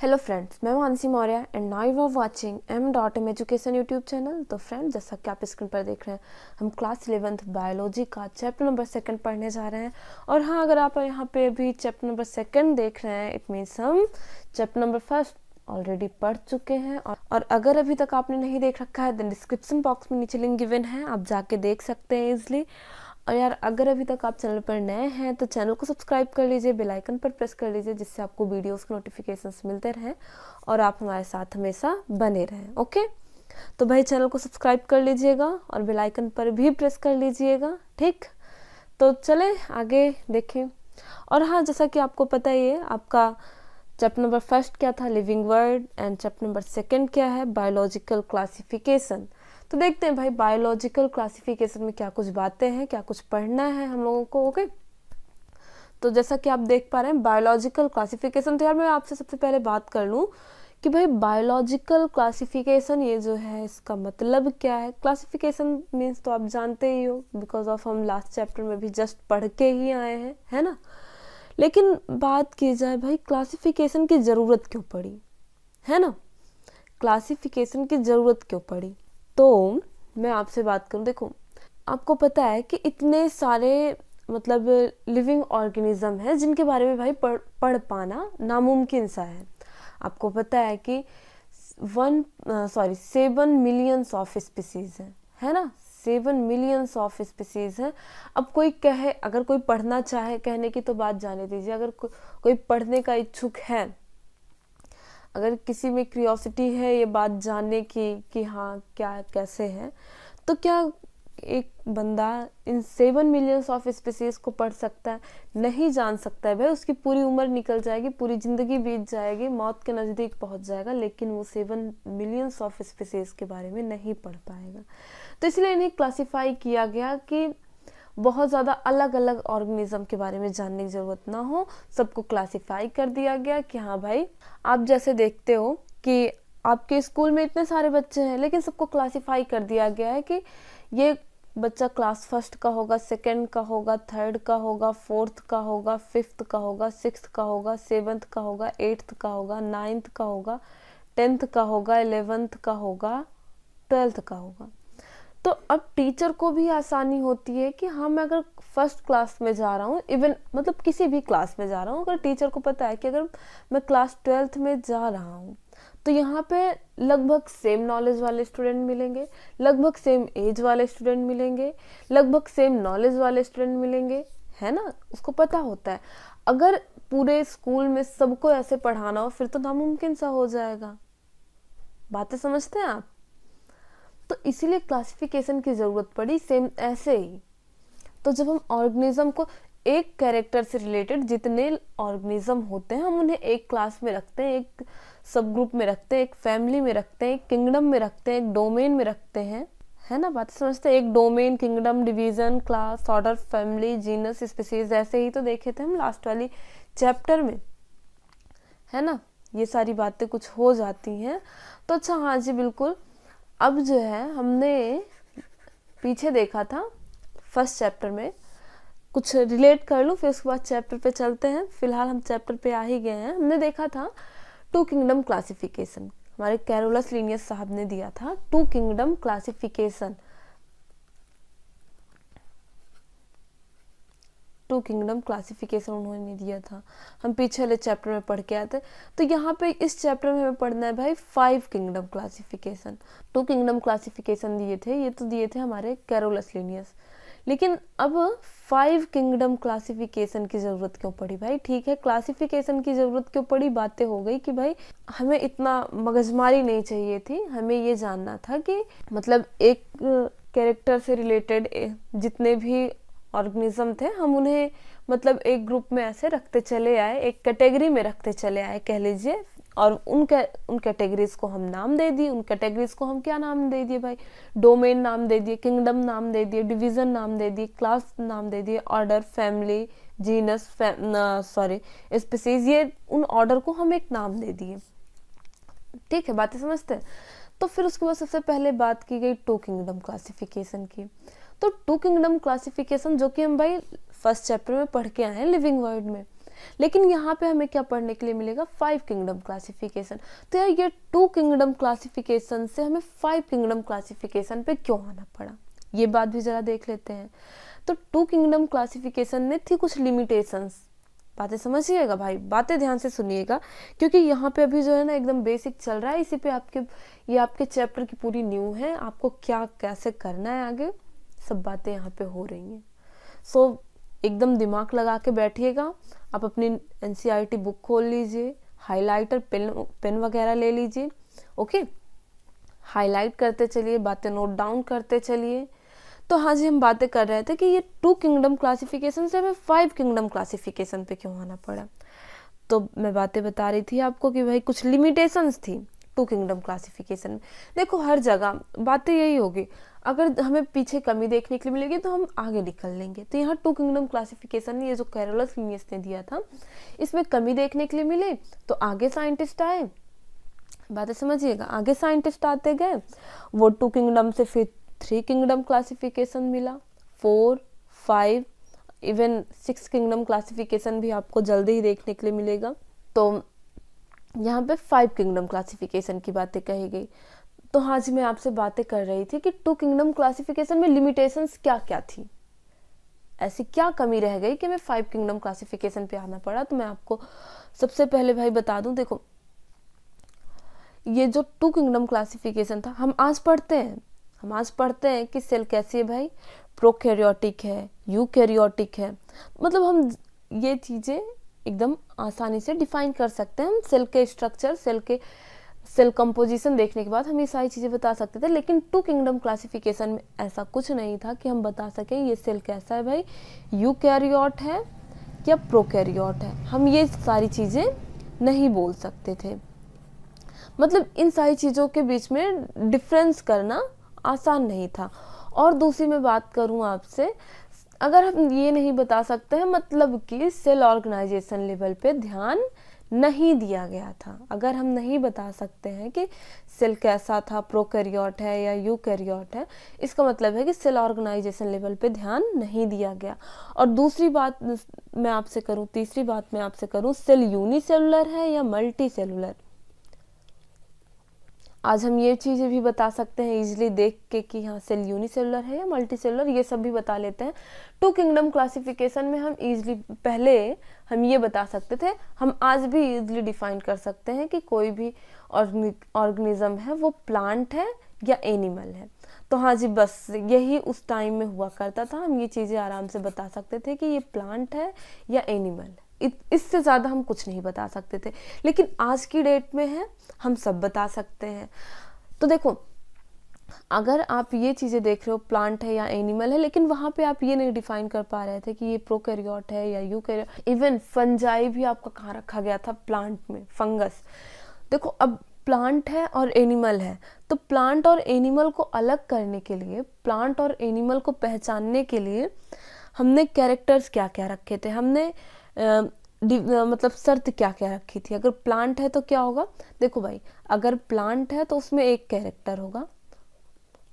Hello friends मैं Mansi Maurya and now you are watching M dot M education YouTube channel तो friend जैसा कि आप स्क्रीन पर देख रहे हैं हम क्लास इलेवंथ बायोलॉजी का चैप्टर नंबर सेकंड पढ़ने जा रहे हैं और हाँ अगर आप यहाँ पे भी चैप्टर नंबर सेकंड देख रहे हैं इट मीन्स हम चैप्टर नंबर फर्स्ट ऑलरेडी पढ़ चुके हैं और, और अगर अभी तक आपने नहीं देख रखा है देन डिस्क्रिप्शन बॉक्स में नीचे लिंक गिवन है आप जाके देख सकते हैं इजली और यार अगर अभी तक आप चैनल पर नए हैं तो चैनल को सब्सक्राइब कर लीजिए बेल आइकन पर प्रेस कर लीजिए जिससे आपको वीडियोस के नोटिफिकेशंस मिलते रहें और आप हमारे साथ हमेशा बने रहें ओके तो भाई चैनल को सब्सक्राइब कर लीजिएगा और बेल आइकन पर भी प्रेस कर लीजिएगा ठीक तो चले आगे देखें और हाँ जैसा कि आपको पता ही है आपका चैप्टर नंबर फर्स्ट क्या था living word and chapter number second क्या है बायोलॉजिकल क्लासिफिकेशन तो देखते हैं भाई बायोलॉजिकल क्लासिफिकेशन में क्या कुछ बातें हैं क्या कुछ पढ़ना है हम लोगों को ओके तो जैसा कि आप देख पा रहे हैं बायोलॉजिकल क्लासिफिकेशन तो यार मैं आपसे सबसे पहले बात कर लूँ कि भाई बायोलॉजिकल क्लासिफिकेशन ये जो है इसका मतलब क्या है क्लासिफिकेशन मीन्स तो आप जानते ही हो बिकॉज ऑफ हम लास्ट चैप्टर में भी जस्ट पढ़ के ही आए हैं है ना लेकिन बात की जाए भाई क्लासिफिकेशन की ज़रूरत क्यों पड़ी है ना क्लासिफिकेशन की ज़रूरत क्यों पड़ी तो मैं आपसे बात करूँ देखो आपको पता है कि इतने सारे मतलब लिविंग ऑर्गेनिज्म हैं जिनके बारे में भाई पढ़ पढ़ पाना नामुमकिन सा है आपको पता है कि one sorry seven millions of species हैं है ना सेवन मिलियंस ऑफ स्पीसीज हैं अब कोई कहे अगर कोई पढ़ना चाहे कहने की तो बात जाने दीजिए अगर को, कोई पढ़ने का इच्छुक है अगर किसी में क्रियोसिटी है ये बात जानने की कि हाँ क्या कैसे है तो क्या एक बंदा इन सेवन मिलियंस ऑफ स्पीसीज को पढ़ सकता है नहीं जान सकता है भाई उसकी पूरी उम्र निकल जाएगी पूरी ज़िंदगी बीत जाएगी मौत के नज़दीक पहुंच जाएगा लेकिन वो सेवन मिलियंस ऑफ स्पीसीज के बारे में नहीं पढ़ पाएगा तो इसलिए इन्हें क्लासिफाई किया गया कि बहुत ज़्यादा अलग अलग ऑर्गेनिज्म के बारे में जानने की ज़रूरत ना हो सबको क्लासिफाई कर दिया गया कि हाँ भाई आप जैसे देखते हो कि आपके स्कूल में इतने सारे बच्चे हैं लेकिन सबको क्लासिफाई कर दिया गया है कि ये बच्चा क्लास फर्स्ट का होगा सेकंड का होगा थर्ड का होगा फोर्थ का होगा फिफ्थ का होगा सिक्स का होगा सेवन्थ का होगा एट्थ का होगा नाइन्थ का होगा टेंथ का होगा एलेवेंथ का होगा ट्वेल्थ का होगा तो अब टीचर को भी आसानी होती है कि हाँ मैं अगर फर्स्ट क्लास में जा रहा हूँ इवन मतलब किसी भी क्लास में जा रहा हूँ अगर टीचर को पता है कि अगर मैं क्लास ट्वेल्थ में जा रहा हूँ तो यहाँ पे लगभग सेम नॉलेज वाले स्टूडेंट मिलेंगे लगभग सेम एज वाले स्टूडेंट मिलेंगे लगभग सेम नॉलेज वाले स्टूडेंट मिलेंगे है ना उसको पता होता है अगर पूरे स्कूल में सबको ऐसे पढ़ाना हो फिर तो नामुमकिन सा हो जाएगा बातें समझते हैं आप तो इसीलिए क्लासिफिकेशन की ज़रूरत पड़ी सेम ऐसे ही तो जब हम ऑर्गेनिज्म को एक कैरेक्टर से रिलेटेड जितने ऑर्गेनिज्म होते हैं हम उन्हें एक क्लास में रखते हैं एक सब ग्रुप में रखते हैं एक फैमिली में रखते हैं एक किंगडम में रखते हैं एक डोमेन में रखते हैं है ना बात समझते हैं एक domain kingdom division class order family genus species ऐसे ही तो देखे थे हम लास्ट वाली चैप्टर में है ना ये सारी बातें कुछ हो जाती हैं तो अच्छा हाँ जी बिल्कुल अब जो है हमने पीछे देखा था फर्स्ट चैप्टर में कुछ रिलेट कर लूँ फिर उसके बाद चैप्टर पे चलते हैं फिलहाल हम चैप्टर पे आ ही गए हैं हमने देखा था टू किंगडम क्लासिफिकेशन हमारे कैरोलस लीनियस साहब ने दिया था two kingdom classification two kingdom classification उन्होंने दिया था हम पीछे वाले चैप्टर में पढ़ के आए थे तो यहाँ पे इस चैप्टर में हमें पढ़ना है भाई five kingdom classification two kingdom classification दिए थे ये तो दिए थे हमारे कैरोलस लिनियस लेकिन अब फाइव किंगडम क्लासिफिकेशन की ज़रूरत क्यों पड़ी भाई ठीक है क्लासिफिकेशन की ज़रूरत क्यों पड़ी बातें हो गई कि भाई हमें इतना मगजमारी नहीं चाहिए थी हमें ये जानना था कि मतलब एक कैरेक्टर से रिलेटेड जितने भी ऑर्गेनिज्म थे हम उन्हें मतलब एक ग्रुप में ऐसे रखते चले आए एक कैटेगरी में रखते चले आए कह लीजिए और उन उन कैटेगरीज को हम नाम दे दिए उन कैटेगरीज को हम क्या नाम दे दिए भाई डोमेन नाम दे दिए किंगडम नाम दे दिए डिवीज़न नाम दे दिए क्लास नाम दे दिए order family genus sorry species ये उन ऑर्डर को हम एक नाम दे दिए ठीक है बातें समझते हैं तो फिर उसके बाद सबसे पहले बात की गई टू किंगडम क्लासिफिकेशन की तो टू किंगडम क्लासिफिकेशन जो कि हम भाई फर्स्ट चैप्टर में पढ़ के आए हैं लिविंग वर्ल्ड में लेकिन यहाँ पे हमें क्या पढ़ने के लिए मिलेगा फाइव किंगडम क्लासिफिकेशन तो यार ये टू किंगडम क्लासिफिकेशन से हमें फाइव किंगडम क्लासिफिकेशन पे क्यों आना पड़ा ये बात भी ज़रा देख लेते हैं तो टू किंगडम क्लासिफिकेशन में थी कुछ लिमिटेशंस बातें समझिएगा भाई बातें ध्यान से सुनिएगा क्योंकि यहाँ पे अभी जो है ना एकदम बेसिक चल रहा है इसी पे आपके ये आपके चैप्टर की पूरी न्यू है आपको क्या कैसे करना है आगे सब बातें यहाँ पे हो रही हैं सो so, एकदम दिमाग लगा के बैठिएगा आप अपनी एन बुक e खोल लीजिए हाइलाइटर पेन पेन वगैरह ले लीजिए ओके हाईलाइट करते चलिए बातें नोट डाउन करते चलिए तो हाँ जी हम बातें कर रहे थे कि ये टू किंगडम क्लासिफिकेशन से हमें फाइव किंगडम क्लासिफिकेशन पे क्यों आना पड़ा तो मैं बातें बता रही थी आपको कि भाई कुछ लिमिटेशंस थी टू किंगडम क्लासिफिकेशन में देखो हर जगह बातें यही होगी अगर हमें पीछे कमी देखने के लिए मिलेगी तो हम आगे निकल लेंगे तो यहाँ टू किंगडम क्लासिफिकेशन ये जो कैरोलस लीनियस ने दिया था इसमें कमी देखने के लिए मिले तो आगे साइंटिस्ट आए बातें समझिएगा आगे साइंटिस्ट आते गए वो टू किंगडम से फिर थ्री किंगडम क्लासिफिकेशन मिला four five even six kingdom classification भी आपको जल्दी ही देखने के लिए मिलेगा तो यहाँ पे फाइव किंगडम क्लासिफिकेशन की बातें कही गई तो हाँ जी मैं आपसे बातें कर रही थी कि टू किंगडम क्लासिफिकेशन में लिमिटेशंस क्या क्या थी ऐसी क्या कमी रह गई कि मैं फाइव किंगडम क्लासिफिकेशन पे आना पड़ा तो मैं आपको सबसे पहले भाई बता दूं देखो ये जो टू किंगडम क्लासिफिकेशन था हम आज पढ़ते हैं हम आज पढ़ते हैं कि सेल कैसी है भाई प्रोकैरियोटिक है कैरियोटिक है मतलब हम ये चीज़ें एकदम आसानी से डिफाइन कर सकते हैं हम सेल के स्ट्रक्चर सेल के सेल कंपोजिशन देखने के बाद हम ये सारी चीज़ें बता सकते थे लेकिन टू किंगडम क्लासिफिकेशन में ऐसा कुछ नहीं था कि हम बता सकें ये सेल कैसा है भाई यू कैरियोट है या प्रोकैरियोट है हम ये सारी चीज़ें नहीं बोल सकते थे मतलब इन सारी चीज़ों के बीच में डिफरेंस करना आसान नहीं था और दूसरी मैं बात करूँ आपसे अगर हम ये नहीं बता सकते हैं मतलब कि सेल ऑर्गेनाइजेशन लेवल पे ध्यान नहीं दिया गया था अगर हम नहीं बता सकते हैं कि सेल कैसा था प्रोकैरियोट है या यूकैरियोट है इसका मतलब है कि सेल ऑर्गेनाइजेशन लेवल पे ध्यान नहीं दिया गया और दूसरी बात मैं आपसे करूँ तीसरी बात मैं आपसे करूँ सेल यूनिसेलुलर है या मल्टी सेलुलर आज हम ये चीज़ें भी बता सकते हैं इजीली देख के कि हाँ सेल यूनिसेलुलर है या मल्टी सेलुलर ये सब भी बता लेते हैं टू किंगडम क्लासिफिकेशन में हम इजीली पहले हम ये बता सकते थे हम आज भी इजीली डिफाइन कर सकते हैं कि कोई भी ऑर्गेनिज्म है वो प्लांट है या एनिमल है तो हाँ जी बस यही उस टाइम में हुआ करता था हम ये चीज़ें आराम से बता सकते थे कि ये प्लांट है या एनिमल है इससे ज़्यादा हम कुछ नहीं बता सकते थे लेकिन आज की डेट में है हम सब बता सकते हैं तो देखो अगर आप ये चीज़ें देख रहे हो प्लांट है या एनिमल है लेकिन वहाँ पे आप ये नहीं डिफाइन कर पा रहे थे कि ये प्रोकैरियोट है या यू इवन फंजाई भी आपका कहाँ रखा गया था प्लांट में फंगस देखो अब प्लांट है और एनिमल है तो प्लांट और एनिमल को अलग करने के लिए प्लांट और एनिमल को पहचानने के लिए हमने कैरेक्टर्स क्या क्या रखे थे हमने मतलब शर्त क्या क्या रखी थी अगर प्लांट है तो क्या होगा देखो भाई अगर प्लांट है तो उसमें एक कैरेक्टर होगा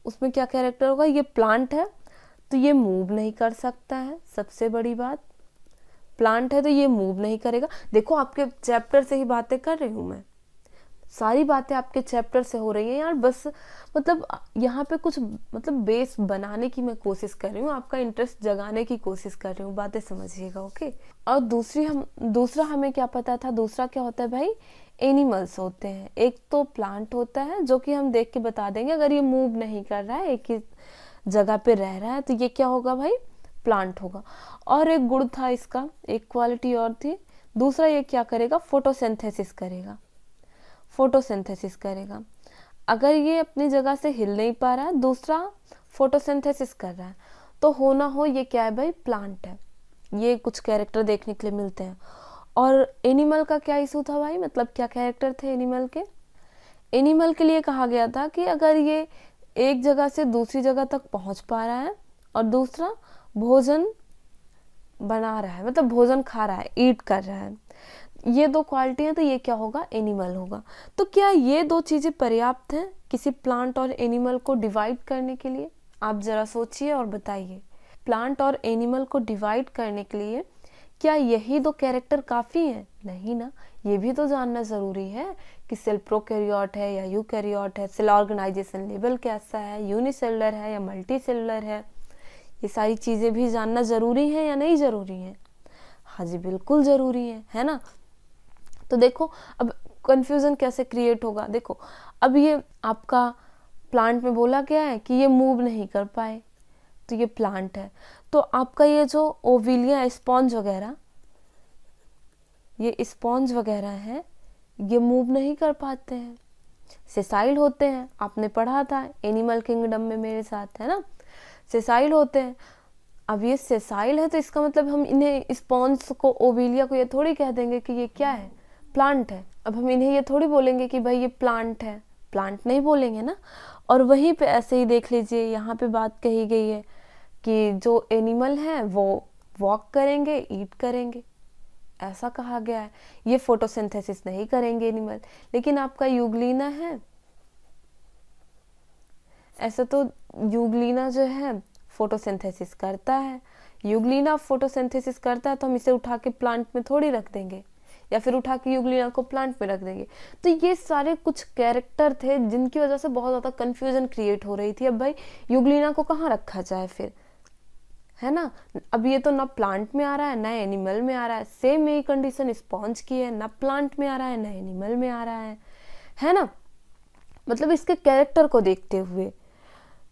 उसमें क्या कैरेक्टर होगा ये प्लांट है तो ये मूव नहीं कर सकता है सबसे बड़ी बात प्लांट है तो ये मूव नहीं करेगा देखो आपके चैप्टर से ही बातें कर रही हूँ मैं सारी बातें आपके चैप्टर से हो रही हैं यार बस मतलब यहाँ पे कुछ मतलब बेस बनाने की मैं कोशिश कर रही हूँ आपका इंटरेस्ट जगाने की कोशिश कर रही हूँ बातें समझिएगा ओके और दूसरी हम दूसरा हमें क्या पता था दूसरा क्या होता है भाई एनिमल्स होते हैं एक तो प्लांट होता है जो कि हम देख के बता देंगे अगर ये मूव नहीं कर रहा है एक ही जगह पे रह रहा है तो ये क्या होगा भाई प्लांट होगा और एक गुड़ था इसका एक क्वालिटी और थी दूसरा ये क्या करेगा फोटोसिंथेसिस करेगा फोटोसिंथेसिस करेगा अगर ये अपनी जगह से हिल नहीं पा रहा है दूसरा फोटोसिंथेसिस कर रहा है तो हो ना हो ये क्या है भाई प्लांट है ये कुछ कैरेक्टर देखने के लिए मिलते हैं और एनिमल का क्या इशू था भाई मतलब क्या कैरेक्टर थे एनिमल के एनिमल के लिए कहा गया था कि अगर ये एक जगह से दूसरी जगह तक पहुंच पा रहा है और दूसरा भोजन बना रहा है मतलब भोजन खा रहा है ईट कर रहा है ये दो क्वालिटी हैं तो ये क्या होगा एनिमल होगा तो क्या ये दो चीज़ें पर्याप्त हैं किसी प्लांट और एनिमल को डिवाइड करने के लिए आप ज़रा सोचिए और बताइए प्लांट और एनिमल को डिवाइड करने के लिए क्या यही दो कैरेक्टर काफ़ी हैं नहीं ना ये भी तो जानना ज़रूरी है कि सेल प्रोकैरियोट है या यूकैरियोट है सेल ऑर्गेनाइजेशन लेवल कैसा है यूनिसेलुलर है या मल्टी सेलर है ये सारी चीज़ें भी जानना ज़रूरी है या नहीं ज़रूरी है हाँ जी बिल्कुल ज़रूरी है है ना तो देखो अब कन्फ्यूज़न कैसे क्रिएट होगा देखो अब ये आपका प्लांट में बोला गया है कि ये मूव नहीं कर पाए तो ये प्लांट है तो आपका ये जो ओविलिया स्पॉन्ज वगैरह ये स्पॉन्ज वगैरह है ये मूव नहीं कर पाते हैं सेसाइल होते हैं आपने पढ़ा था एनिमल किंगडम में मेरे साथ है ना सेसाइल होते हैं अब ये सेसाइल है तो इसका मतलब हम इन्हें स्पॉन्स को ओविलिया को ये थोड़ी कह देंगे कि ये क्या है प्लांट है अब हम इन्हें ये थोड़ी बोलेंगे कि भाई ये प्लांट है प्लांट नहीं बोलेंगे ना और वहीं पे ऐसे ही देख लीजिए यहाँ पे बात कही गई है कि जो एनिमल हैं वो वॉक करेंगे ईट करेंगे ऐसा कहा गया है ये फोटोसिंथेसिस नहीं करेंगे एनिमल लेकिन आपका युगलीना है ऐसा तो युगलीना जो है फोटोसिंथेसिस करता है युगलीना फोटोसिंथेसिस करता है तो हम इसे उठा के प्लांट में थोड़ी रख देंगे या फिर उठा के युगलीना को प्लांट में रख देंगे तो ये सारे कुछ कैरेक्टर थे जिनकी वजह से बहुत ज़्यादा कंफ्यूजन क्रिएट हो रही थी अब भाई युगलीना को कहाँ रखा जाए फिर है ना अब ये तो ना प्लांट में आ रहा है ना एनिमल में आ रहा है सेम यही कंडीशन स्पॉन्ज की है ना प्लांट में आ रहा है ना एनिमल में आ रहा है है ना मतलब इसके कैरेक्टर को देखते हुए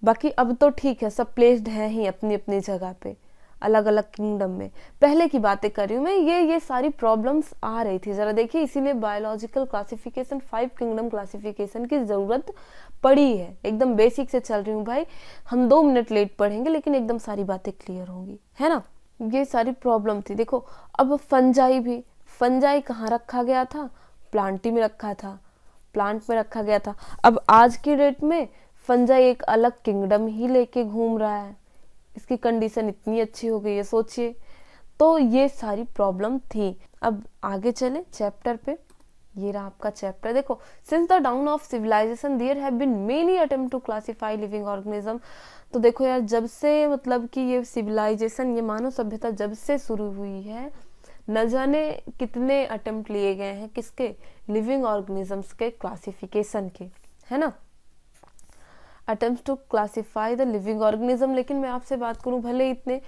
बाकी अब तो ठीक है सब प्लेस्ड है ही अपनी अपनी जगह पे अलग अलग किंगडम में पहले की बातें कर रही हूँ मैं ये ये सारी प्रॉब्लम्स आ रही थी ज़रा देखिए इसीलिए biological classification five kingdom classification की ज़रूरत पड़ी है एकदम बेसिक से चल रही हूँ भाई हम दो मिनट लेट पढ़ेंगे लेकिन एकदम सारी बातें क्लियर होंगी है ना ये सारी प्रॉब्लम थी देखो अब फंजाई भी फंजाई कहाँ रखा गया था प्लांटी में रखा था प्लांट में रखा गया था अब आज की डेट में फंजाई एक अलग किंगडम ही लेके घूम रहा है इसकी कंडीशन इतनी अच्छी हो गई है सोचिए तो ये सारी प्रॉब्लम थी अब आगे चले चैप्टर पे ये रहा आपका चैप्टर देखो since the dawn of civilisation there have been many attempt to classify living organism तो देखो यार जब से मतलब कि ये सिविलाइजेशन ये मानव सभ्यता जब से शुरू हुई है न जाने कितने अटेम्प्ट लिए गए हैं किसके लिविंग ऑर्गेनिजम्स के क्लासिफिकेशन के है ना attempt to classify the living organism लेकिन मैं आपसे बात करूँ भले इतने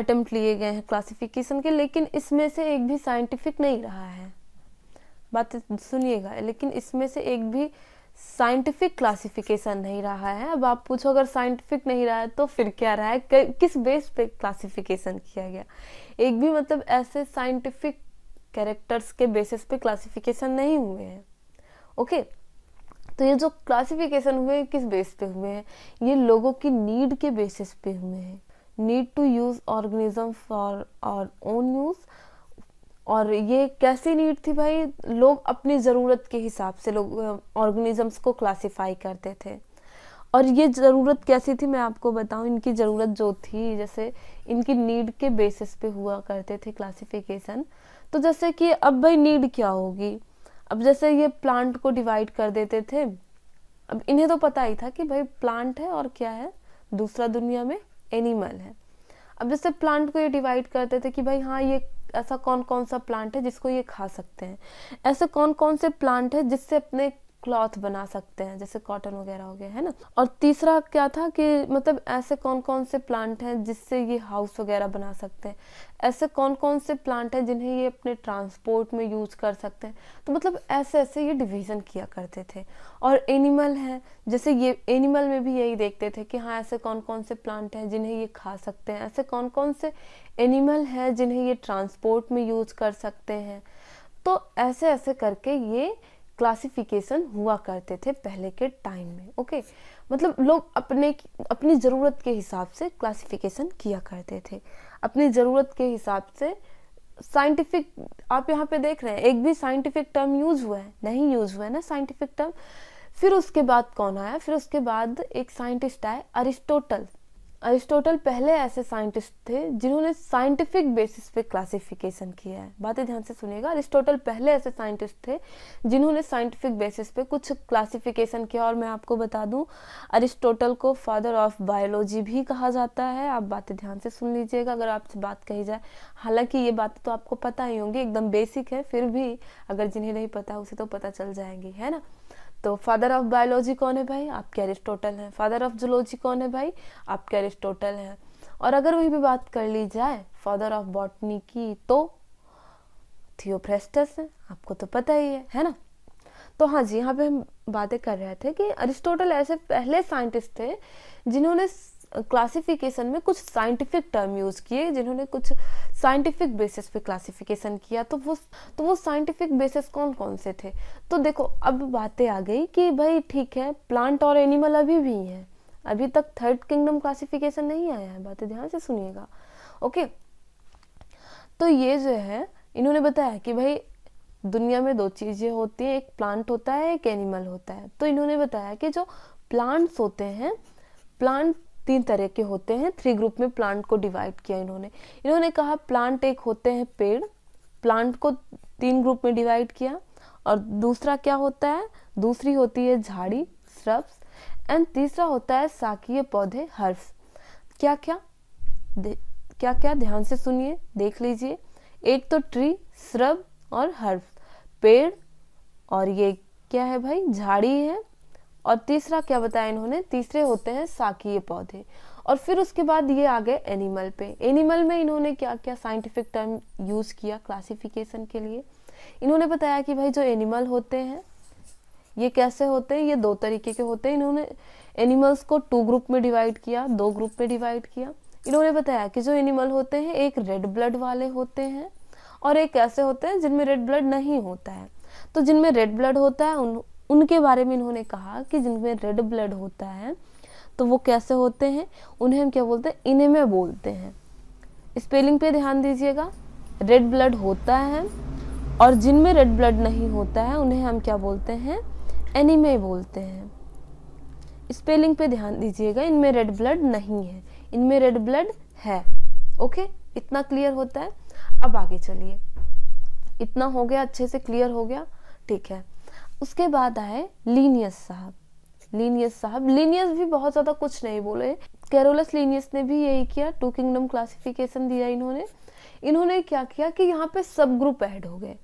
अटेम्प्ट लिए गए हैं क्लासिफिकेशन के लेकिन इसमें से एक भी साइंटिफिक नहीं रहा है बात सुनिएगा लेकिन इसमें से एक भी साइंटिफिक क्लासिफिकेशन नहीं रहा है अब आप पूछो अगर साइंटिफिक नहीं रहा है तो फिर क्या रहा है किस बेस पे क्लासिफिकेशन किया गया एक भी मतलब ऐसे साइंटिफिक कैरेक्टर्स के बेसिस पे क्लासिफिकेशन नहीं हुए हैं ओके okay? तो ये जो क्लासिफिकेशन हुए हैं किस बेस पे हुए हैं ये लोगों की नीड के बेसिस पे हुए हैं need to use organism for our own use और ये कैसी नीड थी भाई लोग अपनी ज़रूरत के हिसाब से लोग ऑर्गेनिजम्स को क्लासिफाई करते थे और ये ज़रूरत कैसी थी मैं आपको बताऊं इनकी ज़रूरत जो थी जैसे इनकी नीड के बेसिस पे हुआ करते थे क्लासिफिकेशन तो जैसे कि अब भाई नीड क्या होगी अब जैसे ये प्लांट को डिवाइड कर देते थे अब इन्हें तो पता ही था कि भाई प्लांट है और क्या है दूसरा दुनिया में एनिमल है अब जैसे प्लांट को ये डिवाइड करते थे कि भाई हाँ ये ऐसा कौन कौन सा प्लांट है जिसको ये खा सकते हैं ऐसे कौन कौन से प्लांट है जिससे अपने क्लॉथ बना सकते हैं जैसे कॉटन वगैरह हो गया है ना और तीसरा क्या था कि मतलब ऐसे कौन कौन से प्लांट हैं जिससे ये हाउस वगैरह बना सकते हैं ऐसे कौन कौन से प्लांट हैं जिन्हें ये अपने ट्रांसपोर्ट में यूज कर सकते हैं तो मतलब ऐसे ऐसे ये डिवीज़न किया करते थे और एनिमल हैं जैसे ये एनिमल में भी यही देखते थे कि हाँ ऐसे कौन कौन से प्लांट हैं जिन्हें ये खा सकते हैं ऐसे कौन कौन से एनिमल हैं जिन्हें ये ट्रांसपोर्ट में यूज कर सकते हैं तो ऐसे ऐसे करके ये क्लासिफिकेशन हुआ करते थे पहले के टाइम में ओके मतलब लोग अपने अपनी ज़रूरत के हिसाब से क्लासिफिकेशन किया करते थे अपनी ज़रूरत के हिसाब से साइंटिफिक आप यहाँ पे देख रहे हैं एक भी साइंटिफिक टर्म यूज़ हुआ है नहीं यूज़ हुआ है ना साइंटिफिक टर्म फिर उसके बाद कौन आया फिर उसके बाद एक साइंटिस्ट आए अरिस्टोटल अरिस्टोटल पहले ऐसे साइंटिस्ट थे जिन्होंने साइंटिफिक बेसिस पे क्लासिफिकेशन किया है बातें ध्यान से सुनिएगा अरिस्टोटल पहले ऐसे साइंटिस्ट थे जिन्होंने साइंटिफिक बेसिस पे कुछ क्लासिफिकेशन किया और मैं आपको बता दूं अरिस्टोटल को फादर ऑफ बायोलॉजी भी कहा जाता है आप बातें ध्यान से सुन लीजिएगा अगर आपसे बात कही जाए हालांकि ये बातें तो आपको पता ही होंगी एकदम बेसिक है फिर भी अगर जिन्हें नहीं पता उसे तो पता चल जाएंगी है ना तो फादर ऑफ बायोलॉजी कौन है भाई आपके एरिस्टोटल हैं फादर ऑफ जोलॉजी कौन है भाई आपके एरिस्टोटल हैं और अगर वही भी बात कर ली जाए फादर ऑफ बॉटनी की तो थियोफ्रेस्टस है आपको तो पता ही है है ना तो हाँ जी यहाँ पे हम बातें कर रहे थे कि अरिस्टोटल ऐसे पहले साइंटिस्ट थे जिन्होंने क्लासिफिकेशन में कुछ साइंटिफिक टर्म यूज़ किए जिन्होंने कुछ साइंटिफिक बेसिस पे क्लासिफिकेशन किया तो वो तो वो साइंटिफिक बेसिस कौन कौन से थे तो देखो अब बातें आ गई कि भाई ठीक है प्लांट और एनिमल अभी भी हैं अभी तक थर्ड किंगडम क्लासिफिकेशन नहीं आया है बातें ध्यान से सुनिएगा ओके तो ये जो है इन्होंने बताया कि भाई दुनिया में दो चीज़ें होती हैं एक प्लांट होता है एक एनिमल होता है तो इन्होंने बताया कि जो प्लांट्स होते हैं प्लांट तीन तरह के होते हैं थ्री ग्रुप में प्लांट को डिवाइड किया इन्होंने इन्होंने कहा प्लांट एक होते हैं पेड़ प्लांट को तीन ग्रुप में डिवाइड किया और दूसरा क्या होता है दूसरी होती है झाड़ी श्रब्स एंड तीसरा होता है साकीय पौधे हर्फ क्या क्या क्या क्या ध्यान से सुनिए देख लीजिए एक तो ट्री श्रब और हर्फ पेड़ और ये क्या है भाई झाड़ी है और तीसरा क्या बताया इन्होंने तीसरे होते हैं साकीय पौधे और फिर उसके बाद ये आ गए एनिमल पे एनिमल में इन्होंने क्या क्या साइंटिफिक टर्म यूज़ किया क्लासिफिकेशन के लिए इन्होंने बताया कि भाई जो एनिमल होते हैं ये कैसे होते हैं ये दो तरीके के होते हैं इन्होंने एनिमल्स को टू ग्रुप में डिवाइड किया दो ग्रुप में डिवाइड किया इन्होंने बताया कि जो एनिमल होते हैं एक रेड ब्लड वाले होते हैं और एक ऐसे होते हैं जिनमें रेड ब्लड नहीं होता है तो जिनमें रेड ब्लड होता है उन उनके बारे में इन्होंने कहा कि जिनमें रेड ब्लड होता है तो वो कैसे होते हैं उन्हें हम क्या बोलते हैं इनेमे बोलते हैं स्पेलिंग पे ध्यान दीजिएगा रेड ब्लड होता है और जिनमें रेड ब्लड नहीं होता है उन्हें हम क्या बोलते हैं एनिमे बोलते हैं स्पेलिंग पे ध्यान दीजिएगा इनमें रेड ब्लड नहीं है इनमें रेड ब्लड है ओके इतना क्लियर होता है अब आगे चलिए इतना हो गया अच्छे से क्लियर हो गया ठीक है उसके बाद आए लीनियस साहब लीनियस साहब लीनियस भी बहुत ज़्यादा कुछ नहीं बोले कैरोलस लीनियस ने भी यही किया टू किंगडम क्लासिफिकेशन दिया इन्होंने इन्होंने क्या किया कि यहाँ पे सब ग्रुप ऐड हो गए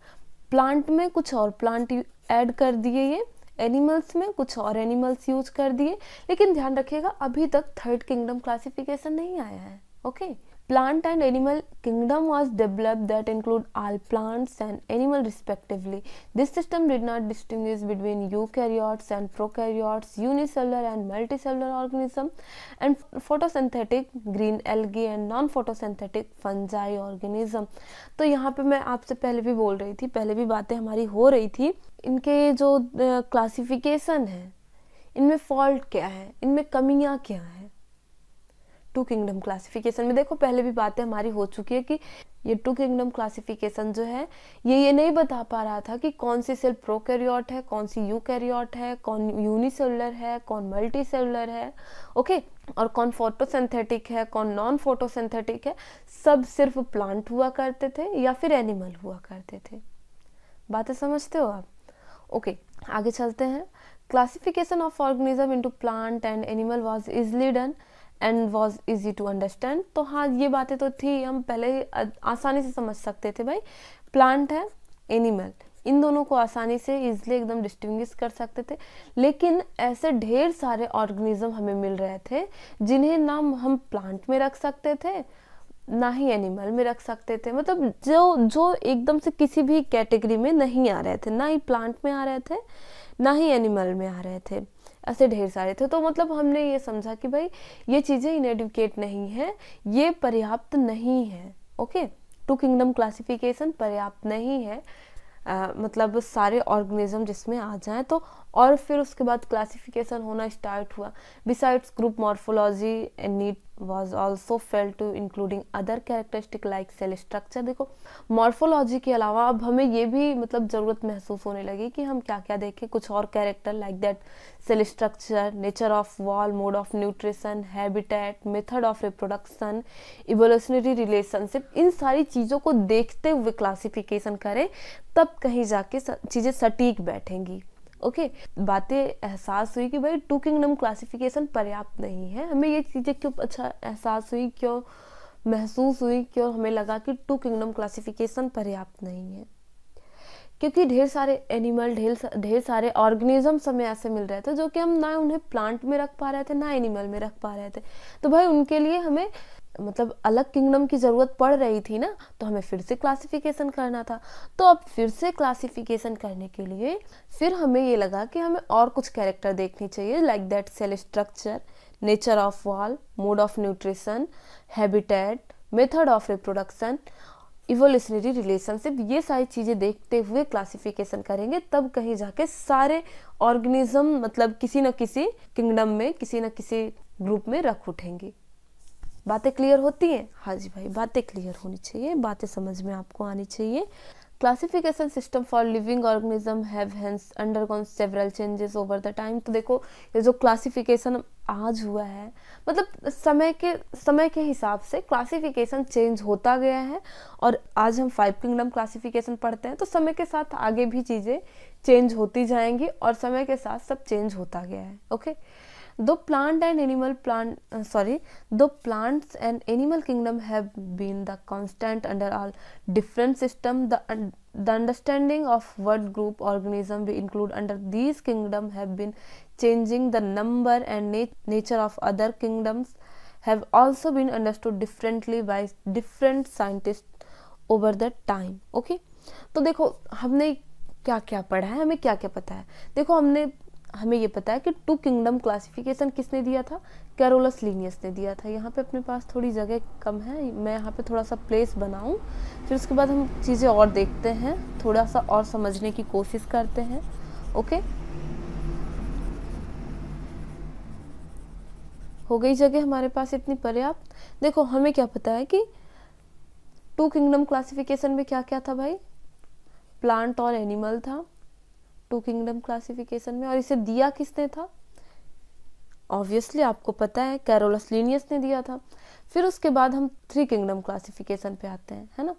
प्लांट में कुछ और प्लांट ऐड कर दिए ये एनिमल्स में कुछ और एनिमल्स यूज कर दिए लेकिन ध्यान रखिएगा अभी तक थर्ड किंगडम क्लासिफिकेशन नहीं आया है okay okay? Plant and animal kingdom was developed that include all plants and animal respectively. This system did not distinguish between eukaryotes and prokaryotes, unicellular and multicellular organism, and photosynthetic green algae and non photosynthetic fungi organism. तो यहाँ पे मैं आपसे पहले भी बोल रही थी पहले भी बातें हमारी हो रही थी इनके जो क्लासिफिकेशन है इनमें फॉल्ट क्या है इनमें कमियाँ क्या है टू किंगडम क्लासिफिकेशन में देखो पहले भी बातें हमारी हो चुकी है कि ये टू किंगडम क्लासिफिकेशन जो है ये ये नहीं बता पा रहा था कि कौन सी सेल प्रोकैरियोट है कौन सी यूकैरियोट है कौन यूनिसेलुलर है कौन मल्टी सेलुलर है ओके और कौन फोटोसिंथेटिक है कौन नॉन फोटोसिंथेटिक है सब सिर्फ प्लांट हुआ करते थे या फिर एनिमल हुआ करते थे बातें समझते हो आप ओके आगे चलते हैं classification of organism into plant and animal was easily done and was easy to understand तो हाँ ये बातें तो थी हम पहले आसानी से समझ सकते थे भाई प्लांट है एनिमल इन दोनों को आसानी से इजली एकदम डिस्टिंग कर सकते थे लेकिन ऐसे ढेर सारे ऑर्गेनिज्म हमें मिल रहे थे जिन्हें ना हम प्लांट में रख सकते थे ना ही एनिमल में रख सकते थे मतलब जो जो एकदम से किसी भी कैटेगरी में नहीं आ रहे थे ना ही प्लांट में आ रहे थे ना ही एनिमल में आ रहे थे ऐसे ढेर सारे थे तो मतलब हमने ये समझा कि भाई ये चीज़ें इनएडुकेट नहीं है ये पर्याप्त नहीं है ओके टू किंगडम क्लासिफिकेशन पर्याप्त नहीं है आ, मतलब सारे ऑर्गेनिज्म जिसमें आ जाएं तो और फिर उसके बाद क्लासिफिकेशन होना स्टार्ट हुआ besides group morphology and need was also fell to including other characteristic like cell structure देखो मॉर्फोलॉजी के अलावा अब हमें ये भी मतलब ज़रूरत महसूस होने लगी कि हम क्या क्या देखें कुछ और character like that cell structure nature of wall mode of nutrition habitat method of reproduction evolutionary relationship इन सारी चीज़ों को देखते हुए क्लासिफिकेशन करें तब कहीं जाके चीज़ें सटीक बैठेंगी ओके बातें एहसास हुई कि भाई टू किंगडम क्लासिफिकेशन पर्याप्त नहीं है हमें ये चीज़ें क्यों अच्छा एहसास हुई क्यों महसूस हुई क्यों हमें लगा कि टू किंगडम क्लासिफिकेशन पर्याप्त नहीं है क्योंकि ढेर सारे एनिमल ढेर ढेर सारे ऑर्गेनिजम्स हमें ऐसे मिल रहे थे जो कि हम ना उन्हें प्लांट में रख पा रहे थे ना एनिमल में रख पा रहे थे तो भाई उनके लिए हमें मतलब अलग किंगडम की ज़रूरत पड़ रही थी ना तो हमें फिर से क्लासिफिकेशन करना था तो अब फिर से क्लासिफिकेशन करने के लिए फिर हमें ये लगा कि हमें और कुछ कैरेक्टर देखने चाहिए like that cell structure nature of wall mode of nutrition habitat method of reproduction evolutionary relationship ये सारी चीज़ें देखते हुए क्लासिफिकेशन करेंगे तब कहीं जाके सारे ऑर्गेनिज्म मतलब किसी न किसी किंगडम में किसी न किसी ग्रुप में रख उठेंगे बातें क्लियर होती हैं हाँ जी भाई बातें क्लियर होनी चाहिए बातें समझ में आपको आनी चाहिए classification system for living organism have hence undergone several changes over the time तो देखो ये जो क्लासिफिकेशन आज हुआ है मतलब समय के समय के हिसाब से क्लासिफिकेशन चेंज होता गया है और आज हम फाइव किंगडम क्लासिफिकेशन पढ़ते हैं तो समय के साथ आगे भी चीज़ें चेंज होती जाएंगी और समय के साथ सब चेंज होता गया है okay okay? The plant and animal plant sorry the plants and animal kingdom have been the constant under all different system the understanding of world group organism we include under these kingdom have been changing the number and nature of other kingdoms have also been understood differently by different scientist over the time okay तो देखो हमने क्या क्या पढ़ा है हमें क्या क्या पता है देखो हमने हमें ये पता है कि टू किंगडम क्लासिफिकेशन किसने दिया था कैरोलस लीनियस ने दिया था यहाँ पे अपने पास थोड़ी जगह कम है मैं यहाँ पे थोड़ा सा प्लेस बनाऊँ फिर उसके बाद हम चीज़ें और देखते हैं थोड़ा सा और समझने की कोशिश करते हैं ओके हो गई जगह हमारे पास इतनी पर्याप्त देखो हमें क्या पता है कि टू किंगडम क्लासिफिकेशन में क्या क्या था भाई प्लांट और एनिमल था टू किंगडम क्लासिफिकेशन में और इसे दिया किसने था ऑब्वियसली आपको पता है कैरोलस लीनियस ने दिया था फिर उसके बाद हम थ्री किंगडम क्लासिफिकेशन पे आते हैं है ना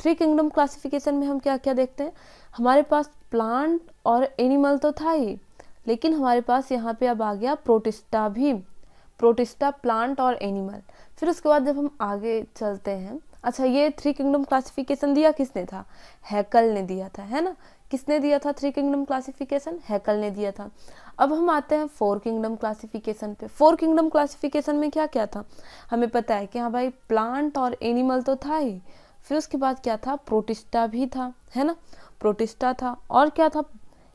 थ्री किंगडम क्लासिफिकेशन में हम क्या क्या देखते हैं हमारे पास प्लांट और एनिमल तो था ही लेकिन हमारे पास यहाँ पे अब आ गया प्रोटिस्टा भी प्रोटिस्टा प्लांट और एनिमल फिर उसके बाद जब हम आगे चलते हैं अच्छा ये थ्री किंगडम क्लासिफिकेशन दिया किसने था हैकल ने दिया था है ना किसने दिया था थ्री किंगडम क्लासिफिकेशन हैकल ने दिया था अब हम आते हैं फोर किंगडम क्लासिफिकेशन पे फोर किंगडम क्लासिफिकेशन में क्या क्या था हमें पता है कि हाँ भाई प्लांट और एनिमल तो था ही फिर उसके बाद क्या था प्रोटिस्टा भी था है ना प्रोटिस्टा था और क्या था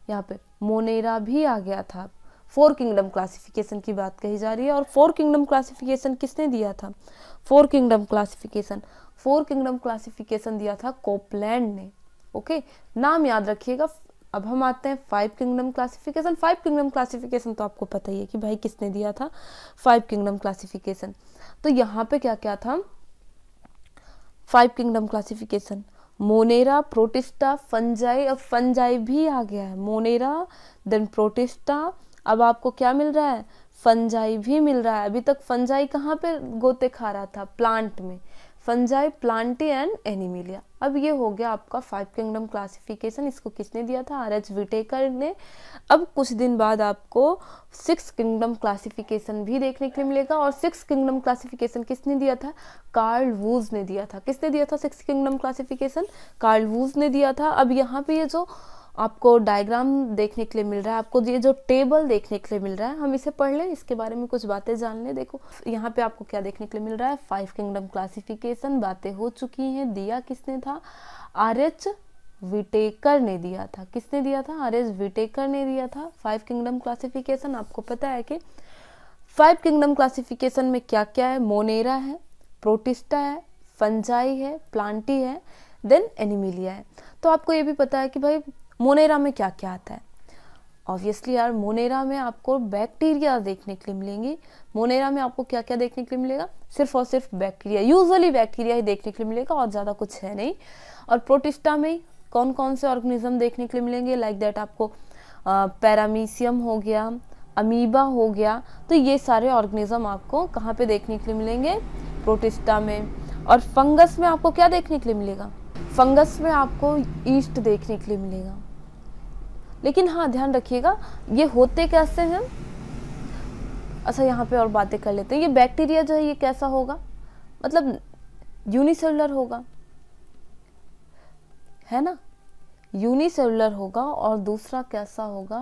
यहाँ पे मोनेरा भी आ गया था फोर किंगडम क्लासिफिकेशन की बात कही जा रही है और फोर किंगडम क्लासिफिकेशन किसने दिया था four kingdom classification four kingdom classification दिया था कोपलैंड ने ओके नाम याद रखिएगा अब हम आते हैं five kingdom classification five kingdom classification तो आपको पता ही है कि भाई किसने दिया था फाइव किंगडम क्लासिफिकेशन तो यहाँ पे क्या क्या था five kingdom classification Monera protista fungi और फंजाई भी आ गया है मोनेरा देन प्रोटिस्टा अब आपको क्या मिल रहा है फंजाई भी मिल रहा है अभी तक फंजाई कहाँ पे गोते खा रहा था प्लांट में फंजाई प्लांटे एंड एनिमिलिया अब ये हो गया आपका फाइव किंगडम क्लासिफिकेशन इसको किसने दिया था आर एच विटेकर ने अब कुछ दिन बाद आपको सिक्स किंगडम क्लासिफिकेशन भी देखने के लिए मिलेगा और सिक्स किंगडम क्लासिफिकेशन किसने दिया था कार्ल वूज ने दिया था किसने दिया था six kingdom classification Carl Woese ने दिया था अब यहाँ पे ये जो आपको डायग्राम देखने के लिए मिल रहा है आपको ये जो टेबल देखने के लिए मिल रहा है हम इसे पढ़ लें इसके बारे में कुछ बातें जान लें देखो यहाँ पे आपको क्या देखने के लिए मिल रहा है फाइव किंगडम क्लासिफिकेशन बातें हो चुकी हैं दिया किसने था आर एच विटेकर ने दिया था किसने दिया था आर एच विटेकर ने दिया था फाइव किंगडम क्लासिफिकेशन आपको पता है कि फाइव किंगडम क्लासिफिकेशन में क्या क्या है मोनेरा है प्रोटिस्टा है फंजाई है प्लांटी है देन एनिमिलिया है तो आपको ये भी पता है कि भाई मोनेरा में क्या क्या आता है ऑब्वियसली यार मोनेरा में आपको बैक्टीरिया देखने के लिए मिलेंगी मोनेरा में आपको क्या क्या देखने के लिए मिलेगा सिर्फ और सिर्फ बैक्टीरिया यूजली बैक्टीरिया ही देखने के लिए मिलेगा और ज़्यादा कुछ है नहीं और प्रोटिस्टा में कौन कौन से ऑर्गेनिज्म देखने के लिए मिलेंगे लाइक like दैट आपको पैरामीसियम हो गया अमीबा हो गया तो ये सारे ऑर्गेनिज्म आपको कहाँ पे देखने के लिए मिलेंगे प्रोटिस्टा में और फंगस में आपको क्या देखने के लिए मिलेगा फंगस में आपको ईस्ट देखने के लिए मिलेगा लेकिन हाँ ध्यान रखिएगा ये होते कैसे हैं अच्छा यहाँ पे और बातें कर लेते हैं ये बैक्टीरिया जो है ये कैसा होगा मतलब यूनिसेलुलर होगा है ना यूनिसेलुलर होगा और दूसरा कैसा होगा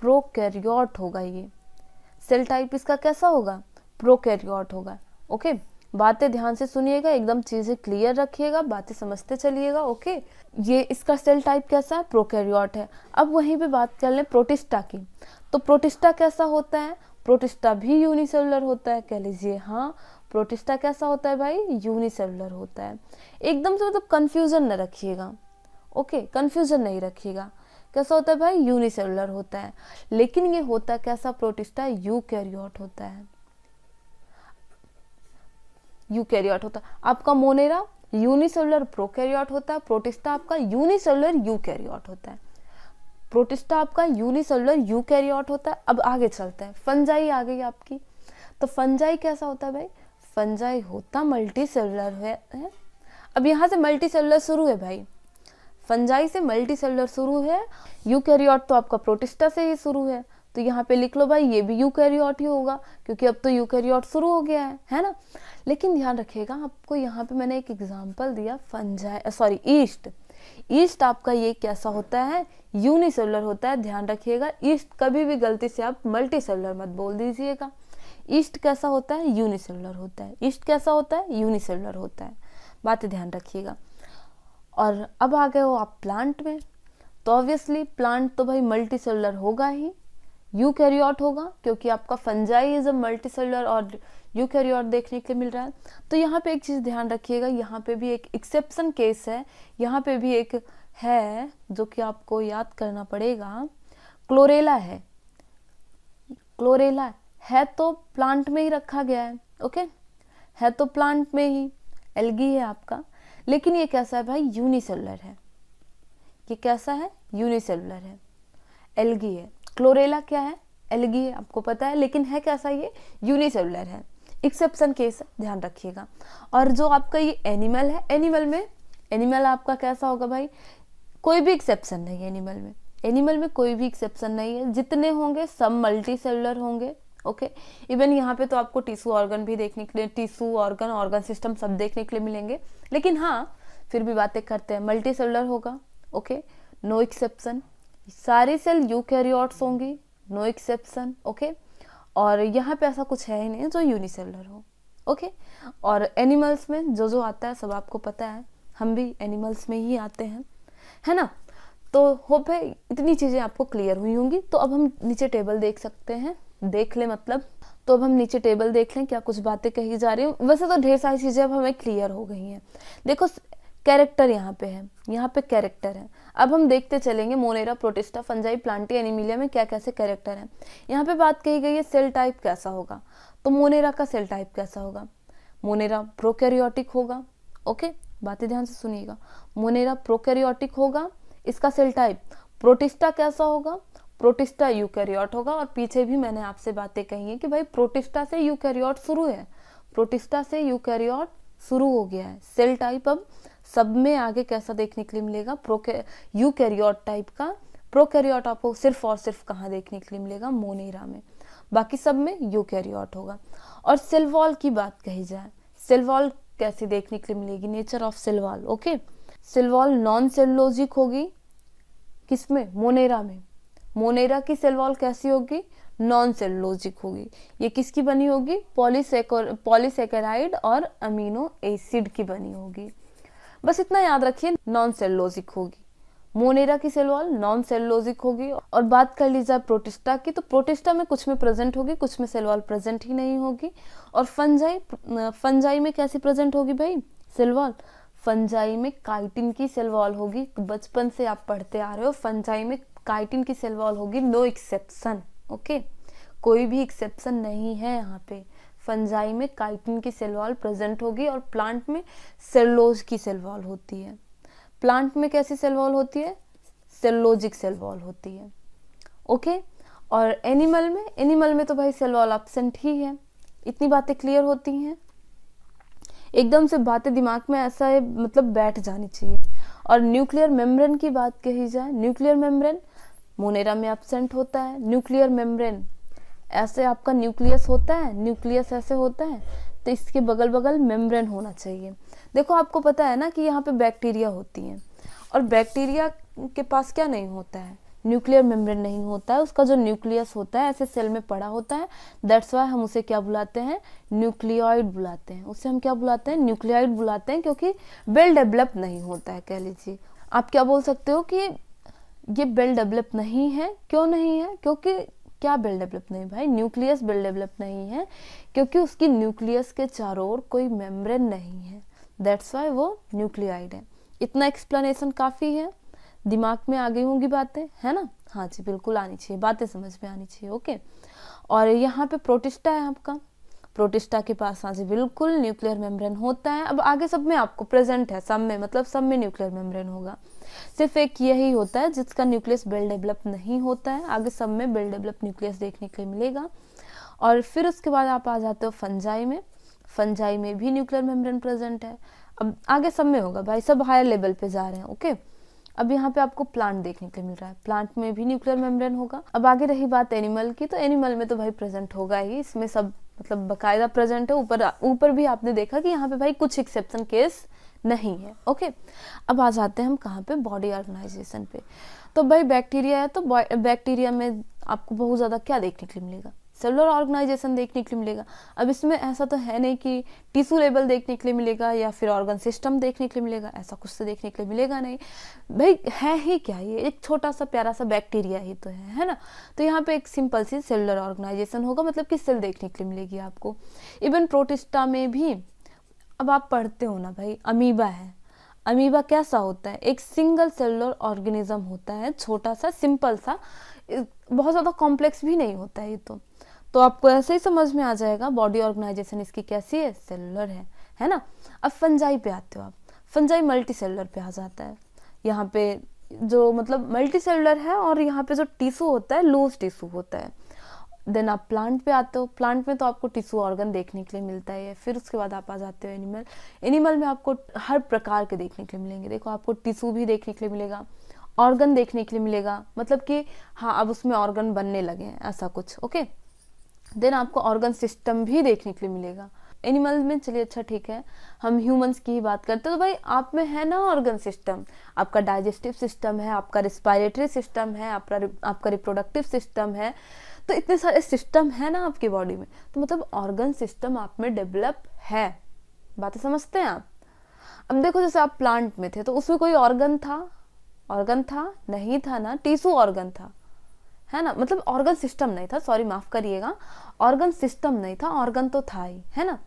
प्रोकैरियोट होगा ये सेल टाइप इसका कैसा होगा प्रोकैरियोट होगा ओके बातें ध्यान से सुनिएगा एकदम चीज़ें क्लियर रखिएगा बातें समझते चलिएगा ओके ये इसका सेल टाइप कैसा है प्रोकैरियोट है अब वहीं पे बात कर लें प्रोटिस्टा की तो प्रोटिस्टा कैसा होता है प्रोटिस्टा भी यूनिसेलुलर होता है कह लीजिए हाँ प्रोटिस्टा कैसा होता है भाई यूनिसेलुलर होता है एकदम से मतलब कन्फ्यूज़न न रखिएगा ओके कन्फ्यूज़न नहीं रखिएगा कैसा होता है भाई यूनिसेलुलर होता है लेकिन ये होता कैसा प्रोटिस्टा यूकैरियोट होता है यूकैरियोट होता है आपका मोनेरा यूनिसेलुलर प्रोकैरियोट होता है प्रोटिस्टा आपका यूनिसेलुलर यूकैरियोट होता है प्रोटिस्टा आपका यूनिसेलुलर यूकैरियोट होता है अब आगे चलते हैं फंजाई आ गई आपकी तो फंजाई कैसा होता है भाई फंजाई होता मल्टी सेलुलर है अब यहाँ से मल्टी सेलुलर शुरू है भाई फंजाई से मल्टी सेलुलर शुरू है यूकैरियोट तो आपका प्रोटिस्टा से ही शुरू है तो यहाँ पे लिख लो भाई ये भी यूकैरियोट ही होगा क्योंकि अब तो यूकैरियोट शुरू हो गया है है ना लेकिन ध्यान रखिएगा आपको यहाँ पे मैंने एक एग्जाम्पल दिया फंजाई सॉरी ईस्ट ईस्ट आपका ये कैसा होता है यूनिसेलुलर होता है ध्यान रखिएगा ईस्ट कभी भी गलती से आप मल्टी मत बोल दीजिएगा ईस्ट कैसा होता है यूनिसेलुलर होता है ईस्ट कैसा होता है यूनिसेलुलर होता है बातें ध्यान रखिएगा और अब आ गए हो आप प्लांट में तो ऑब्वियसली प्लांट तो भाई मल्टी होगा ही यू होगा क्योंकि आपका fungi is a multicellular और यू यूकैरियोट देखने के लिए मिल रहा है तो यहाँ पे एक चीज़ ध्यान रखिएगा यहाँ पे भी एक एक्सेप्शन केस है यहाँ पे भी एक है जो कि आपको याद करना पड़ेगा क्लोरेला है क्लोरेला है तो प्लांट में ही रखा गया है ओके है तो प्लांट में ही एलगी है आपका लेकिन ये कैसा है भाई यूनिसेलुलर है ये कैसा है यूनिसेलुलर है एलगी है क्लोरेला क्या है एलगी है आपको पता है लेकिन है कैसा ये यूनिसेलुलर है एक्सेप्शन केस है ध्यान रखिएगा और जो आपका ये एनिमल है एनिमल में एनिमल आपका कैसा होगा भाई कोई भी एक्सेप्शन नहीं है एनिमल में एनिमल में कोई भी एक्सेप्शन नहीं है जितने होंगे सब मल्टी सेलुलर होंगे ओके इवन यहाँ पे तो आपको टिश्यू ऑर्गन भी देखने के लिए टिश्यू ऑर्गन ऑर्गन सिस्टम सब देखने के लिए मिलेंगे लेकिन हाँ फिर भी बातें करते हैं मल्टी सेलुलर होगा ओके नो एक्सेप्शन सारी सेल यूकैरियोट्स होंगी नो एक्सेप्शन ओके और यहाँ पे ऐसा कुछ है ही नहीं जो यूनिसेलर हो ओके और एनिमल्स में जो जो आता है सब आपको पता है हम भी एनिमल्स में ही आते हैं है ना तो होप है इतनी चीज़ें आपको क्लियर हुई होंगी तो अब हम नीचे टेबल देख सकते हैं देख ले मतलब तो अब हम नीचे टेबल देख लें क्या कुछ बातें कही जा रही हैं वैसे तो ढेर सारी चीज़ें अब हमें क्लियर हो गई हैं देखो कैरेक्टर यहाँ पे है यहाँ पे कैरेक्टर है अब हम देखते चलेंगे Monera protista fungi Plantae Animalia में क्या कैसे कैरेक्टर हैं यहाँ पे बात कही गई है सेल टाइप कैसा होगा तो मोनेरा का सेल टाइप कैसा होगा मोनेरा प्रोकैरियोटिक होगा ओके बातें ध्यान से सुनिएगा मोनेरा प्रोकैरियोटिक होगा इसका सेल टाइप प्रोटिस्टा कैसा होगा प्रोटिस्टा यूकैरियोट होगा और पीछे भी मैंने आपसे बातें कही है कि भाई प्रोटिस्टा से यूकैरियोट शुरू है प्रोटिस्टा से यूकैरियोट शुरू हो गया है सेल टाइप अब सब में आगे कैसा देखने के लिए मिलेगा प्रो यू कैरियोट टाइप का प्रोकैरियोट आपको सिर्फ और सिर्फ कहाँ देखने के लिए मिलेगा मोनेरा में बाकी सब में यूकैरियोट होगा और सिल्वॉल की बात कही जाए सिल्वॉल कैसे देखने के लिए मिलेगी nature of cell wall okay cell wall non cellulosic होगी किसमें मोनेरा में मोनेरा की सेलवॉल कैसी होगी नॉन सेलुलोजिक होगी ये किसकी बनी होगी पॉलीसेकोर पॉलीसेकेराइड और अमीनो एसिड की बनी होगी बस इतना याद रखिए नॉन सेलोजिक होगी मोनेरा की सेल वॉल नॉन सेलोजिक होगी और बात कर ली जाए प्रोटिस्टा की तो प्रोटिस्टा में कुछ में प्रेजेंट होगी कुछ में सेल वॉल प्रेजेंट ही नहीं होगी और फंजाई फंजाई में कैसी प्रेजेंट होगी भाई सेल वॉल फंजाई में काइटिन की सेल वॉल होगी बचपन से आप पढ़ते आ रहे हो फंजाई में काइटिन की सेल वॉल होगी नो एक्सेप्शन ओके कोई भी एक्सेप्शन नहीं है यहाँ पे फंजाई में काइटिन की सेलवाल प्रेजेंट होगी और प्लांट में सेलोज की सेलवाल होती है प्लांट में कैसी सेलवाल होती है सेलोजिक सेलवाल होती है ओके और एनिमल में एनिमल में तो भाई सेलवाल एबसेंट ही है इतनी बातें क्लियर होती हैं एकदम से बातें दिमाग में ऐसा है मतलब बैठ जानी चाहिए और न्यूक्लियर मेम्ब्रेन की बात कही जाए न्यूक्लियर मेम्ब्रेन मोनेरा में एबसेंट होता है न्यूक्लियर मेम्ब्रेन ऐसे आपका न्यूक्लियस होता है न्यूक्लियस ऐसे होता है तो इसके बगल बगल मेम्ब्रेन होना चाहिए देखो आपको पता है ना कि यहाँ पे बैक्टीरिया होती हैं और बैक्टीरिया के पास क्या नहीं होता है न्यूक्लियर मेम्ब्रेन नहीं होता है उसका जो न्यूक्लियस होता है ऐसे सेल में पड़ा होता है दैट्स वाई हम उसे क्या बुलाते हैं न्यूक्लियोइड बुलाते हैं उसे हम क्या बुलाते हैं न्यूक्लियोइड बुलाते हैं क्योंकि वेल डेवलप नहीं होता है कह लीजिए आप क्या बोल सकते हो कि ये वेल डेवलप नहीं है क्यों नहीं है क्योंकि क्या बिल डेवलप नहीं भाई न्यूक्लियस बिल डेवलप नहीं है क्योंकि उसकी न्यूक्लियस के चारों ओर कोई मेम्ब्रेन नहीं है दैट्स वाई वो न्यूक्लियाइड है इतना एक्सप्लेनेशन काफ़ी है दिमाग में आ गई होंगी बातें है ना हाँ जी बिल्कुल आनी चाहिए बातें समझ में आनी चाहिए ओके और यहाँ पे प्रोटिस्टा है आपका प्रोटिस्टा के पास हाँ जी बिल्कुल न्यूक्लियर मेम्ब्रेन होता है अब आगे सब में आपको प्रेजेंट है सब में मतलब सब में न्यूक्लियर मेम्ब्रेन होगा सिर्फ एक यही होता है जिसका न्यूक्लियस वेल डेवलप नहीं होता है आगे सब में वेल डेवलप न्यूक्लियस देखने के लिए मिलेगा और फिर उसके बाद आप आ जाते हो फंजाई में फंजाई में भी न्यूक्लियर मेम्ब्रेन प्रेजेंट है अब आगे सब में होगा भाई सब हायर लेवल पे जा रहे हैं ओके अब यहाँ पे आपको प्लांट देखने के लिए मिल रहा है प्लांट में भी न्यूक्लियर मेम्ब्रेन होगा अब आगे रही बात एनिमल की तो एनिमल में तो भाई प्रेजेंट होगा ही इसमें सब मतलब बकायदा प्रेजेंट है ऊपर ऊपर भी आपने देखा कि यहाँ पे भाई कुछ एक्सेप्शन केस नहीं है ओके अब आ जाते हैं हम कहाँ पे बॉडी ऑर्गेनाइजेशन पे तो भाई बैक्टीरिया है तो बैक्टीरिया में आपको बहुत ज़्यादा क्या देखने के लिए मिलेगा सेलुलर ऑर्गेनाइजेशन देखने के लिए मिलेगा अब इसमें ऐसा तो है नहीं कि टिश्यू लेवल देखने के लिए मिलेगा या फिर ऑर्गन सिस्टम देखने के लिए मिलेगा ऐसा कुछ तो देखने के लिए मिलेगा नहीं भाई है ही क्या ये एक छोटा सा प्यारा सा बैक्टीरिया ही तो है है ना तो यहाँ पे एक सिंपल सी सेलुलर ऑर्गेनाइजेशन होगा मतलब कि सेल देखने के लिए मिलेगी आपको इवन प्रोटिस्टा में भी अब आप पढ़ते हो ना भाई अमीबा है अमीबा कैसा होता है एक सिंगल सेलुलर ऑर्गेनिज्म होता है छोटा सा सिंपल सा बहुत ज़्यादा कॉम्प्लेक्स भी नहीं होता है ये तो तो आपको ऐसे ही समझ में आ जाएगा बॉडी ऑर्गेनाइजेशन इसकी कैसी है सेलुलर है है ना अब फंजाई पे आते हो आप फंजाई मल्टी सेलुलर पे आ जाता है यहाँ पे जो मतलब मल्टी सेलुलर है और यहाँ पे जो टिशू होता है लूज टिशू होता है देन आप प्लांट पे आते हो प्लांट में तो आपको टिश्यू ऑर्गन देखने के लिए मिलता है फिर उसके बाद आप आ जाते हो एनिमल एनिमल में आपको हर प्रकार के देखने के लिए मिलेंगे देखो आपको टिशू भी देखने के लिए मिलेगा ऑर्गन देखने के लिए मिलेगा मतलब कि हाँ अब उसमें ऑर्गन बनने लगे हैं ऐसा कुछ ओके देन आपको ऑर्गन सिस्टम भी देखने के लिए मिलेगा एनिमल में चलिए अच्छा ठीक है हम ह्यूमंस की ही बात करते हैं तो भाई आप में है ना ऑर्गन सिस्टम आपका डाइजेस्टिव सिस्टम है आपका रिस्पायरेटरी सिस्टम है आपका आपका रिप्रोडक्टिव सिस्टम है तो इतने सारे सिस्टम है ना आपकी बॉडी में तो मतलब ऑर्गन सिस्टम आप में डेवलप है बातें समझते हैं आप अब देखो जैसे आप प्लांट में थे तो उसमें कोई ऑर्गन था ऑर्गन था नहीं था ना टीसू ऑर्गन था है ना मतलब ऑर्गन सिस्टम नहीं था सॉरी माफ़ करिएगा ऑर्गन सिस्टम नहीं था ऑर्गन तो था ही है ना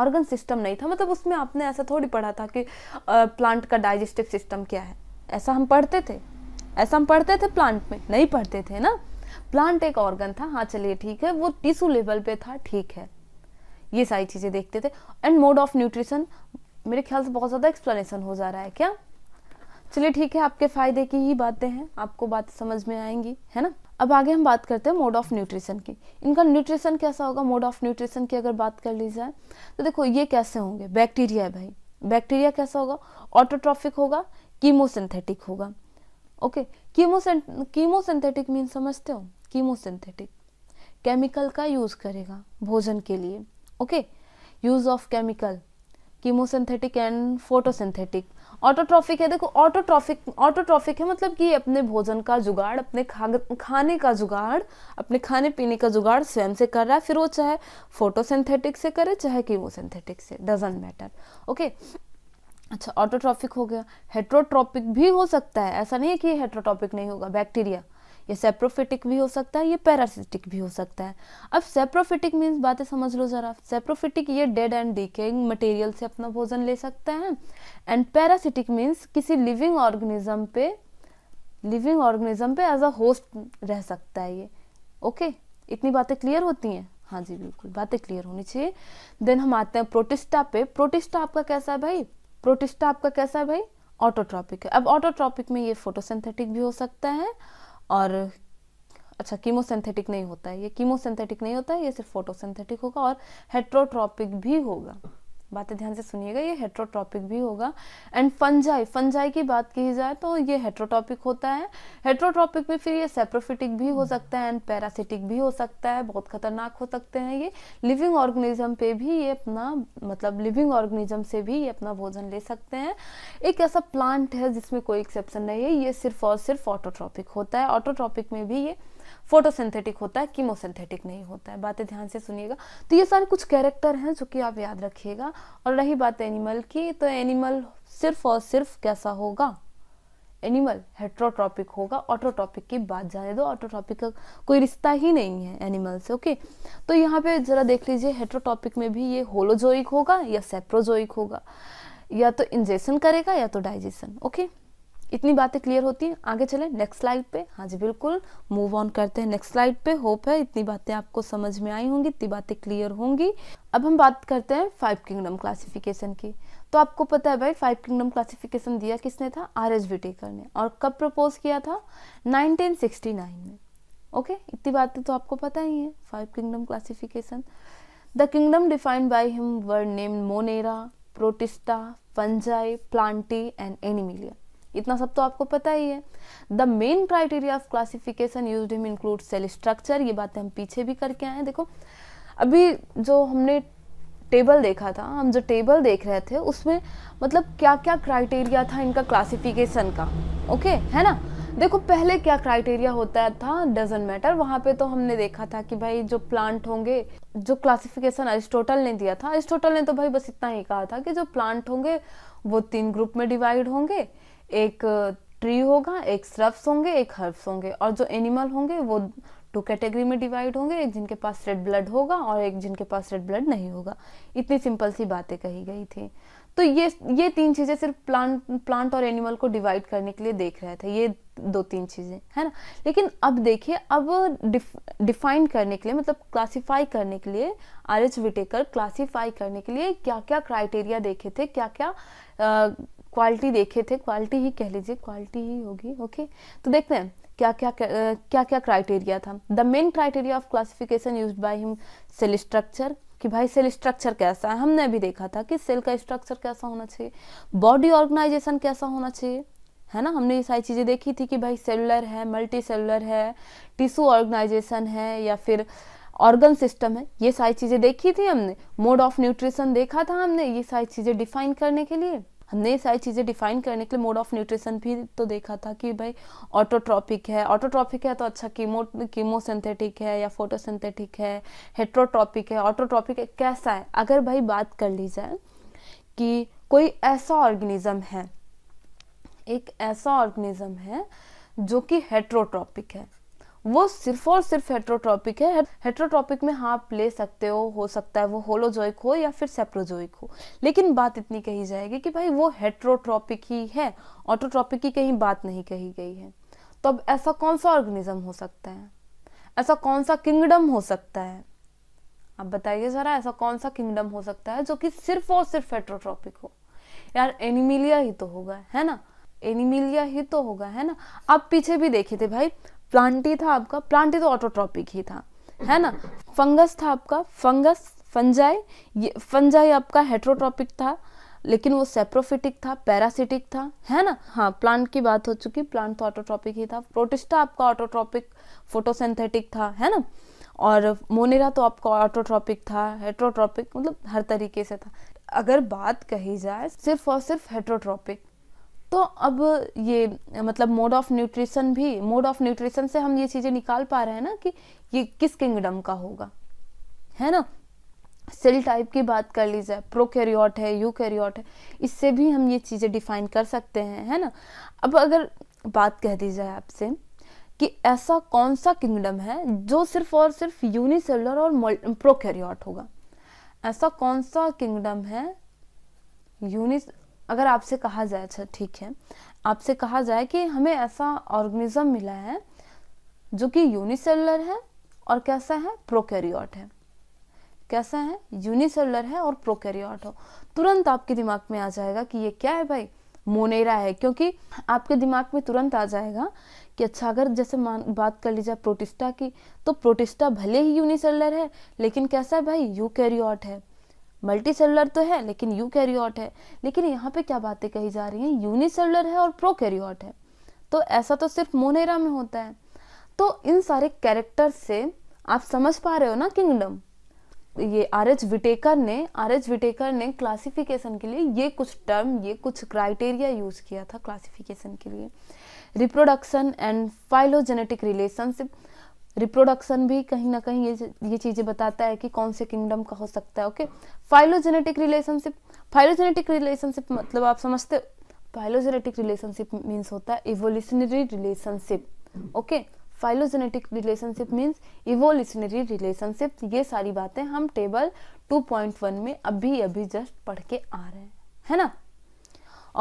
ऑर्गन सिस्टम नहीं था मतलब उसमें आपने ऐसा थोड़ी पढ़ा था कि आ, प्लांट का डाइजेस्टिव सिस्टम क्या है ऐसा हम पढ़ते थे ऐसा हम पढ़ते थे प्लांट में नहीं पढ़ते थे ना प्लांट एक ऑर्गन था हाँ चलिए ठीक है वो टिश्यू लेवल पे था ठीक है ये सारी चीज़ें देखते थे एंड मोड ऑफ न्यूट्रिशन मेरे ख्याल से बहुत ज़्यादा एक्सप्लेनेशन हो जा रहा है क्या चलिए ठीक है आपके फायदे की ही बातें हैं आपको बात समझ में आएंगी है ना अब आगे हम बात करते हैं मोड ऑफ न्यूट्रिशन की इनका न्यूट्रिशन कैसा होगा मोड ऑफ न्यूट्रिशन की अगर बात कर ली जाए तो देखो ये कैसे होंगे बैक्टीरिया है भाई बैक्टीरिया कैसा होगा ऑटोट्रॉफिक होगा कीमोसिंथेटिक होगा ओके कीमोसें कीमोसिंथेटिक मीन समझते हो कीमोसिंथेटिक केमिकल का यूज़ करेगा भोजन के लिए okay use of chemical chemosynthetic and photosynthetic autotrophic है देखो ऑटोट्रॉफिक ऑटोट्रॉफिक है मतलब कि अपने भोजन का जुगाड़ अपने खा खाने का जुगाड़ अपने खाने पीने का जुगाड़ स्वयं से कर रहा है फिर वो चाहे फोटोसिंथेटिक से करे चाहे कि वो सिंथेटिक से डजेंट मैटर ओके अच्छा ऑटोट्रॉफिक हो गया हेट्रोट्रॉपिक भी हो सकता है ऐसा नहीं है कि हेट्रोट्रॉपिक नहीं होगा बैक्टीरिया ये सेप्रोफिटिक भी हो सकता है ये पैरासिटिक भी हो सकता है अब सेप्रोफिटिक मीन्स बातें समझ लो ज़रा सेप्रोफिटिक ये डेड एंड डीकेइंग मटेरियल से अपना भोजन ले सकता है एंड पैरासिटिक मीन्स किसी लिविंग ऑर्गेनिज्म पे लिविंग ऑर्गेनिज्म पे एज अ होस्ट रह सकता है ये ओके okay? इतनी बातें क्लियर होती हैं हाँ जी बिल्कुल बातें क्लियर होनी चाहिए देन हम आते हैं प्रोटिस्टा पे प्रोटिस्टा आपका कैसा है भाई प्रोटिस्टा आपका कैसा है भाई ऑटोट्रॉपिक है अब ऑटोट्रॉपिक में ये फोटोसिंथेटिक भी हो सकता है और अच्छा कीमोसिंथेटिक नहीं होता है ये कीमोसिंथेटिक नहीं होता है ये सिर्फ फोटोसिंथेटिक होगा और हेट्रोट्रॉपिक भी होगा बातें ध्यान से सुनिएगा ये हेट्रोटॉपिक भी होगा एंड फंजाई फंजाई की बात की जाए तो ये हेट्रोटॉपिक होता है हेट्रोटॉपिक में फिर ये सेप्रोफिटिक भी हो हम्म। सकता है एंड पैरासिटिक भी हो सकता है बहुत खतरनाक हो सकते हैं ये लिविंग ऑर्गेनिज्म पे भी ये अपना मतलब लिविंग ऑर्गेनिज्म से भी ये अपना भोजन ले सकते हैं एक ऐसा प्लांट है जिसमें कोई एक्सेप्शन नहीं है ये सिर्फ और सिर्फ ऑटोट्रॉपिक होता है ऑटोट्रॉपिक में भी ये फोटोसिंथेटिक होता है कीमोसिंथेटिक नहीं होता है बातें ध्यान से सुनिएगा तो ये सारे कुछ कैरेक्टर हैं जो कि आप याद रखिएगा और रही बात एनिमल की तो एनिमल सिर्फ और सिर्फ कैसा होगा एनिमल हेट्रोट्रॉपिक होगा ऑटोट्रॉपिक की बात जाने दो ऑटोट्रॉपिक का कोई रिश्ता ही नहीं है एनिमल से ओके तो यहाँ पे जरा देख लीजिए हेट्रोटॉपिक में भी ये होलोजोइक होगा या सेप्रोजोइक होगा या तो इंजेशन करेगा या तो डाइजेशन ओके इतनी बातें क्लियर होती हैं आगे चले नेक्स्ट स्लाइड पे हाँ जी बिल्कुल मूव ऑन करते हैं नेक्स्ट स्लाइड पे होप है इतनी बातें आपको समझ में आई होंगी इतनी बातें क्लियर होंगी अब हम बात करते हैं फाइव किंगडम क्लासिफिकेशन की तो आपको पता है भाई फाइव किंगडम क्लासिफिकेशन दिया किसने था आर एच विटेकर ने और कब प्रपोज किया था नाइनटीन में ओके इतनी बातें तो आपको पता ही है five kingdom classification the kingdom defined by him word name monera protista fungi plantae and animalia इतना सब तो आपको पता ही है the main criteria of classification use him include cell structure ये बातें हम पीछे भी करके आए देखो अभी जो हमने टेबल देखा था हम जो टेबल देख रहे थे उसमें मतलब क्या क्या क्राइटेरिया था इनका क्लासिफिकेशन का ओके है ना देखो पहले क्या क्राइटेरिया होता था डजेंट मैटर वहाँ पे तो हमने देखा था कि भाई जो प्लांट होंगे जो क्लासिफिकेशन अरिस्टोटल ने दिया था अरिस्टोटल ने तो भाई बस इतना ही कहा था कि जो प्लांट होंगे वो तीन ग्रुप में डिवाइड होंगे एक ट्री होगा एक स्रफ्स होंगे एक हर्ब्स होंगे और जो एनिमल होंगे वो टू कैटेगरी में डिवाइड होंगे एक जिनके पास रेड ब्लड होगा और एक जिनके पास रेड ब्लड नहीं होगा इतनी सिंपल सी बातें कही गई थी तो ये ये तीन चीज़ें सिर्फ प्लांट प्लांट और एनिमल को डिवाइड करने के लिए देख रहे थे ये दो तीन चीज़ें है ना लेकिन अब देखिए अब डिफाइन करने के लिए मतलब क्लासिफाई करने के लिए आर एच विटेकर क्लासीफाई करने के लिए क्या क्या क्राइटेरिया देखे थे क्या क्या क्वालिटी देखे थे क्वालिटी ही कह लीजिए क्वालिटी ही होगी ओके तो देखते हैं क्या क्या क्या क्या क्राइटेरिया था the main criteria of classification used by him cell structure कि भाई सेल स्ट्रक्चर कैसा है हमने अभी देखा था कि सेल का स्ट्रक्चर कैसा होना चाहिए बॉडी ऑर्गेनाइजेशन कैसा होना चाहिए है ना हमने ये सारी चीज़ें देखी थी कि भाई सेलुलर है मल्टी सेलुलर है टिश्यू ऑर्गेनाइजेशन है या फिर ऑर्गन सिस्टम है ये सारी चीज़ें देखी थी हमने मोड ऑफ न्यूट्रिशन देखा था हमने ये सारी चीज़ें डिफाइन करने के लिए हमने सारी चीज़ें डिफाइन करने के लिए मोड ऑफ न्यूट्रिशन भी तो देखा था कि भाई ऑटोट्रॉपिक है ऑटोट्रॉपिक है तो अच्छा कीमो कीमोसिंथेटिक है या फोटोसिंथेटिक है हेट्रोट्रॉपिक है ऑटोट्रॉपिक कैसा है अगर भाई बात कर ली जाए कि कोई ऐसा ऑर्गेनिज्म है एक ऐसा ऑर्गेनिज्म है जो कि हेट्रोट्रॉपिक है वो सिर्फ और सिर्फ हेट्रोट्रॉपिक है हेट्रोट्रॉपिक में हाँ आप ले सकते हो हो सकता है वो होलोजोइक हो या फिर सेप्रोजोइक हो लेकिन बात इतनी कही जाएगी कि भाई वो हेट्रोट्रॉपिक ही है ऑटोट्रॉपिक की कहीं बात नहीं कही गई है तो अब ऐसा कौन सा ऑर्गेनिज्म हो सकता है ऐसा कौन सा किंगडम हो सकता है आप बताइए ज़रा ऐसा कौन सा किंगडम हो सकता है जो कि सिर्फ और सिर्फ हेट्रोट्रॉपिक हो यार एनिमिलिया ही तो होगा है ना एनिमिलिया ही तो होगा है ना आप पीछे भी देखे थे भाई प्लांटी था आपका प्लांटी तो ऑटोट्रॉपिक ही था है ना फंगस था आपका फंगस फंजाई ये फंजाई आपका हेट्रोट्रॉपिक था लेकिन वो सेप्रोफिटिक था पैरासिटिक था है ना हाँ प्लांट की बात हो चुकी प्लांट तो ऑटोट्रॉपिक ही था प्रोटिस्टा आपका ऑटोट्रॉपिक फोटोसेंथेटिक था है ना और मोनेरा तो आपका ऑटोट्रॉपिक था हेट्रोट्रॉपिक मतलब हर तरीके से था अगर बात कही जाए सिर्फ और सिर्फ हेट्रोट्रॉपिक तो अब ये मतलब मोड ऑफ न्यूट्रिशन भी मोड ऑफ न्यूट्रिशन से हम ये चीज़ें निकाल पा रहे हैं ना कि ये किस किंगडम का होगा है ना सेल टाइप की बात कर लीजिए प्रोकैरियोट है यूकैरियोट है इससे भी हम ये चीज़ें डिफाइन कर सकते हैं है ना अब अगर बात कह दी जाए आपसे कि ऐसा कौन सा किंगडम है जो सिर्फ और सिर्फ यूनिसेलर और प्रोकैरियोट होगा ऐसा कौन सा किंगडम है यूनिस अगर आपसे कहा जाए अच्छा ठीक है आपसे कहा जाए कि हमें ऐसा ऑर्गेनिज्म मिला है जो कि यूनिसेलुलर है और कैसा है प्रोकैरियोट है कैसा है यूनिसेलुलर है और प्रोकैरियोट हो तुरंत आपके दिमाग में आ जाएगा कि ये क्या है भाई मोनेरा है क्योंकि आपके दिमाग में तुरंत आ जाएगा कि अच्छा अगर जैसे मान बात कर ली जाए प्रोटिस्टा की तो प्रोटिस्टा भले ही यूनिसेलुलर है लेकिन कैसा है भाई यूकैरियोट है मल्टी सेलुलर तो है लेकिन यू कैरियोट है लेकिन यहाँ पे क्या बातें कही जा रही हैं यूनिसेलुलर है और प्रो कैरियोट है तो ऐसा तो सिर्फ मोनेरा में होता है तो इन सारे कैरेक्टर से आप समझ पा रहे हो ना किंगडम ये आर एच विटेकर ने आर एच विटेकर ने क्लासिफिकेशन के लिए ये कुछ टर्म ये कुछ क्राइटेरिया यूज़ किया था क्लासिफिकेशन के लिए reproduction and phylogenetic relationship reproduction भी कहीं ना कहीं ये ये चीज़ें बताता है कि कौन से किंगडम का हो सकता है okay phylogenetic relationship phylogenetic relationship मतलब आप समझते फाइलोजेनेटिक रिलेशनशिप मीन्स होता है evolutionary relationship okay phylogenetic relationship means evolutionary relationship ये सारी बातें हम टेबल 2.1 में अभी अभी जस्ट पढ़ के आ रहे हैं है ना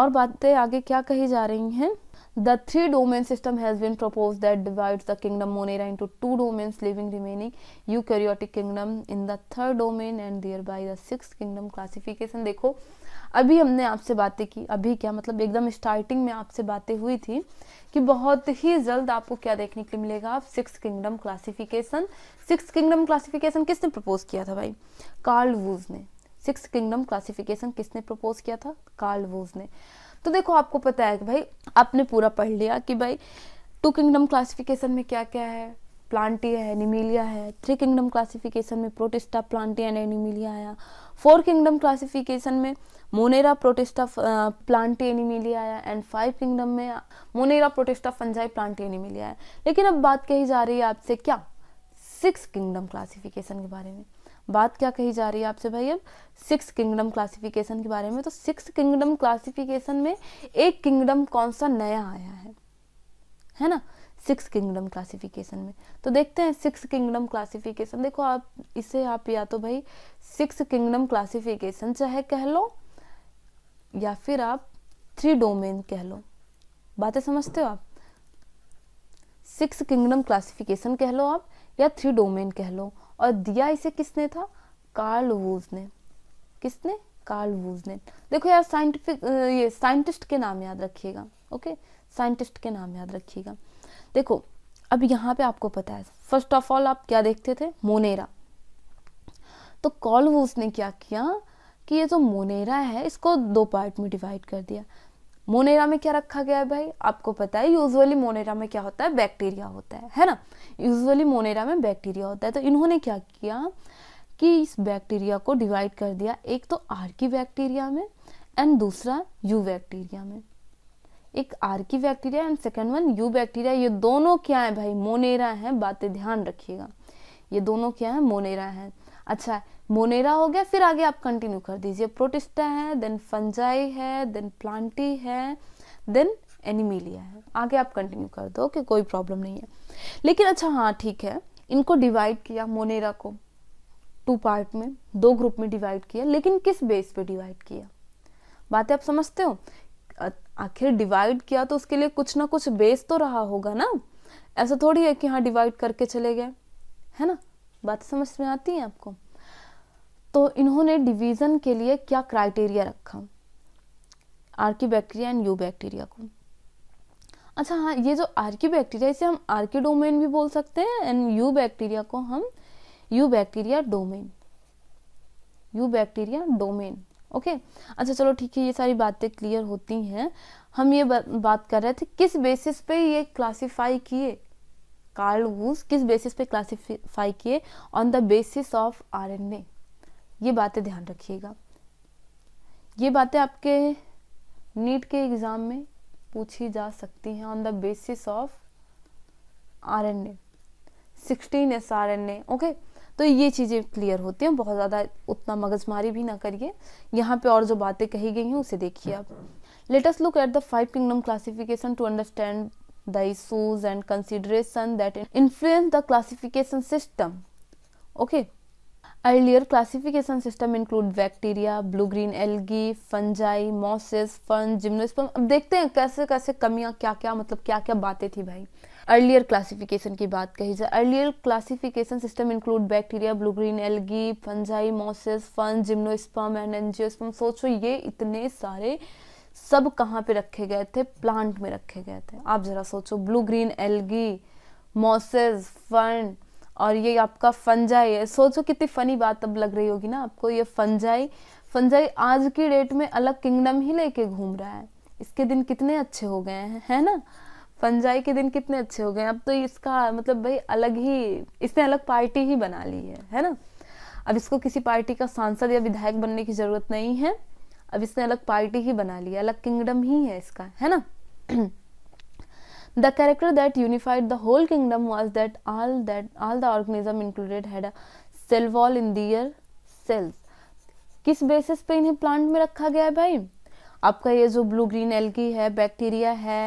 और बातें आगे क्या कही जा रही हैं The three domain system has been proposed that divides the kingdom Monera into two domains, leaving remaining eukaryotic kingdom in the third domain and thereby the sixth kingdom classification. देखो अभी हमने आपसे बातें की अभी क्या मतलब एकदम स्टार्टिंग में आपसे बातें हुई थी कि बहुत ही जल्द आपको क्या देखने के लिए मिलेगा आप six kingdom classification six kingdom classification किसने प्रपोज किया था भाई कार्ल वूज ने सिक्स किंगडम क्लासिफिकेशन किसने प्रपोज किया था कार्ल वूज ने तो देखो आपको पता है कि भाई आपने पूरा पढ़ लिया कि भाई टू किंगडम क्लासिफिकेशन में क्या क्या है प्लांटिया है निमिलिया है थ्री किंगडम क्लासिफिकेशन में प्रोटिस्टा प्लांटिया एंड एनिमिलिया आया फोर किंगडम क्लासिफिकेशन में मोनेरा प्रोटिस्टा प्लांटी एनिमिलिया आया एंड फाइव किंगडम में Monera protista fungi Plantae Animalia आया लेकिन अब बात कही जा रही है आपसे क्या सिक्स किंगडम क्लासिफिकेशन के बारे में बात क्या कही जा रही है आपसे भाई अब सिक्स किंगडम क्लासिफिकेशन के बारे में तो सिक्स किंगडम क्लासिफिकेशन में एक किंगडम कौन सा नया आया है है ना सिक्स किंगडम क्लासिफिकेशन में तो देखते हैं सिक्स किंगडम क्लासिफिकेशन देखो आप इसे आप या तो भाई सिक्स किंगडम क्लासिफिकेशन चाहे कह लो या फिर आप थ्री डोमेन कह लो बातें समझते हो आप सिक्स किंगडम क्लासिफिकेशन कह लो आप या थ्री डोमेन कह लो और दिया इसे किसने था कार्ल वूज ने किसने कार्ल वूज ने देखो यार साइंटिफिक ये साइंटिस्ट के नाम याद रखिएगा ओके साइंटिस्ट के नाम याद रखिएगा देखो अब यहाँ पे आपको पता है फर्स्ट ऑफ ऑल आप क्या देखते थे मोनेरा तो कॉल वूस ने क्या किया कि ये जो मोनेरा है इसको दो पार्ट में डिवाइड कर दिया मोनेरा में क्या रखा गया है भाई आपको पता है यूजुअली मोनेरा में क्या होता है बैक्टीरिया होता है है ना यूजुअली मोनेरा में बैक्टीरिया होता है तो इन्होंने क्या किया कि इस बैक्टीरिया को डिवाइड कर दिया एक तो आर की बैक्टीरिया में एंड दूसरा यू बैक्टीरिया में एक archaebacteria and second one eubacteria ये दोनों क्या है भाई मोनेरा है बातें ध्यान रखिएगा ये दोनों क्या है मोनेरा है अच्छा मोनेरा हो गया फिर आगे आप कंटिन्यू कर दीजिए प्रोटिस्टा है देन फंजाई है देन प्लांटी है देन एनिमी लिया है आगे आप कंटिन्यू कर दो कि कोई प्रॉब्लम नहीं है लेकिन अच्छा हाँ ठीक है इनको डिवाइड किया मोनेरा को टू पार्ट में दो ग्रुप में डिवाइड किया लेकिन किस बेस पे डिवाइड किया बातें आप समझते हो आखिर डिवाइड किया तो उसके लिए कुछ ना कुछ बेस तो रहा होगा ना ऐसा थोड़ी है कि हाँ डिवाइड करके चले गए है ना बात समझ में आती है आपको तो इन्होंने डिवीज़न के लिए क्या क्राइटेरिया रखा archaebacteria and eubacteria को अच्छा हाँ ये जो आर्की बैक्टीरिया इसे हम आर्की डोमेन भी बोल सकते हैं एंड यू बैक्टीरिया को हम eubacteria domain eubacteria domain okay अच्छा चलो ठीक है ये सारी बातें क्लियर होती हैं हम ये बा, बात कर रहे थे किस बेसिस पे ये क्लासिफाई किए कार्ल वूस किस बेसिस पे क्लासिफाई किए on the basis of uh ये बातें ध्यान रखिएगा ये बातें आपके नीट के एग्ज़ाम में पूछी जा सकती हैं on the basis of R N A sixteen S R N A okay तो ये चीज़ें क्लियर होती हैं बहुत ज़्यादा उतना मगजमारी भी ना करिए यहाँ पे और जो बातें कही गई हैं उसे देखिए आप let's look at the five kingdom classification to understand the issues and consideration that influence the classification system okay Earlier classification system include bacteria, blue-green algae, fungi, mosses, fern, gymnosperm. अब देखते हैं कैसे कैसे कमियां क्या क्या मतलब क्या क्या बातें थी भाई अर्लियर क्लासिफिकेशन की बात कही जाए earlier classification system include bacteria blue green algae fungi mosses ferns gymnosperms and angiosperms सोचो ये इतने सारे सब कहाँ पे रखे गए थे प्लांट में रखे गए थे आप जरा सोचो blue green algae mosses ferns और ये आपका फंजाई है सोचो कितनी फ़नी बात अब लग रही होगी ना आपको ये फंजाई फंजाई आज की डेट में अलग किंगडम ही लेके घूम रहा है इसके दिन कितने अच्छे हो गए हैं है ना फंजाई के दिन कितने अच्छे हो गए अब तो इसका मतलब भाई अलग ही इसने अलग पार्टी ही बना ली है है ना अब इसको किसी पार्टी का सांसद या विधायक बनने की ज़रूरत नहीं है अब इसने अलग पार्टी ही बना ली है अलग किंगडम ही है इसका है ना the character that unified the whole kingdom was that all that all the organism included had a cell wall in their cells किस बेसिस पे इन्हें प्लांट में रखा गया है भाई आपका ये जो ब्लू ग्रीन एल्गी है बैक्टीरिया है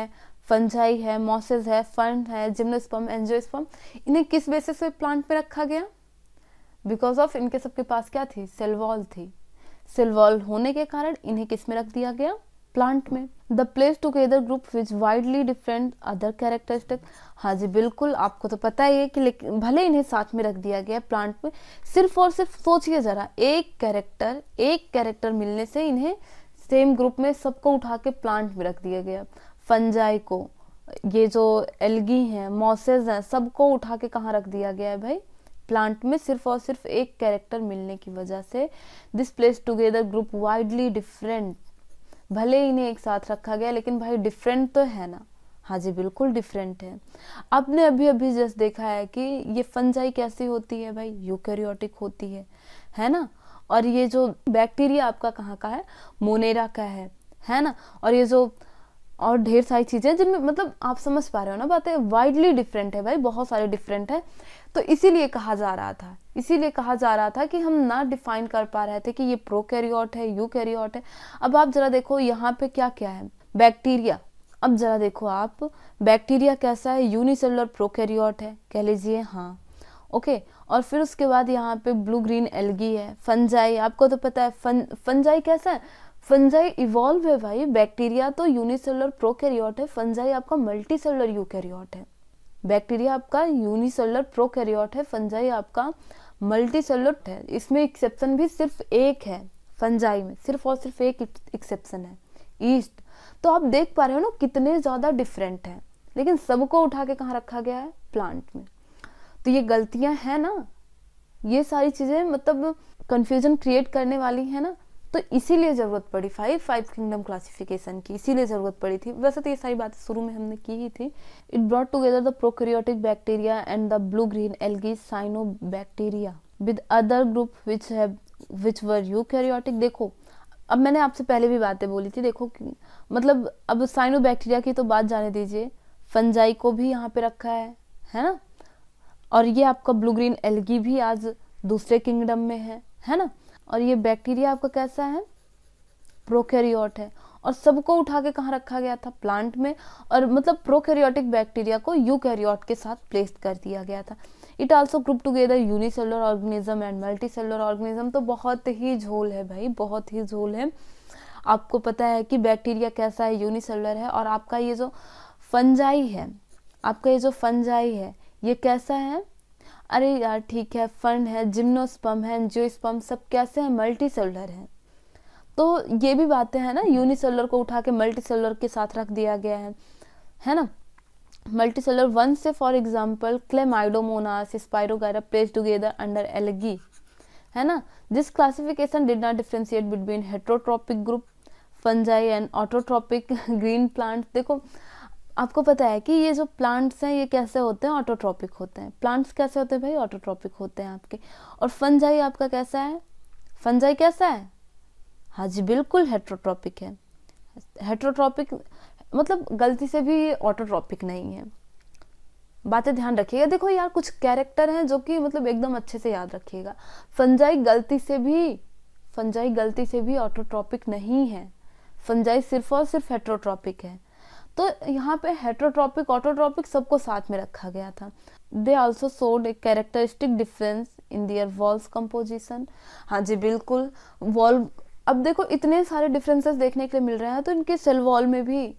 फंजाई है मॉसेस है फंड है जिम्नोस्पम एंजियोस्पम इन्हें किस बेसिस पे प्लांट में रखा गया बिकॉज ऑफ इनके सबके पास क्या थी सेलवॉल थी सेलवॉल होने के कारण इन्हें किस में रख दिया गया प्लांट में the place together group which widely different other characteristic हाँ जी बिल्कुल आपको तो पता ही है कि लेकिन भले इन्हें साथ में रख दिया गया प्लांट में सिर्फ और सिर्फ सोचिए ज़रा एक कैरेक्टर एक कैरेक्टर मिलने से इन्हें सेम ग्रुप में सबको उठा के प्लांट में रख दिया गया फंजाई को ये जो एलगी हैं मॉसेज हैं सबको उठा के कहाँ रख दिया गया है भाई प्लांट में सिर्फ और सिर्फ एक कैरेक्टर मिलने की वजह से this place together group widely different भले इन्हें एक साथ रखा गया लेकिन भाई डिफरेंट तो है ना हाँ जी बिल्कुल डिफरेंट है आपने अभी अभी जस्ट देखा है कि ये फंजाई कैसी होती है भाई यूकैरियोटिक होती है है ना और ये जो बैक्टीरिया आपका कहाँ का है मोनेरा का है है ना और ये जो और ढेर सारी चीज़ें जिनमें मतलब आप समझ पा रहे हो ना बातें वाइडली डिफरेंट है भाई बहुत सारे डिफरेंट है तो इसीलिए कहा जा रहा था इसीलिए कहा जा रहा था कि हम ना डिफाइन कर पा रहे थे कि ये प्रो कैरियोट है यू कैरियोट है अब आप जरा देखो यहाँ पे क्या क्या है बैक्टीरिया अब जरा देखो आप बैक्टीरिया कैसा है यूनिसेलुलर प्रोकैरियोट है कह लीजिए हाँ ओके और फिर उसके बाद यहाँ पे ब्लू ग्रीन एल्गी है फंजाई आपको तो पता है फन फंजाई कैसा है फंजाई इवॉल्व है भाई बैक्टीरिया तो यूनिसेलुलर प्रोकैरियोट है फंजाई आपका मल्टी सेलुलर यू है बैक्टीरिया आपका यूनिसेलुलर प्रोकैरियोट है फंजाई आपका मल्टी सेलुलर है इसमें एक्सेप्शन भी सिर्फ एक है फंजाई में सिर्फ और सिर्फ एक एक्सेप्शन है ईस्ट तो आप देख पा रहे हो ना कितने ज़्यादा डिफरेंट हैं लेकिन सबको उठा के कहाँ रखा गया है प्लांट में तो ये गलतियां हैं ना ये सारी चीज़ें मतलब कंफ्यूजन क्रिएट करने वाली है ना तो इसीलिए ज़रूरत पड़ी फाइव फाइव किंगडम क्लासिफिकेशन की इसीलिए ज़रूरत पड़ी थी वैसे तो ये सारी बातें शुरू में हमने की ही थी it brought together the prokaryotic bacteria and the blue green algae cyanobacteria with other group which है विच वर यू कैरियोटिक देखो अब मैंने आपसे पहले भी बातें बोली थी देखो मतलब अब साइनो बैक्टीरिया की तो बात जाने दीजिए फंजाई को भी यहाँ पे रखा है है ना और ये आपका ब्लू ग्रीन एल्गी भी आज दूसरे किंगडम में है है ना और ये बैक्टीरिया आपका कैसा है प्रोकैरियोट है और सबको उठा के कहाँ रखा गया था प्लांट में और मतलब प्रोकैरियोटिक बैक्टीरिया को यूकैरियोट के साथ प्लेस कर दिया गया था it also group together unicellular organism and multicellular organism तो बहुत ही झोल है भाई बहुत ही झोल है आपको पता है कि बैक्टीरिया कैसा है यूनिसेलुलर है और आपका ये जो फंजाई है आपका ये जो फंजाई है ये कैसा है अरे यार ठीक है फर्न है जिम्नोस्पम है जो स्पम सब कैसे हैं मल्टी सेलुलर हैं तो ये भी बातें हैं ना यूनिसेलुलर को उठा के मल्टी सेलुलर के साथ रख दिया गया है है ना मल्टी सेलुलर वन से for example Chlamydomonas Spirogyra place together under algae है ना this classification did not differentiate between heterotrophic group fungi and autotrophic green plant देखो आपको पता है कि ये जो प्लांट्स हैं ये कैसे होते हैं ऑटोट्रॉपिक होते हैं प्लांट्स कैसे होते हैं भाई ऑटोट्रॉपिक होते हैं आपके और फंजाई आपका कैसा है फंजाई कैसा है हाँ जी बिल्कुल हेट्रोट्रॉपिक है हेट्रोट्रॉपिक मतलब गलती से भी ऑटोट्रॉपिक नहीं है बातें ध्यान रखिएगा देखो यार कुछ कैरेक्टर हैं जो कि मतलब एकदम अच्छे से याद रखिएगा फंजाई गलती से भी फंजाई गलती से भी ऑटोट्रॉपिक नहीं है फंजाई सिर्फ और सिर्फ हेट्रोट्रॉपिक है तो यहाँ पे हेट्रोट्रॉपिक ऑटोट्रॉपिक सबको साथ में रखा गया था they also showed a characteristic difference in their walls composition हाँ जी बिल्कुल वॉल्व अब देखो इतने सारे डिफरेंसेस देखने के लिए मिल रहे हैं तो इनके सेल वॉल में भी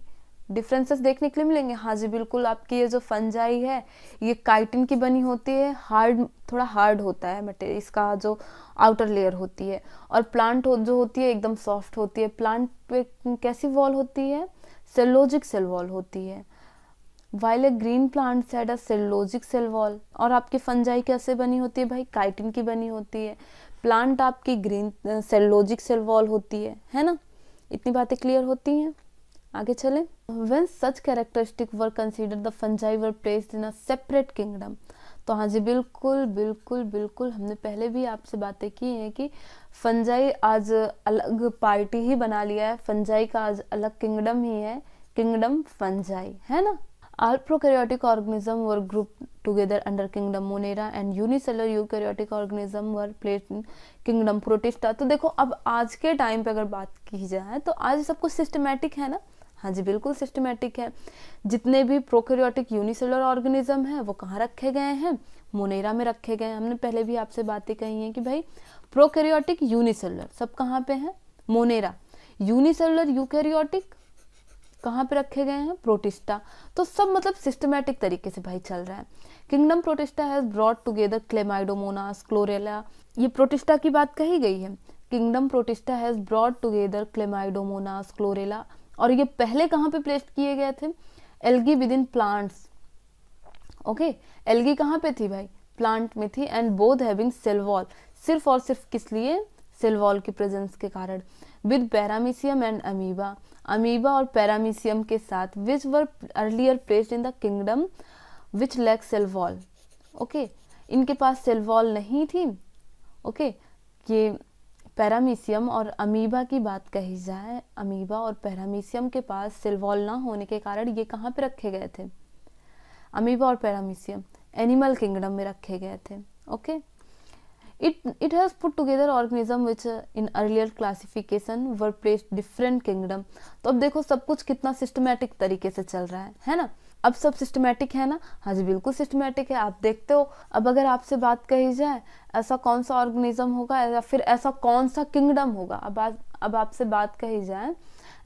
डिफरेंसेस देखने के लिए मिलेंगे हाँ जी बिल्कुल आपकी ये जो फंजाई है ये काइटिन की बनी होती है हार्ड थोड़ा हार्ड होता है मटेरियल इसका जो आउटर लेयर होती है और प्लांट हो, जो होती है एकदम सॉफ्ट होती है प्लांट पे कैसी वॉल होती है सेलोजिक सेल वॉल होती है while a green plant said a cellulosic cell wall और आपकी फंजाई कैसे बनी होती है भाई काइटिन की बनी होती है प्लांट आपकी ग्रीन सेलोजिक सेल वॉल होती है है ना इतनी बातें क्लियर होती हैं आगे चले when such characteristic were consider the fungi were place in a separate kingdom तो हाँ जी बिल्कुल बिल्कुल बिल्कुल हमने पहले भी आपसे बातें की हैं कि फंजाई आज अलग पार्टी ही बना लिया है फंजाई का आज अलग किंगडम ही है किंगडम फंजाई है ना All prokaryotic organism were group together under kingdom Monera and unicellular eukaryotic organism were placed in kingdom Protista. तो देखो अब आज के टाइम पे अगर बात की जाए तो आज सब कुछ सिस्टमेटिक है ना हाँ जी बिल्कुल सिस्टमेटिक है जितने भी प्रोकैरियोटिक यूनिसेलर ऑर्गेनिज्म है वो कहाँ रखे गए हैं मोनेरा में रखे गए हैं हमने पहले भी आपसे बातें कही हैं कि भाई प्रोकैरियोटिक यूनिसेलुलर सब कहाँ पे हैं मोनेरा यूनिसेलुलर यूकैरियोटिक कहाँ पे रखे गए हैं प्रोटिस्टा तो सब मतलब सिस्टमेटिक तरीके से भाई चल रहा है kingdom Protista has brought together Chlamydomonas Chlorella ये प्रोटिस्टा की बात कही गई है kingdom Protista has brought together Chlamydomonas Chlorella और ये पहले कहाँ पे प्लेस किए गए थे algae with in plants okay algae कहाँ पे थी भाई प्लांट में थी and both having cell wall सिर्फ और सिर्फ किस लिए सिल्वॉल के की प्रेजेंस के कारण with Paramecium and amoeba amoeba और पैरामीसियम के साथ which were earlier place in the kingdom which lack cell okay इनके पास सिलवॉल नहीं थी ओके okay, ये पैरामीसियम और अमीबा की बात कही जाए अमीबा और पैरामीशियम के पास सेल ना होने के कारण ये कहाँ पे रखे गए थे अमीबा और पैरामीशियम एनिमल किंगडम में रखे गए थे okay okay? It, it has put together organism which uh, in earlier classification were placed different kingdom. तो अब देखो सब कुछ कितना systematic तरीके से चल रहा है है ना अब सब सिस्टमेटिक है ना हाँ जी बिल्कुल सिस्टमेटिक है आप देखते हो अब अगर आपसे बात कही जाए ऐसा कौन सा ऑर्गेनिज्म होगा या फिर ऐसा कौन सा किंगडम होगा अब आ, अब आपसे बात कही जाए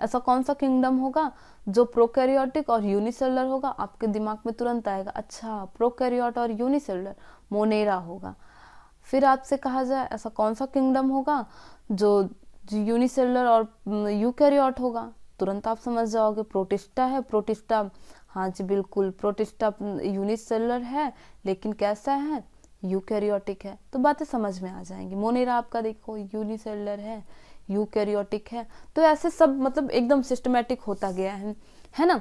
ऐसा कौन सा किंगडम होगा जो प्रोकैरियोटिक और यूनिसेलर होगा आपके दिमाग में तुरंत आएगा अच्छा प्रोकैरियोट और यूनिसेलर मोनेरा होगा फिर आपसे कहा जाए ऐसा कौन सा किंगडम होगा जो यूनिसेलर और यूकैरियोट होगा तुरंत आप समझ जाओगे प्रोटिस्टा है प्रोटिस्टा हाँ जी बिल्कुल प्रोटिस्टा यूनिसेलर है लेकिन कैसा है यूकैरियोटिक है तो बातें समझ में आ जाएंगी मोनेरा आपका देखो यूनिसेलर है यूकैरियोटिक है तो ऐसे सब मतलब एकदम सिस्टमेटिक होता गया है है ना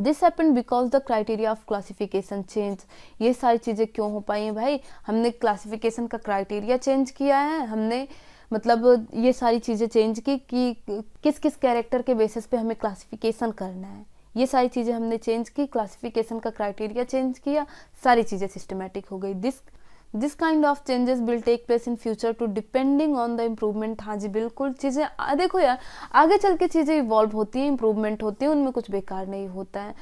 this happen because the criteria of classification change ये सारी चीज़ें क्यों हो पाई हैं भाई हमने क्लासिफिकेशन का क्राइटेरिया चेंज किया है हमने मतलब ये सारी चीज़ें चेंज की कि किस किस कैरेक्टर के बेसिस पे हमें क्लासिफिकेशन करना है ये सारी चीज़ें हमने चेंज की क्लासिफिकेशन का क्राइटेरिया चेंज किया सारी चीज़ें सिस्टमेटिक हो गई this this kind of changes will take place in future too depending on the improvement हाँ जी बिल्कुल चीज़ें देखो यार आगे चल के चीज़ें इवॉल्व होती हैं इम्प्रूवमेंट होती है उनमें कुछ बेकार नहीं होता है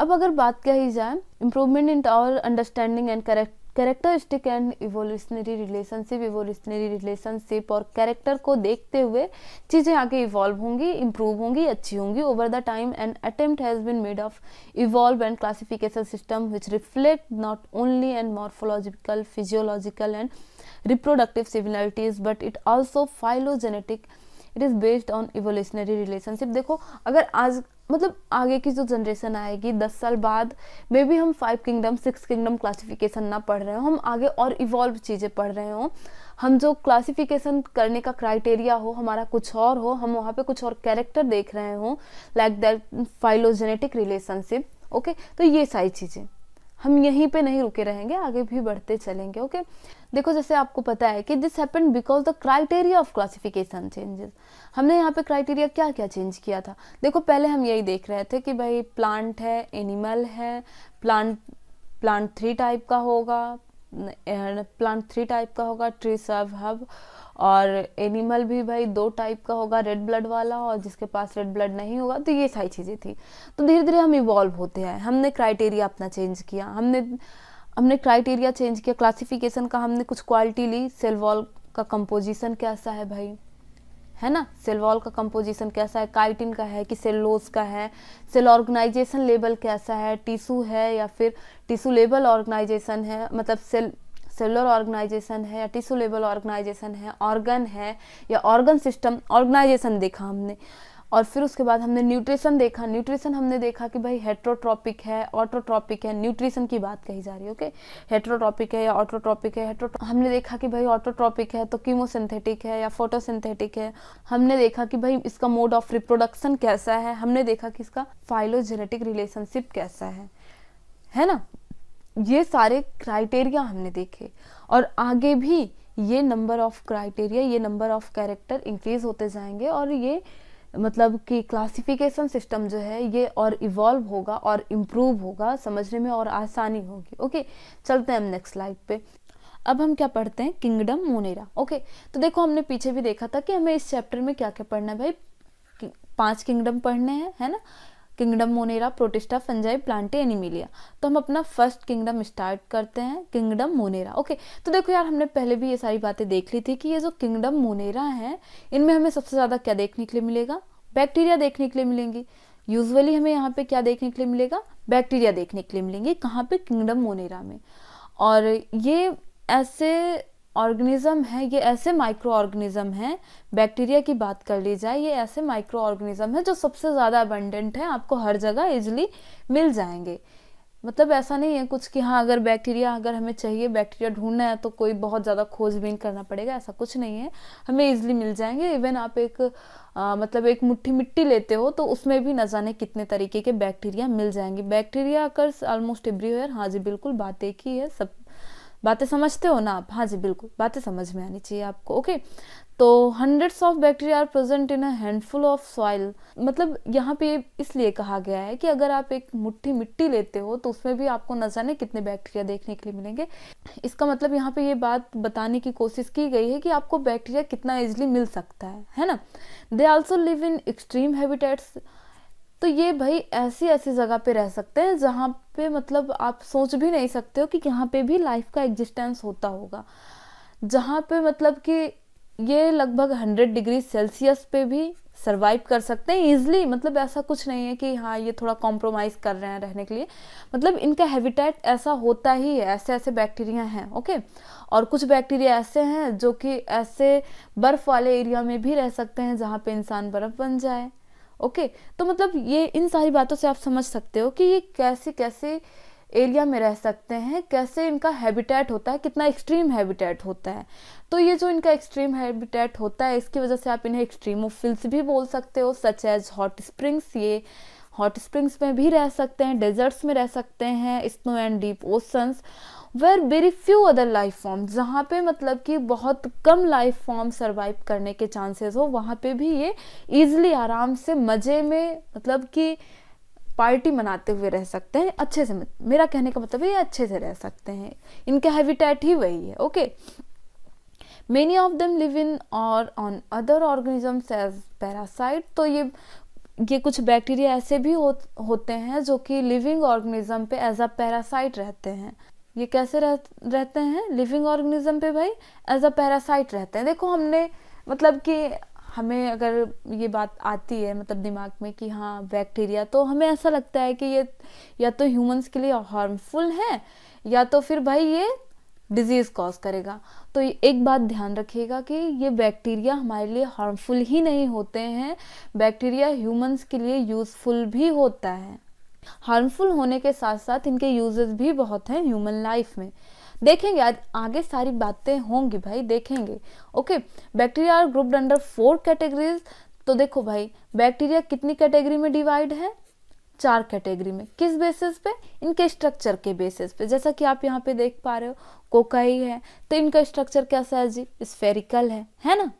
अब अगर बात कही जाए improvement in our understanding and correct characteristic and evolutionary relationship evolutionary relationship और कैरेक्टर को देखते हुए चीज़ें आगे इवॉल्व होंगी इम्प्रूव होंगी अच्छी होंगी over the time and attempt has been made of evolve and classification system which reflect not only and morphological physiological and reproductive similarities but it also phylogenetic it is based on evolutionary relationship देखो अगर आज मतलब आगे की जो generation आएगी दस साल बाद मे भी हम five kingdom six kingdom classification ना पढ़ रहे हो हम आगे और इवॉल्व चीज़ें पढ़ रहे हो हम जो क्लासिफिकेशन करने का क्राइटेरिया हो हमारा कुछ और हो हम वहाँ पे कुछ और कैरेक्टर देख रहे हो like that phylogenetic relationship okay तो ये सारी चीज़ें हम यहीं पे नहीं रुके रहेंगे आगे भी बढ़ते चलेंगे ओके okay? देखो जैसे आपको पता है कि this happen because the criteria of classification changes हमने यहाँ पे क्राइटेरिया क्या क्या चेंज किया था देखो पहले हम यही देख रहे थे कि भाई प्लांट है एनिमल है प्लांट प्लांट थ्री टाइप का होगा प्लांट थ्री टाइप का होगा ट्री सर्व हब और एनिमल भी भाई दो टाइप का होगा रेड ब्लड वाला और जिसके पास रेड ब्लड नहीं होगा तो ये सारी चीज़ें थी तो धीरे धीरे हम इवॉल्व होते हैं हमने क्राइटेरिया अपना चेंज किया हमने हमने क्राइटेरिया चेंज किया क्लासिफिकेशन का हमने कुछ क्वालिटी ली सेलवॉल का कंपोजिशन कैसा है भाई है ना सेलवॉल का कंपोजिशन कैसा है काइटिन का है कि सेलोज का है सेल ऑर्गेनाइजेशन लेवल कैसा है टिशू है या फिर टिशू लेवल ऑर्गेनाइजेशन है मतलब सेल सेलर ऑर्गेनाइजेशन है या टिशू लेवल ऑर्गेनाइजेशन है ऑर्गन है या ऑर्गन सिस्टम ऑर्गेनाइजेशन देखा हमने और फिर उसके बाद हमने न्यूट्रिशन देखा न्यूट्रिशन हमने देखा कि भाई हेट्रोट्रॉपिक है ऑटोट्रॉपिक है न्यूट्रिशन की बात कही जा रही है ओके हेट्रोट्रॉपिक है या ऑटोट्रॉपिक है हमने देखा कि भाई ऑटोट्रॉपिक है तो कीमोसिंथेटिक है या फोटोसिंथेटिक है हमने देखा कि भाई इसका मोड ऑफ रिप्रोडक्शन कैसा है हमने देखा कि इसका फाइलोजेनेटिक रिलेशनशिप कैसा है है ना ये सारे क्राइटेरिया हमने देखे और आगे भी ये नंबर ऑफ क्राइटेरिया ये नंबर ऑफ कैरेक्टर इंक्रीज होते जाएंगे और ये मतलब कि क्लासिफिकेशन सिस्टम जो है ये और इवॉल्व होगा और इम्प्रूव होगा समझने में और आसानी होगी ओके चलते हैं हम नेक्स्ट स्लाइड पे अब हम क्या पढ़ते हैं किंगडम मोनेरा ओके तो देखो हमने पीछे भी देखा था कि हमें इस चैप्टर में क्या क्या पढ़ना है भाई पांच किंगडम पढ़ने हैं है ना kingdom Monera protista Fungi Plantae Animalia तो हम अपना फर्स्ट किंगडम स्टार्ट करते हैं किंगडम मोनेरा ओके तो देखो यार हमने पहले भी ये सारी बातें देख ली थी कि ये जो किंगडम मोनेरा है इनमें हमें सबसे ज़्यादा क्या देखने के लिए मिलेगा बैक्टीरिया देखने के लिए मिलेंगी यूजुअली हमें यहाँ पे क्या देखने के लिए मिलेगा बैक्टीरिया देखने के लिए मिलेंगे कहाँ पे किंगडम मोनेरा में और ये ऐसे ऑर्गेनिज्म है ये ऐसे माइक्रो ऑर्गेनिज्म हैं बैक्टीरिया की बात कर ली जाए ये ऐसे माइक्रो ऑर्गेनिज्म है जो सबसे ज़्यादा अबंडेंट है आपको हर जगह इजली मिल जाएंगे मतलब ऐसा नहीं है कुछ कि हाँ अगर बैक्टीरिया अगर हमें चाहिए बैक्टीरिया ढूंढना है तो कोई बहुत ज़्यादा खोजबीन करना पड़ेगा ऐसा कुछ नहीं है हमें इजली मिल जाएंगे इवन आप एक आ, मतलब एक मुट्ठी मिट्टी लेते हो तो उसमें भी न जाने कितने तरीके के बैक्टीरिया मिल जाएंगे बैक्टीरिया अगर ऑलमोस्ट एवरीवेयर हाँ जी बिल्कुल बात एक ही है सब बातें समझते हो ना आप हाँ जी बिल्कुल बातें समझ में आनी चाहिए आपको ओके तो hundreds of bacteria are present in a handful of soil मतलब यहाँ पे इसलिए कहा गया है कि अगर आप एक मुट्ठी मिट्टी लेते हो तो उसमें भी आपको न जाने कितने बैक्टीरिया देखने के लिए मिलेंगे इसका मतलब यहाँ पे ये बात बताने की कोशिश की गई है कि आपको बैक्टीरिया कितना इजिली मिल सकता है है ना they also live in extreme habitats तो ये भाई ऐसी ऐसी जगह पे रह सकते हैं जहाँ पे मतलब आप सोच भी नहीं सकते हो कि यहाँ पे भी लाइफ का एग्जिस्टेंस होता होगा जहाँ पे मतलब कि ये लगभग हंड्रेड डिग्री सेल्सियस पे भी सर्वाइव कर सकते हैं ईजिली मतलब ऐसा कुछ नहीं है कि हाँ ये थोड़ा कॉम्प्रोमाइज़ कर रहे हैं रहने के लिए मतलब इनका हैबिटेट ऐसा होता ही है ऐसे ऐसे बैक्टीरिया हैं ओके और कुछ बैक्टीरिया ऐसे हैं जो कि ऐसे बर्फ़ वाले एरिया में भी रह सकते हैं जहाँ पे इंसान बर्फ़ बन जाए ओके तो मतलब ये इन सारी बातों से आप समझ सकते हो कि ये कैसे कैसे एरिया में रह सकते हैं कैसे इनका हैबिटेट होता है कितना एक्सट्रीम हैबिटेट होता है तो ये जो इनका एक्सट्रीम हैबिटेट होता है इसकी वजह से आप इन्हें एक्सट्रीमोफिल्स भी बोल सकते हो सच एज हॉट स्प्रिंग्स ये हॉट स्प्रिंग्स में भी रह सकते हैं डेजर्ट्स में रह सकते हैं snow and deep oceans where very few other life form जहाँ पे मतलब कि बहुत कम लाइफ फॉर्म सर्वाइव करने के चांसेस हो वहाँ पे भी ये ईजिली आराम से मज़े में मतलब कि पार्टी मनाते हुए रह सकते हैं अच्छे से मेरा कहने का मतलब है ये अच्छे से रह सकते हैं इनका हैबिटेट ही वही है okay many of them live in or on other organisms as parasite तो ये ये कुछ बैक्टीरिया ऐसे भी हो, होते हैं जो कि लिविंग ऑर्गेनिज्म पे एज अ पैरासाइट रहते हैं ये कैसे रह, रहते हैं लिविंग ऑर्गेनिज्म पे भाई एज अ पैरासाइट रहते हैं देखो हमने मतलब कि हमें अगर ये बात आती है मतलब दिमाग में कि हाँ बैक्टीरिया तो हमें ऐसा लगता है कि ये या तो ह्यूमंस के लिए हार्मफुल है या तो फिर भाई ये डिजीज़ कॉज करेगा तो एक बात ध्यान रखिएगा कि ये बैक्टीरिया हमारे लिए हार्मफुल ही नहीं होते हैं बैक्टीरिया ह्यूमंस के लिए यूज़फुल भी होता है हार्मफुल होने के साथ साथ इनके यूजेस भी बहुत हैं ह्यूमन लाइफ में देखेंगे आज आगे सारी बातें होंगी भाई देखेंगे okay bacteria are grouped under four categories तो देखो भाई बैक्टीरिया कितनी कैटेगरी में डिवाइड है चार कैटेगरी में किस बेसिस पे इनके स्ट्रक्चर के बेसिस पे जैसा कि आप यहाँ पे देख पा रहे हो कोकाई है तो इनका स्ट्रक्चर कैसा है जी स्फेरिकल है है ना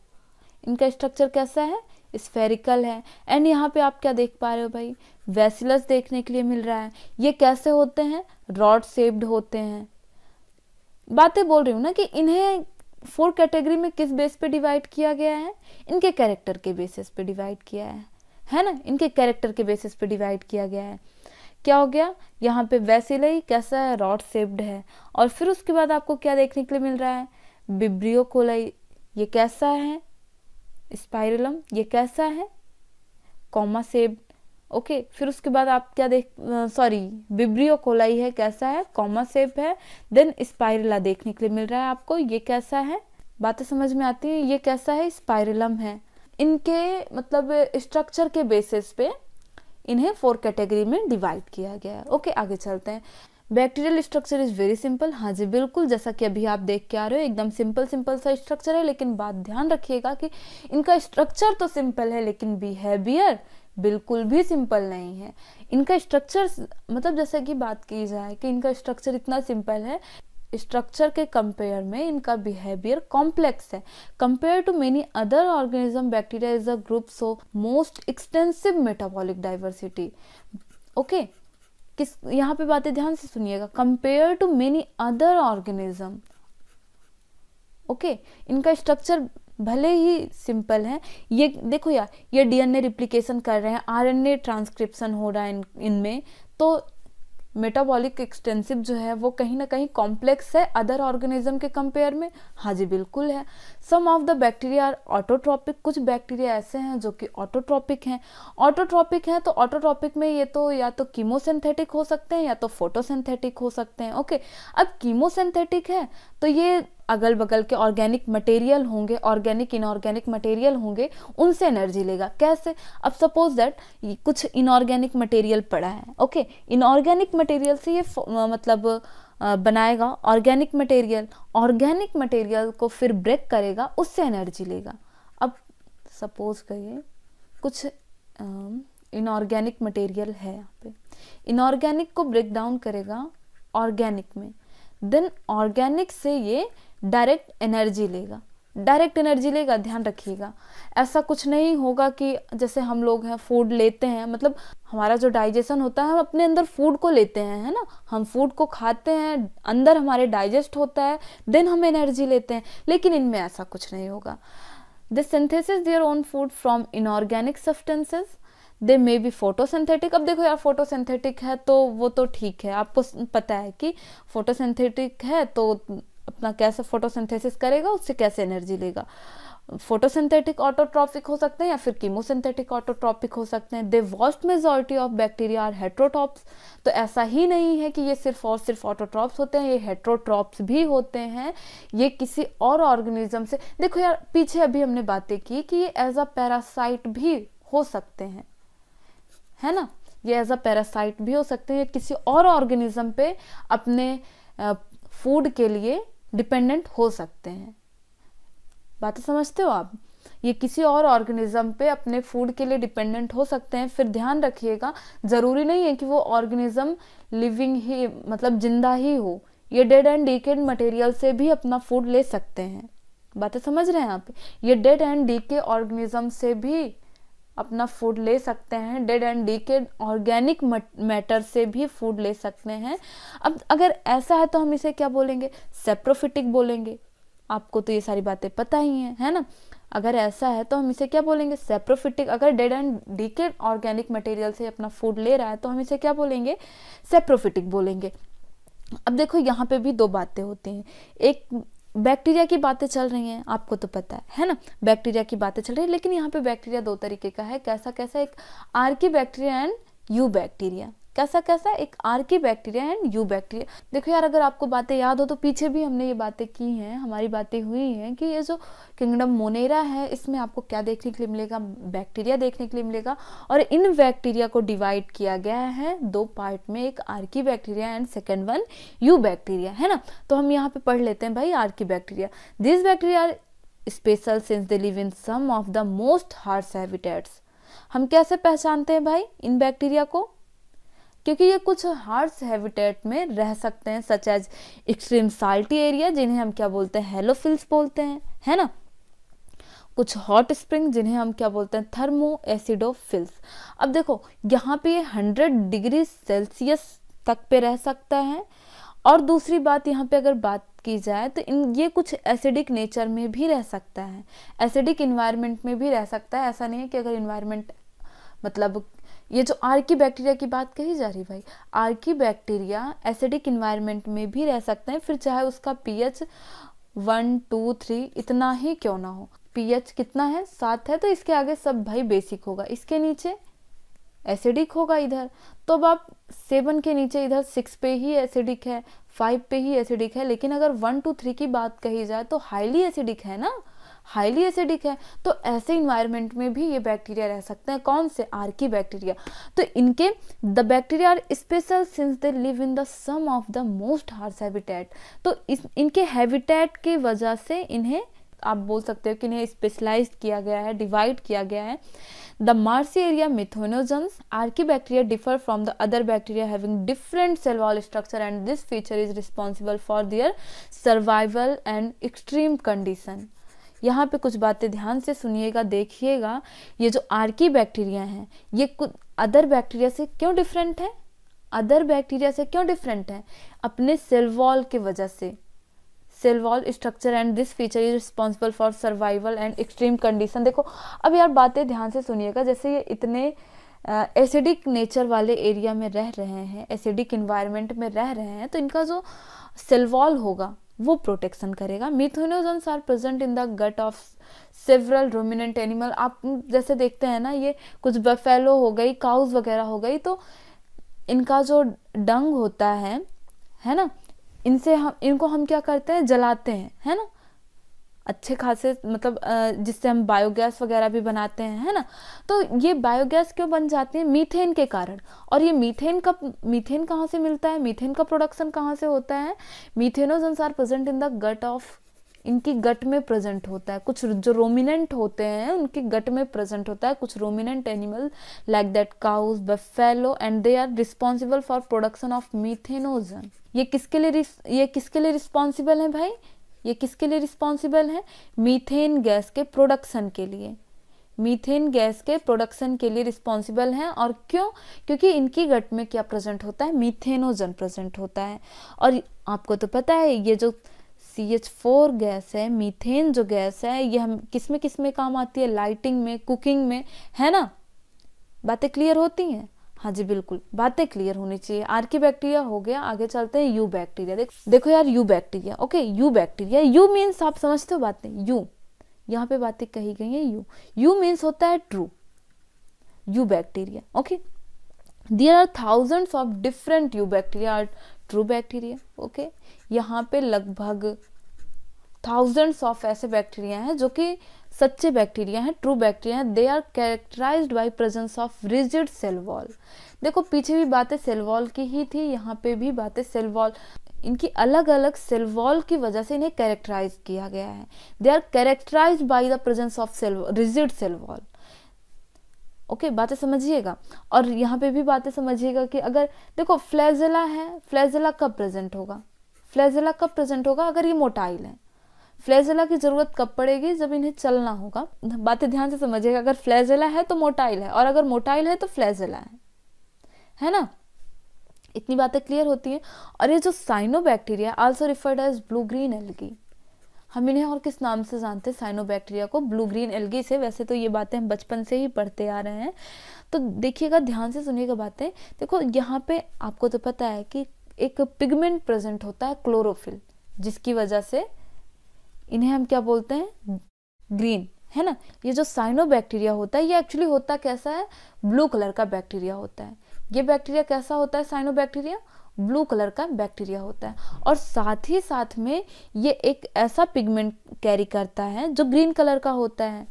इनका स्ट्रक्चर कैसा है स्फेरिकल है एंड यहाँ पे आप क्या देख पा रहे हो भाई वेसिलस देखने के लिए मिल रहा है ये कैसे होते हैं रॉड सेप्ड होते हैं बातें बोल रही हूँ ना कि इन्हें फोर कैटेगरी में किस बेस पे डिवाइड किया गया है इनके कैरेक्टर के बेसिस पे डिवाइड किया है है ना इनके कैरेक्टर के बेसिस पे डिवाइड किया गया है क्या हो गया यहाँ पे वैसे ही कैसा है रॉड सेप्ड है और फिर उसके बाद आपको क्या देखने के लिए मिल रहा है बिब्रियो कोलाई ये कैसा है स्पाइरलम ये कैसा है कॉमा सेब ओके फिर उसके बाद आप क्या देख सॉरी बिब्रियो कोलाई है कैसा है कॉमा सेप है देन स्पाइरला देखने के लिए मिल रहा है आपको ये कैसा है बातें समझ में आती हैं ये कैसा है स्पाइरलम है इनके मतलब स्ट्रक्चर के बेसिस पे इन्हें फोर कैटेगरी में डिवाइड किया गया है ओके आगे चलते हैं bacterial structure is very simple हाँ जी बिल्कुल जैसा कि अभी आप देख के आ रहे हो एकदम सिंपल सिंपल सा स्ट्रक्चर है लेकिन बात ध्यान रखिएगा कि इनका स्ट्रक्चर तो सिंपल है लेकिन बिहेवियर बिल्कुल भी सिंपल नहीं है इनका स्ट्रक्चर मतलब जैसा कि बात की जाए कि इनका स्ट्रक्चर इतना सिंपल है स्ट्रक्चर के कंपेयर में इनका बिहेवियर कॉम्प्लेक्स है compare to many other organism bacteria is a group so most extensive metabolic diversity okay किस यहाँ पे बातें ध्यान से सुनिएगा compare to many other organism okay इनका स्ट्रक्चर भले ही सिंपल है ये देखो यार ये डीएनए रिप्लिकेशन कर रहे हैं आरएनए ट्रांसक्रिप्शन हो रहा है इन इनमें तो मेटाबॉलिक एक्सटेंसिव जो है वो कहीं ना कहीं कॉम्प्लेक्स है अदर ऑर्गेनिज्म के कंपेयर में हाँ जी बिल्कुल है some of the bacteria are autotrophic कुछ बैक्टीरिया ऐसे हैं जो कि ऑटोट्रॉपिक हैं ऑटोट्रॉपिक हैं तो ऑटोट्रॉपिक में ये तो या तो कीमोसिंथेटिक हो सकते हैं या तो फोटोसिंथेटिक हो सकते हैं ओके अब कीमोसिंथेटिक है तो ये अगल बगल के ऑर्गेनिक मटेरियल होंगे ऑर्गेनिक इनऑर्गेनिक मटेरियल होंगे उनसे एनर्जी लेगा कैसे अब सपोज दैट कुछ इनऑर्गेनिक मटेरियल पड़ा है ओके इनऑर्गेनिक मटेरियल से ये मतलब बनाएगा ऑर्गेनिक मटेरियल ऑर्गेनिक मटेरियल को फिर ब्रेक करेगा उससे एनर्जी लेगा अब सपोज करिए कुछ इनऑर्गेनिक मटेरियल है यहाँ पे इनऑर्गेनिक को ब्रेक डाउन करेगा ऑर्गेनिक में देन ऑर्गेनिक से ये डायरेक्ट एनर्जी लेगा डायरेक्ट एनर्जी लेगा ध्यान रखिएगा ऐसा कुछ नहीं होगा कि जैसे हम लोग हैं फूड लेते हैं मतलब हमारा जो डाइजेशन होता है हम अपने अंदर फूड को लेते हैं है ना हम फूड को खाते हैं अंदर हमारे डाइजेस्ट होता है देन हम एनर्जी लेते हैं लेकिन इनमें ऐसा कुछ नहीं होगा they synthesis their own food from inorganic substances they may be photosynthetic अब देखो यार फोटोसिंथेटिक है तो वो तो ठीक है आपको पता है कि फोटोसिंथेटिक है तो अपना कैसे फोटोसिंथेसिस करेगा उससे कैसे एनर्जी लेगा फोटोसिंथेटिक ऑटोट्रॉपिक हो सकते हैं या फिर कीमोसिंथेटिक ऑटोट्रॉपिक हो सकते हैं they vast majority of bacteria are heterotrophs तो ऐसा ही नहीं है कि ये सिर्फ और सिर्फ ऑटोट्रॉप्स होते हैं ये हेट्रोट्रॉप्स भी होते हैं ये किसी और ऑर्गेनिज्म से देखो यार पीछे अभी हमने बातें की कि ये एज अ पैरासाइट भी हो सकते हैं है ना ये एज अ पैरासाइट भी हो सकते हैं ये किसी और ऑर्गेनिज्म पे अपने फूड के लिए डिपेंडेंट हो सकते हैं बातें समझते हो आप ये किसी और ऑर्गेनिज्म पे अपने फूड के लिए डिपेंडेंट हो सकते हैं फिर ध्यान रखिएगा ज़रूरी नहीं है कि वो ऑर्गेनिज्म लिविंग ही मतलब जिंदा ही हो ये डेड एंड डीकेड मटेरियल से भी अपना फूड ले सकते हैं बातें समझ रहे हैं आप ये डेड एंड डीके ऑर्गेनिज्म से भी अपना फूड ले सकते हैं dead and decayed organic matter से भी फूड ले सकते हैं अब अगर ऐसा है तो हम इसे क्या बोलेंगे सेप्रोफिटिक बोलेंगे आपको तो ये सारी बातें पता ही हैं है ना अगर ऐसा है तो हम इसे क्या बोलेंगे सेप्रोफिटिक अगर dead and decayed organic material से अपना फूड ले रहा है तो हम इसे क्या बोलेंगे सेप्रोफिटिक बोलेंगे अब देखो यहाँ पे भी दो बातें होती हैं एक बैक्टीरिया की बातें चल रही हैं आपको तो पता है है ना बैक्टीरिया की बातें चल रही है लेकिन यहाँ पे बैक्टीरिया दो तरीके का है कैसा कैसा एक archaebacteria and you bacteria कैसा कैसा एक आर के बैक्टीरिया एंड यू बैक्टीरिया देखो यार अगर आपको बातें याद हो तो पीछे भी हमने ये बातें की हैं हमारी बातें हुई हैं कि ये जो किंगडम मोनेरा है इसमें आपको क्या देखने के लिए मिलेगा बैक्टीरिया देखने के लिए मिलेगा और इन बैक्टीरिया को डिवाइड किया गया है दो पार्ट में एक archaebacteria and second one eubacteria है ना तो हम यहाँ पे पढ़ लेते हैं भाई archaebacteria this bacteria are special since they live in some of the most harsh habitats हम कैसे पहचानते हैं भाई इन बैक्टीरिया को क्योंकि ये कुछ हार्स हैबिटेट में रह सकते हैं such as extreme salty area जिन्हें हम क्या बोलते हैं हेलोफिल्स बोलते हैं है ना कुछ हॉट स्प्रिंग जिन्हें हम क्या बोलते हैं थर्मो एसिडोफिल्स अब देखो यहाँ पे ये हंड्रेड डिग्री सेल्सियस तक पे रह सकता है और दूसरी बात यहाँ पे अगर बात की जाए तो इन ये कुछ एसिडिक नेचर में भी रह सकता है एसिडिक इन्वायरमेंट में भी रह सकता है ऐसा नहीं है कि अगर इन्वायरमेंट मतलब ये जो आर्की बैक्टीरिया की बात कही जा रही भाई आर्की बैक्टीरिया एसिडिक इन्वायरमेंट में भी रह सकते हैं फिर चाहे उसका पीएच वन टू थ्री इतना ही क्यों ना हो पीएच कितना है सात है तो इसके आगे सब भाई बेसिक होगा इसके नीचे एसिडिक होगा इधर तो अब आप सेवन के नीचे इधर सिक्स पे ही एसिडिक है फाइव पे ही एसिडिक है लेकिन अगर वन टू थ्री की बात कही जाए तो हाईली एसिडिक है ना हाईली एसिडिक है तो ऐसे इन्वायरमेंट में भी ये बैक्टीरिया रह सकते हैं कौन से आर की बैक्टीरिया तो इनके the bacteria are special since they live in the some of the most harsh habitat तो इस इनके हैबिटेट की वजह से इन्हें आप बोल सकते हो कि इन्हें स्पेशलाइज किया गया है डिवाइड किया गया है the marshy area methanogens archaebacteria differ from the other bacteria having different cell wall structure and this feature is responsible for their survival and extreme condition यहाँ पे कुछ बातें ध्यान से सुनिएगा देखिएगा ये जो आर्की बैक्टीरिया हैं ये कुछ अदर बैक्टीरिया से क्यों डिफरेंट है अदर बैक्टीरिया से क्यों डिफरेंट है अपने सेल वॉल की वजह से cell wall structure and this feature is responsible for survival and extreme condition देखो अब यार बातें ध्यान से सुनिएगा जैसे ये इतने एसिडिक नेचर वाले एरिया में रह रहे हैं एसिडिक इन्वायरमेंट में रह रहे हैं तो इनका जो सेल वॉल होगा वो प्रोटेक्शन करेगा methanogens are present in the gut of several ruminant animal आप जैसे देखते हैं ना ये कुछ बफेलो हो गई काउज वगैरह हो गई तो इनका जो डंग होता है है ना इनसे हम इनको हम क्या करते हैं जलाते हैं है ना अच्छे खासे मतलब जिससे हम बायोगैस वगैरह भी बनाते हैं है ना तो ये बायोगैस क्यों बन जाते हैं मीथेन के कारण और ये मीथेन का मीथेन कहाँ से मिलता है मीथेन का प्रोडक्शन कहाँ से होता है मीथेनोज अनुसार present in the gut of इनकी गट में प्रेजेंट होता है कुछ जो रोमिनेंट होते हैं उनके गट में प्रेजेंट होता है कुछ ruminant animal like that cows buffalo and they are responsible for production of methanogen ये किसके लिए ये किसके लिए रिस्पॉन्सिबल है भाई ये किसके लिए रिस्पॉन्सिबल है मीथेन गैस के प्रोडक्शन के लिए मीथेन गैस के प्रोडक्शन के लिए रिस्पॉन्सिबल हैं और क्यों क्योंकि इनकी गट में क्या प्रेजेंट होता है मीथेनोजन प्रेजेंट होता है और आपको तो पता है ये जो सी एच फोर गैस है मीथेन जो गैस है ये हम किस में किस में काम आती है लाइटिंग में कुकिंग में है ना बातें क्लियर होती हैं हाँ जी बिल्कुल बातें क्लियर होनी चाहिए आर की बैक्टीरिया हो गया आगे चलते हैं यू बैक्टीरिया देख देखो यार eubacteria okay eubacteria eu means आप समझते हो बातें यू यहाँ पे बातें कही गई हैं यू यू मीन्स होता है true eubacteria okay there are thousands of different eubacteria true bacteria okay यहाँ पे लगभग थाउजेंड्स ऑफ ऐसे बैक्टीरिया हैं जो कि सच्चे बैक्टीरिया हैं ट्रू बैक्टीरिया हैं they are characterised by presence of rigid cell wall देखो पीछे भी बातें सेल वॉल की ही थी यहाँ पे भी बातें सेल वॉल इनकी अलग अलग सेल वॉल की वजह से इन्हें कैरेक्टराइज किया गया है they are characterise by the presence of cell rigid cell wall okay okay, बातें समझिएगा और यहाँ पे भी बातें समझिएगा कि अगर देखो फ्लैजिला है फ्लैजिला कब प्रेजेंट होगा फ्लैजिला कब प्रेजेंट होगा अगर ये मोटाइल है फ्लैजेला की जरूरत कब पड़ेगी जब इन्हें चलना होगा बातें ध्यान से समझिएगा अगर फ्लैजेला है तो मोटाइल है और अगर मोटाइल है तो फ्लैजेला है है ना इतनी बातें क्लियर होती हैं और ये जो bacteria also referred as blue green algae हम इन्हें और किस नाम से जानते हैं साइनो बैक्टीरिया को ब्लू ग्रीन एल्गी से वैसे तो ये बातें हम बचपन से ही पढ़ते आ रहे हैं तो देखिएगा ध्यान से सुनिएगा बातें देखो यहाँ पे आपको तो पता है कि एक पिगमेंट प्रेजेंट होता है क्लोरोफिल जिसकी वजह से इन्हें हम क्या बोलते हैं ग्रीन है ना ये जो साइनो बैक्टीरिया होता है ये एक्चुअली होता कैसा है ब्लू कलर का बैक्टीरिया होता है ये बैक्टीरिया कैसा होता है साइनो बैक्टीरिया ब्लू कलर का बैक्टीरिया होता है और साथ ही साथ में ये एक ऐसा पिगमेंट कैरी करता है जो ग्रीन कलर का होता है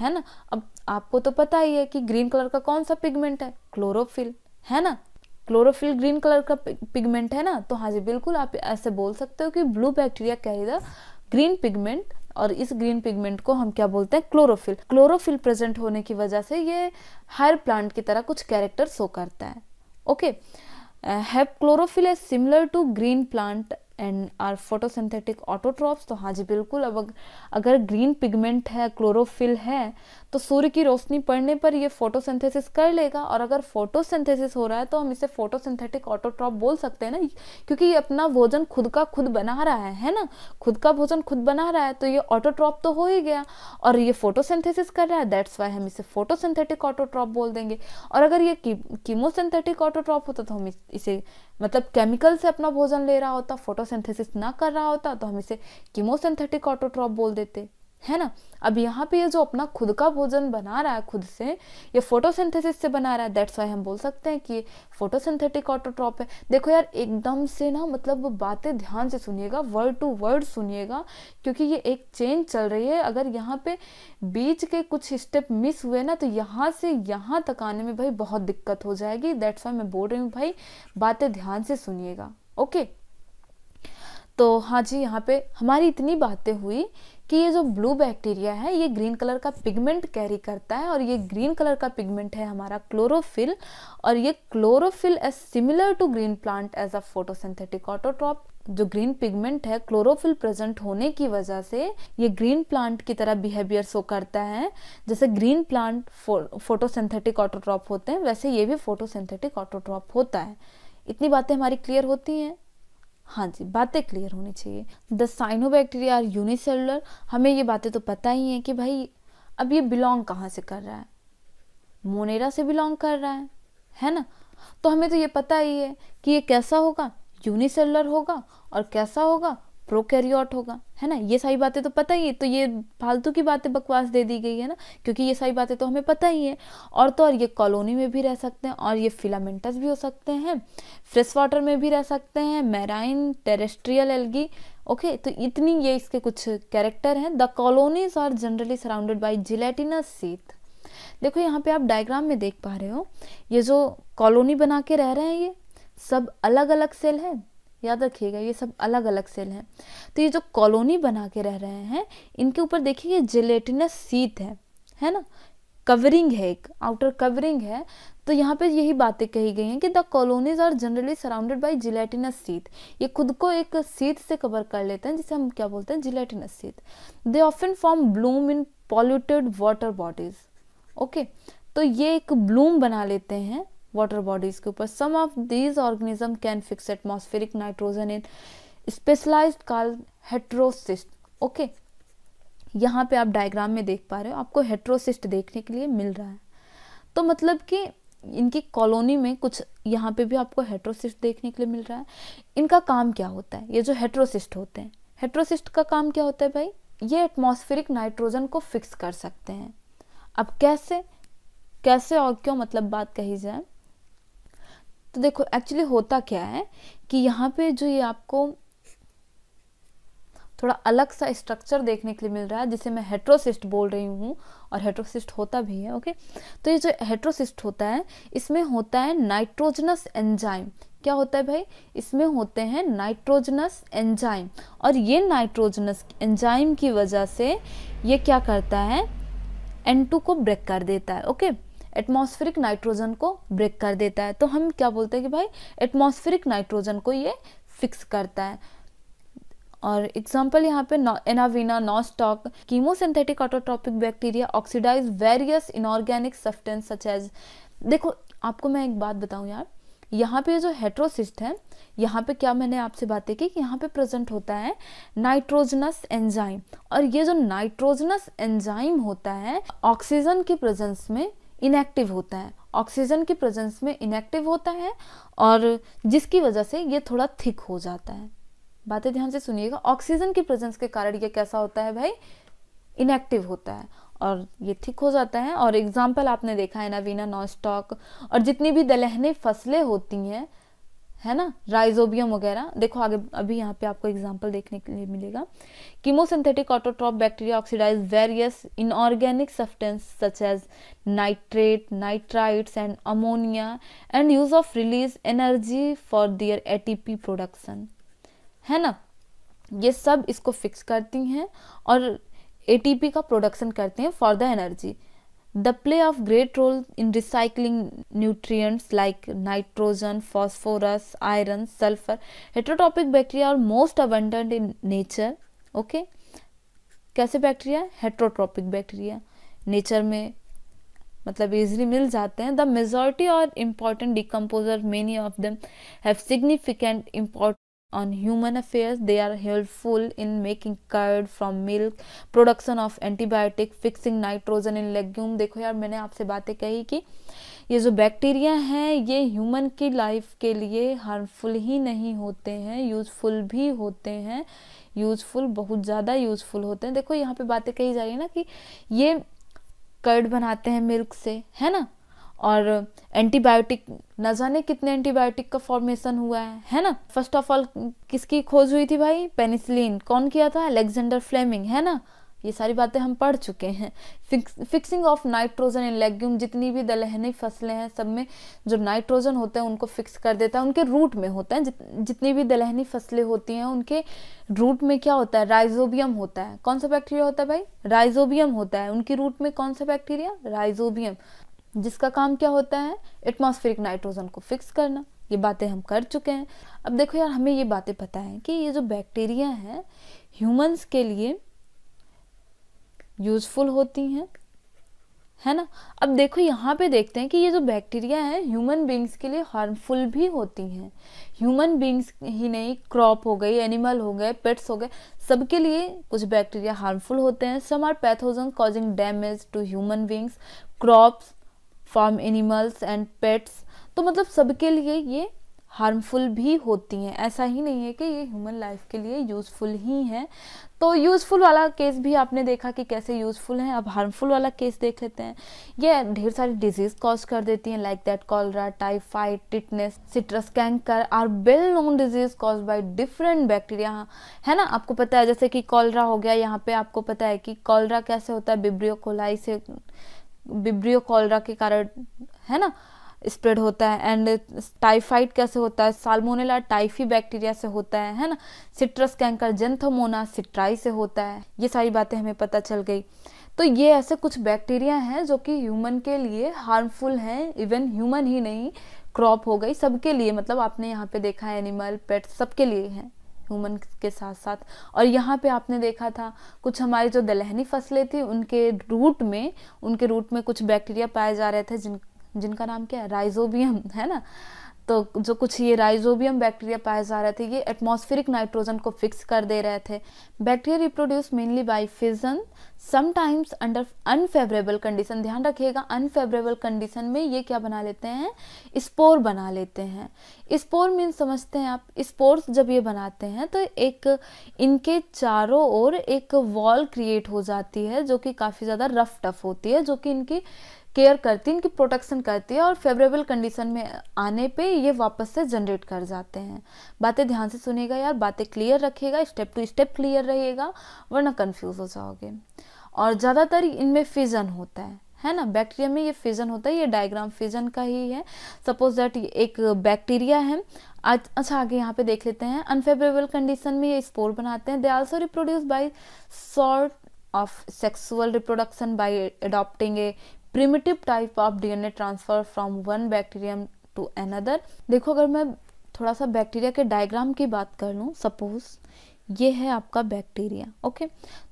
है ना अब आपको तो पता ही है कि ग्रीन कलर का कौन सा पिगमेंट है क्लोरोफिल है ना क्लोरोफिल ग्रीन कलर का पिगमेंट है ना तो हाँ जी बिल्कुल आप ऐसे बोल सकते हो कि blue bacteria carry the green pigment और इस ग्रीन पिगमेंट को हम क्या बोलते हैं क्लोरोफिल क्लोरोफिल प्रेजेंट होने की वजह से ये हायर प्लांट की तरह कुछ कैरेक्टर शो करता है okay have chlorophyll is similar to green plant and are photosynthetic autotrophs तो हाँ जी बिल्कुल अब अगर ग्रीन पिगमेंट है क्लोरोफिल है तो सूर्य की रोशनी पड़ने पर यह फोटोसिंथेसिस कर लेगा और अगर फोटोसिंथेसिस हो रहा है तो हम इसे फोटोसिंथेटिक ऑटोट्रॉप बोल सकते हैं ना क्योंकि ये अपना भोजन खुद का खुद बना रहा है है ना खुद का भोजन खुद बना रहा है तो ये ऑटोट्रॉप तो हो ही गया और ये फोटोसिंथेसिस कर रहा है दैट्स वाई हम इसे फोटोसिंथेटिक ऑटोट्रॉप बोल देंगे और अगर ये कीमोसिंथेटिक ऑटोट्रॉप होता तो हम इसे मतलब केमिकल से अपना भोजन ले रहा होता फोटोसिंथेसिस ना कर रहा होता तो हम इसे कीमोसिंथेटिक ऑटोट्रॉप बोल देते है ना अब यहाँ पे ये जो अपना खुद का भोजन बना रहा है खुद से ये फोटोसिंथेसिस से बना रहा है दैट्स वाई हम बोल सकते हैं कि ये फोटोसिंथेटिक ऑटोट्रॉप है देखो यार एकदम से ना मतलब बातें ध्यान से सुनिएगा वर्ड टू वर्ड सुनिएगा क्योंकि ये एक चेंज चल रही है अगर यहाँ पे बीच के कुछ स्टेप मिस हुए ना तो यहाँ से यहाँ तक आने में भाई बहुत दिक्कत हो जाएगी दैट्स वाई मैं बोल रही हूँ भाई बातें ध्यान से सुनिएगा ओके तो हाँ जी यहाँ पे हमारी इतनी बातें हुई कि ये जो ब्लू बैक्टीरिया है ये ग्रीन कलर का पिगमेंट कैरी करता है और ये ग्रीन कलर का पिगमेंट है हमारा क्लोरोफिल और ये chlorophyll as similar to green plant as a photosynthetic autotroph जो ग्रीन पिगमेंट है क्लोरोफिल प्रेजेंट होने की वजह से ये ग्रीन प्लांट की तरह बिहेवियर शो करता है जैसे ग्रीन प्लांट फो, फोटोसिंथेटिक ऑटोट्रॉप होते हैं वैसे ये भी फोटोसिंथेटिक ऑटोट्रॉप होता है इतनी बातें हमारी क्लियर होती हैं हाँ जी बातें क्लियर होनी चाहिए द साइनोबैक्टीरिया आर यूनिसेलुलर हमें ये बातें तो पता ही हैं कि भाई अब ये बिलोंग कहाँ से कर रहा है मोनेरा से बिलोंग कर रहा है है ना तो हमें तो ये पता ही है कि ये कैसा होगा यूनिसेलुलर होगा और कैसा होगा प्रोकैरियोट होगा है ना ये सारी बातें तो पता ही है तो ये फालतू की बातें बकवास दे दी गई है ना क्योंकि ये सारी बातें तो हमें पता ही है और तो और ये कॉलोनी में भी रह सकते हैं और ये फिलामेंटस भी हो सकते हैं फ्रेश वाटर में भी रह सकते हैं मैराइन टेरेस्ट्रियल एल्गी ओके तो इतनी ये इसके कुछ कैरेक्टर हैं the colonies are generally surrounded by gelatinous sheath देखो यहाँ पे आप डायग्राम में देख पा रहे हो ये जो कॉलोनी बना के रह रहे हैं ये सब अलग अलग सेल है याद रखिएगा ये सब अलग अलग सेल हैं तो ये जो कॉलोनी बना के रह रहे हैं इनके ऊपर देखिए ये जिलेटिनस सीत है है ना कवरिंग है एक आउटर कवरिंग है तो यहाँ पे यही बातें कही गई हैं कि the colonies are generally surrounded by gelatinous sheath ये खुद को एक सीत से कवर कर लेते हैं जिसे हम क्या बोलते हैं gelatinous sheath they often form bloom in polluted water bodies okay तो ये एक ब्लूम बना लेते हैं वाटर बॉडीज के ऊपर some of these organism can fix atmospheric nitrogen in specialise call heterocyst okay यहाँ पे आप डायग्राम में देख पा रहे हो आपको हेट्रोसिस्ट देखने के लिए मिल रहा है तो मतलब कि इनकी कॉलोनी में कुछ यहाँ पे भी आपको हेट्रोसिस्ट देखने के लिए मिल रहा है इनका काम क्या होता है ये जो हेट्रोसिस्ट होते हैं हेट्रोसिस्ट का काम क्या होता है भाई ये एटमोस्फेरिक नाइट्रोजन को फिक्स कर सकते हैं अब कैसे कैसे और क्यों मतलब बात कही जाए तो देखो एक्चुअली होता क्या है कि यहाँ पे जो ये आपको थोड़ा अलग सा स्ट्रक्चर देखने के लिए मिल रहा है जिसे मैं हेट्रोसिस्ट बोल रही हूँ और हेट्रोसिस्ट होता भी है ओके तो ये जो हेट्रोसिस्ट होता है इसमें होता है नाइट्रोजनस एंजाइम क्या होता है भाई इसमें होते हैं नाइट्रोजनस एंजाइम और ये नाइट्रोजनस एंजाइम की वजह से ये क्या करता है एन को ब्रेक कर देता है ओके okay? एटमॉस्फेरिक नाइट्रोजन को ब्रेक कर देता है तो हम क्या बोलते हैं कि भाई एटमॉस्फेरिक नाइट्रोजन को ये फिक्स करता है और एग्जाम्पल यहाँ पे एनावीना Nostoc chemosynthetic autotrophic bacteria oxidise various inorganic substances such as देखो आपको मैं एक बात बताऊँ यार यहाँ पे जो हेट्रोसिस्ट है यहाँ पे क्या मैंने आपसे बातें की कि यहाँ पे प्रेजेंट होता है नाइट्रोजनस एंजाइम और ये जो नाइट्रोजनस एंजाइम होता है ऑक्सीजन के प्रेजेंस में इनएक्टिव होता है ऑक्सीजन की प्रेजेंस में इनएक्टिव होता है और जिसकी वजह से ये थोड़ा थिक हो जाता है बातें ध्यान से सुनिएगा ऑक्सीजन की प्रेजेंस के कारण ये कैसा होता है भाई इनएक्टिव होता है और ये थिक हो जाता है और एग्जाम्पल आपने देखा है ना वीना नॉन स्टॉक और जितनी भी दलहनी फसलें होती हैं है ना राइजोबियम वगैरह देखो आगे अभी यहाँ पे आपको एग्जाम्पल देखने के लिए मिलेगा Chemosynthetic autotroph bacteria oxidize various inorganic substances such as nitrate, nitrites, and ammonia, and use of release energy for their ATP production. है ना ये सब इसको फिक्स करती हैं और एटीपी का प्रोडक्शन करते हैं for the energy the play of great role in recycling nutrients like nitrogen phosphorus iron sulphur heterotrophic bacteria are most abundant in nature okay कैसे बैक्टीरिया हेट्रोट्रॉपिक बैक्टीरिया नेचर में मतलब easily मिल जाते हैं the majority are important decomposer many of them have significant impact on human affairs they are helpful in making curd from milk production of antibiotic fixing nitrogen in legume देखो यार मैंने आपसे बातें कही कि ये जो बैक्टीरिया हैं ये ह्यूमन की लाइफ के लिए हार्मफुल ही नहीं होते हैं यूज़फुल भी होते हैं यूज़फुल बहुत ज़्यादा यूज़फुल होते हैं देखो यहाँ पे बातें कही जा रही है ना कि ये कर्ड बनाते हैं मिल्क से है ना और एंटीबायोटिक न जाने कितने एंटीबायोटिक का फॉर्मेशन हुआ है है ना फर्स्ट ऑफ ऑल किसकी खोज हुई थी भाई पेनिसिलिन कौन किया था अलेक्जेंडर फ्लेमिंग है ना ये सारी बातें हम पढ़ चुके हैं fix, fixing of nitrogen in legume जितनी भी दलहनी फसलें हैं सब में जो नाइट्रोजन होते हैं उनको फिक्स कर देता है उनके रूट में होता है जित, जितनी भी दलहनी फसलें होती हैं उनके रूट में क्या होता है राइजोबियम होता है कौन सा बैक्टीरिया होता है भाई राइजोबियम होता है उनकी रूट में कौन सा बैक्टीरिया राइजोबियम जिसका काम क्या होता है एटमोस्फेरिक नाइट्रोजन को फिक्स करना ये बातें हम कर चुके हैं अब देखो यार हमें ये बातें पता है कि ये जो बैक्टीरिया है ह्यूमंस के लिए यूज़फुल होती हैं है ना अब देखो यहाँ पे देखते हैं कि ये जो बैक्टीरिया है ह्यूमन बींग्स के लिए हार्मफुल भी होती हैं ह्यूमन बींग्स ही नहीं क्रॉप हो गई एनिमल हो गए पेट्स हो गए सबके लिए कुछ बैक्टीरिया हार्मफुल होते हैं some are pathogen causing damage to human beings crops farm animals and pets तो मतलब सबके लिए ये हार्मफुल भी होती हैं ऐसा ही नहीं है कि ये ह्यूमन लाइफ के लिए यूज़फुल ही हैं तो यूज़फुल वाला केस भी आपने देखा कि कैसे यूज़फुल हैं अब हार्मफुल वाला केस देख लेते हैं ये ढेर सारी डिजीज़ कॉज कर देती हैं like that cholera typhoid tetanus citrus canker are well known disease cause by different bacteria है ना आपको पता है जैसे कि कॉलरा हो गया यहाँ पे आपको पता है कि कॉलरा कैसे होता है बिब्रियो कोलाई से बिब्रियो कॉलरा के कारण है ना स्प्रेड होता है एंड टाइफाइड कैसे होता है साल्मोनेला टाइफी बैक्टीरिया से होता है है ना सिट्रस कैंकर जेंथोमोना सिट्राई से होता है ये सारी बातें हमें पता चल गई तो ये ऐसे कुछ बैक्टीरिया हैं जो कि ह्यूमन के लिए हार्मफुल हैं इवन ह्यूमन ही नहीं क्रॉप हो गई सबके लिए मतलब आपने यहाँ पे देखा है एनिमल पेट सबके लिए है ह्यूमन के साथ साथ और यहाँ पे आपने देखा था कुछ हमारी जो दलहनी फसलें थी उनके रूट में उनके रूट में कुछ बैक्टीरिया पाए जा रहे थे जिन जिनका नाम क्या है राइजोबियम है ना तो जो कुछ ये राइजोबियम बैक्टीरिया पाए जा रहे थे ये एटमॉस्फेरिक नाइट्रोजन को फिक्स कर दे रहे थे bacteria reproduce mainly by fission sometimes under unfavourable condition ध्यान रखिएगा अनफेवरेबल कंडीशन में ये क्या बना लेते हैं स्पोर बना लेते हैं स्पोर मीन समझते हैं आप स्पोर्स जब ये बनाते हैं तो एक इनके चारों ओर एक वॉल क्रिएट हो जाती है जो कि काफ़ी ज़्यादा रफ टफ होती है जो कि इनकी केयर करती है इनकी प्रोटेक्शन करती है और फेवरेबल कंडीशन में आने पे ये वापस से जनरेट कर जाते हैं बातें ध्यान से सुनेगा यार बातें क्लियर रखेगा स्टेप टू स्टेप क्लियर रहेगा वरना कन्फ्यूज़ हो जाओगे और ज़्यादातर इनमें फिजन होता है है ना बैक्टीरिया में ये फिजन होता है ये डायग्राम फिजन का ही है सपोज दैट एक बैक्टीरिया है अच्छा आगे यहाँ पे देख लेते हैं अनफेवरेबल कंडीशन में ये स्पोर बनाते हैं they also reproduce by sort of sexual reproduction by adopting a primitive type of DNA transfer from one bacterium to another देखो अगर मैं थोड़ा सा बैक्टीरिया के डायग्राम की बात कर लूँ सपोज ये है आपका बैक्टीरिया ओके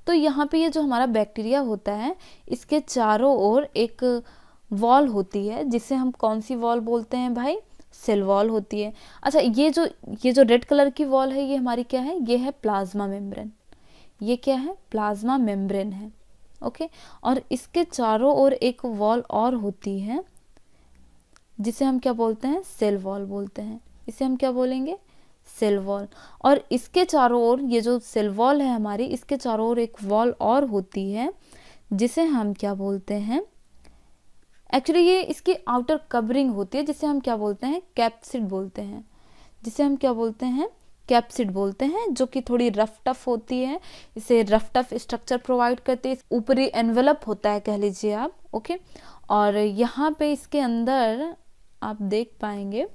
तो यहाँ पे ये जो हमारा बैक्टीरिया होता है इसके चारों ओर एक वॉल होती है जिसे हम कौन सी वॉल बोलते हैं भाई सेल वॉल होती है अच्छा ये जो ये जो रेड कलर की वॉल है ये हमारी क्या है ये है प्लाज्मा मेम्ब्रेन ये क्या है प्लाज्मा मेम्ब्रेन है ओके और इसके चारों ओर एक वॉल और होती है जिसे हम क्या बोलते हैं सेल वॉल बोलते हैं इसे हम क्या बोलेंगे सेल वॉल और इसके चारों ओर ये जो सेल वॉल है हमारी इसके चारों ओर एक वॉल और होती है जिसे हम क्या बोलते हैं एक्चुअली ये इसकी आउटर कवरिंग होती है जिसे हम क्या बोलते हैं कैप्सिड बोलते हैं जिसे हम क्या बोलते हैं कैप्सिड बोलते हैं जो कि थोड़ी रफ टफ होती है इसे रफ टफ स्ट्रक्चर प्रोवाइड करती है ऊपरी एनवेलप होता है कह लीजिए आप ओके और यहाँ पे इसके अंदर आप देख पाएंगे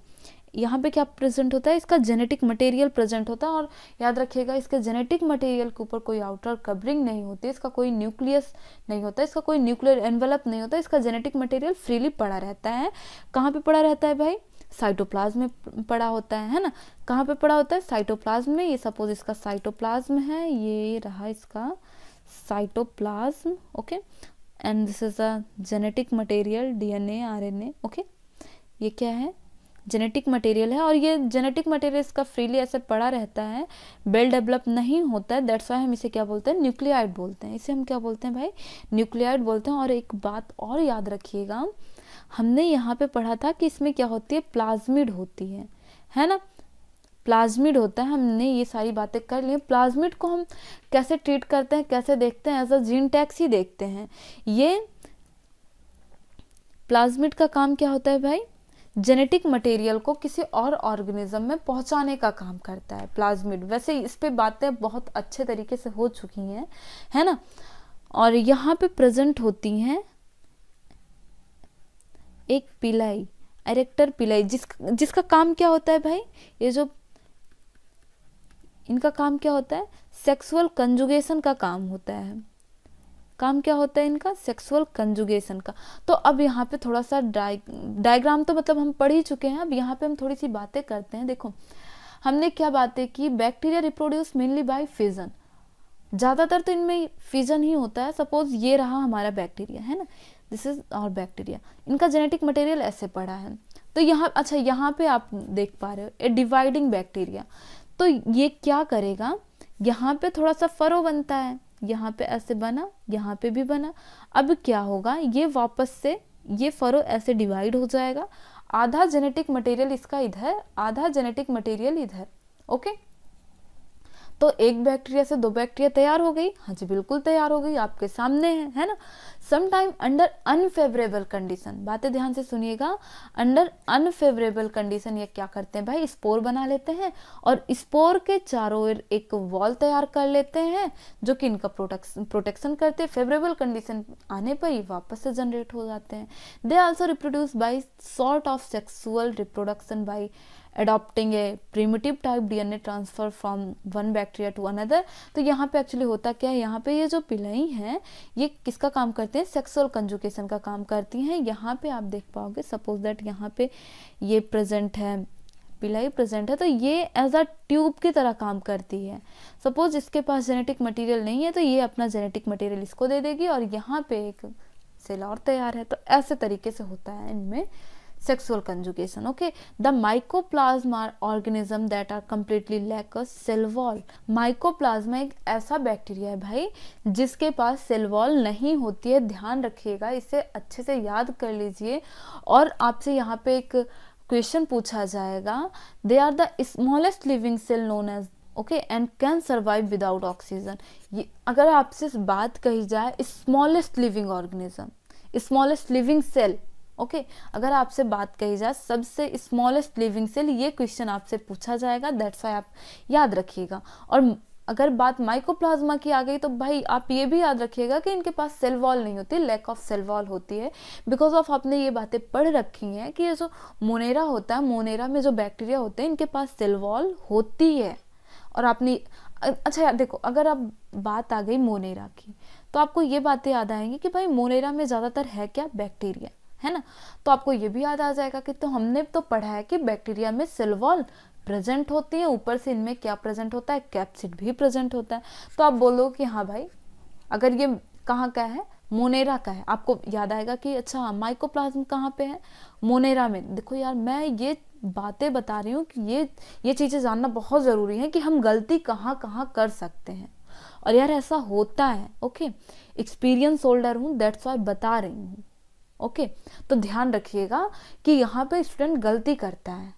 यहाँ पे क्या प्रेजेंट होता है इसका जेनेटिक मटेरियल प्रेजेंट होता है और याद रखिएगा इसके जेनेटिक मटेरियल के ऊपर कोई आउटर कवरिंग नहीं होती इसका कोई न्यूक्लियस नहीं होता इसका कोई न्यूक्लियर एनवेलप नहीं होता इसका जेनेटिक मटेरियल फ्रीली पड़ा रहता है कहाँ पे पड़ा रहता है भाई साइटोप्लाज्म में पड़ा होता है है ना कहाँ पे पड़ा होता है साइटोप्लाज्म में ये सपोज इसका साइटोप्लाज्म है ये रहा इसका cytoplasm okay and this is a genetic material DNA RNA okay ये क्या है जेनेटिक मटेरियल है और ये जेनेटिक मटेरियल इसका फ्रीली ऐसे पड़ा रहता है बेल डेवलप नहीं होता है दैट्स वाई हम इसे क्या बोलते हैं न्यूक्लियाइड बोलते हैं इसे हम क्या बोलते हैं भाई न्यूक्लियाइड बोलते हैं और एक बात और याद रखिएगा हमने यहाँ पे पढ़ा था कि इसमें क्या होती है प्लाज्मिड होती है है ना प्लाज्मिड होता है हमने ये सारी बातें कर ली प्लाज्मिड को हम कैसे ट्रीट करते हैं कैसे देखते हैं एज अ जीन टैक्स ही देखते हैं ये प्लाज्मिड का काम क्या होता है भाई जेनेटिक मटेरियल को किसी और ऑर्गेनिज्म में पहुंचाने का काम करता है प्लाज्मिड वैसे इस पे बातें बहुत अच्छे तरीके से हो चुकी हैं है ना और यहाँ पे प्रेजेंट होती हैं एक पिलाई एरेक्टर पिलाई जिस जिसका काम क्या होता है भाई ये जो इनका काम क्या होता है सेक्सुअल कंजुगेशन का काम होता है काम क्या होता है इनका सेक्सुअल कंजुगेशन का तो अब यहाँ पे थोड़ा सा डायग्राम तो मतलब हम पढ़ ही चुके हैं अब यहाँ पे हम थोड़ी सी बातें करते हैं देखो हमने क्या बातें की bacteria reproduce mainly by fission ज़्यादातर तो इनमें फिजन ही होता है सपोज ये रहा हमारा बैक्टीरिया है ना दिस इज और बैक्टीरिया इनका जेनेटिक मटेरियल ऐसे पड़ा है तो यहाँ अच्छा यहाँ पे आप देख पा रहे हो ए डिवाइडिंग बैक्टीरिया तो ये क्या करेगा यहाँ पे थोड़ा सा फरो बनता है यहाँ पे ऐसे बना यहाँ पे भी बना अब क्या होगा ये वापस से ये फरो ऐसे डिवाइड हो जाएगा आधा जेनेटिक मटेरियल इसका इधर आधा जेनेटिक मटेरियल इधर ओके okay? तो एक बैक्टीरिया से दो बैक्टीरिया तैयार हो गई हाँ जी बिल्कुल तैयार हो गई आपके सामने है है ना समटाइम अंडर अनफेवरेबल कंडीशन बातें ध्यान से सुनिएगा अंडर अनफेवरेबल कंडीशन ये क्या करते हैं भाई स्पोर बना लेते हैं और स्पोर के चारों ओर एक वॉल तैयार कर लेते हैं जो कि इनका प्रोटेक्शन प्रोटेक्शन करते हैं फेवरेबल कंडीशन आने पर ही वापस से जनरेट हो जाते हैं they also reproduce by sort of sexual reproduction by adopting a primitive type DNA transfer from one bacteria to another तो यहाँ पे एक्चुअली होता क्या है यहाँ पे ये जो पिलई हैं ये किसका काम करते हैं सेक्सुअल कंजुकेशन का काम करती हैं यहाँ पे आप देख पाओगे सपोज दैट यहाँ पे ये प्रेजेंट है पिलाई प्रेजेंट है तो ये एज अ ट्यूब की तरह काम करती है सपोज इसके पास जेनेटिक मटीरियल नहीं है तो ये अपना जेनेटिक मटीरियल इसको दे देगी और यहाँ पे एक सेल और तैयार है तो ऐसे तरीके से होता है इनमें sexual conjugation okay the mycoplasma organism that are completely लैक a cell wall एक ऐसा बैक्टीरिया है भाई जिसके पास सेल नहीं होती है ध्यान रखिएगा इसे अच्छे से याद कर लीजिए और आपसे यहाँ पे एक क्वेश्चन पूछा जाएगा they are the smallest living cell known as okay and can survive without oxygen ये अगर आपसे बात कही जाए smallest living organism smallest living cell okay okay, अगर आपसे बात कही जाए सबसे स्मॉलेस्ट लिविंग सेल ये क्वेश्चन आपसे पूछा जाएगा दैट्स वाई आप याद रखिएगा और अगर बात माइकोप्लाज्मा की आ गई तो भाई आप ये भी याद रखिएगा कि इनके पास सेल वॉल नहीं होती लैक ऑफ सेल वॉल होती है बिकॉज ऑफ आपने ये बातें पढ़ रखी हैं कि ये जो मोनेरा होता है मोनेरा में जो बैक्टीरिया होते हैं इनके पास सेल वॉल होती है और आपने अच्छा यार देखो अगर आप बात आ गई मोनेरा की तो आपको ये बातें याद आएंगी कि भाई मोनेरा में ज़्यादातर है क्या बैक्टीरिया है ना तो आपको ये भी याद आ जाएगा कि तो हमने तो पढ़ा है कि बैक्टीरिया में सिलवॉल प्रेजेंट होती है ऊपर से इनमें क्या प्रेजेंट होता है कैप्सिड भी प्रेजेंट होता है तो आप बोलो कि हाँ भाई अगर ये कहाँ का है मोनेरा का है आपको याद आएगा कि अच्छा माइकोप्लाज्म कहाँ पे है मोनेरा में देखो यार मैं ये बातें बता रही हूँ कि ये ये चीज़ें जानना बहुत ज़रूरी है कि हम गलती कहाँ कहाँ कर सकते हैं और यार ऐसा होता है ओके एक्सपीरियंस होल्डर हूँ दैट्स वाई बता रही हूँ ओके तो ध्यान रखिएगा कि यहाँ पे स्टूडेंट गलती करता है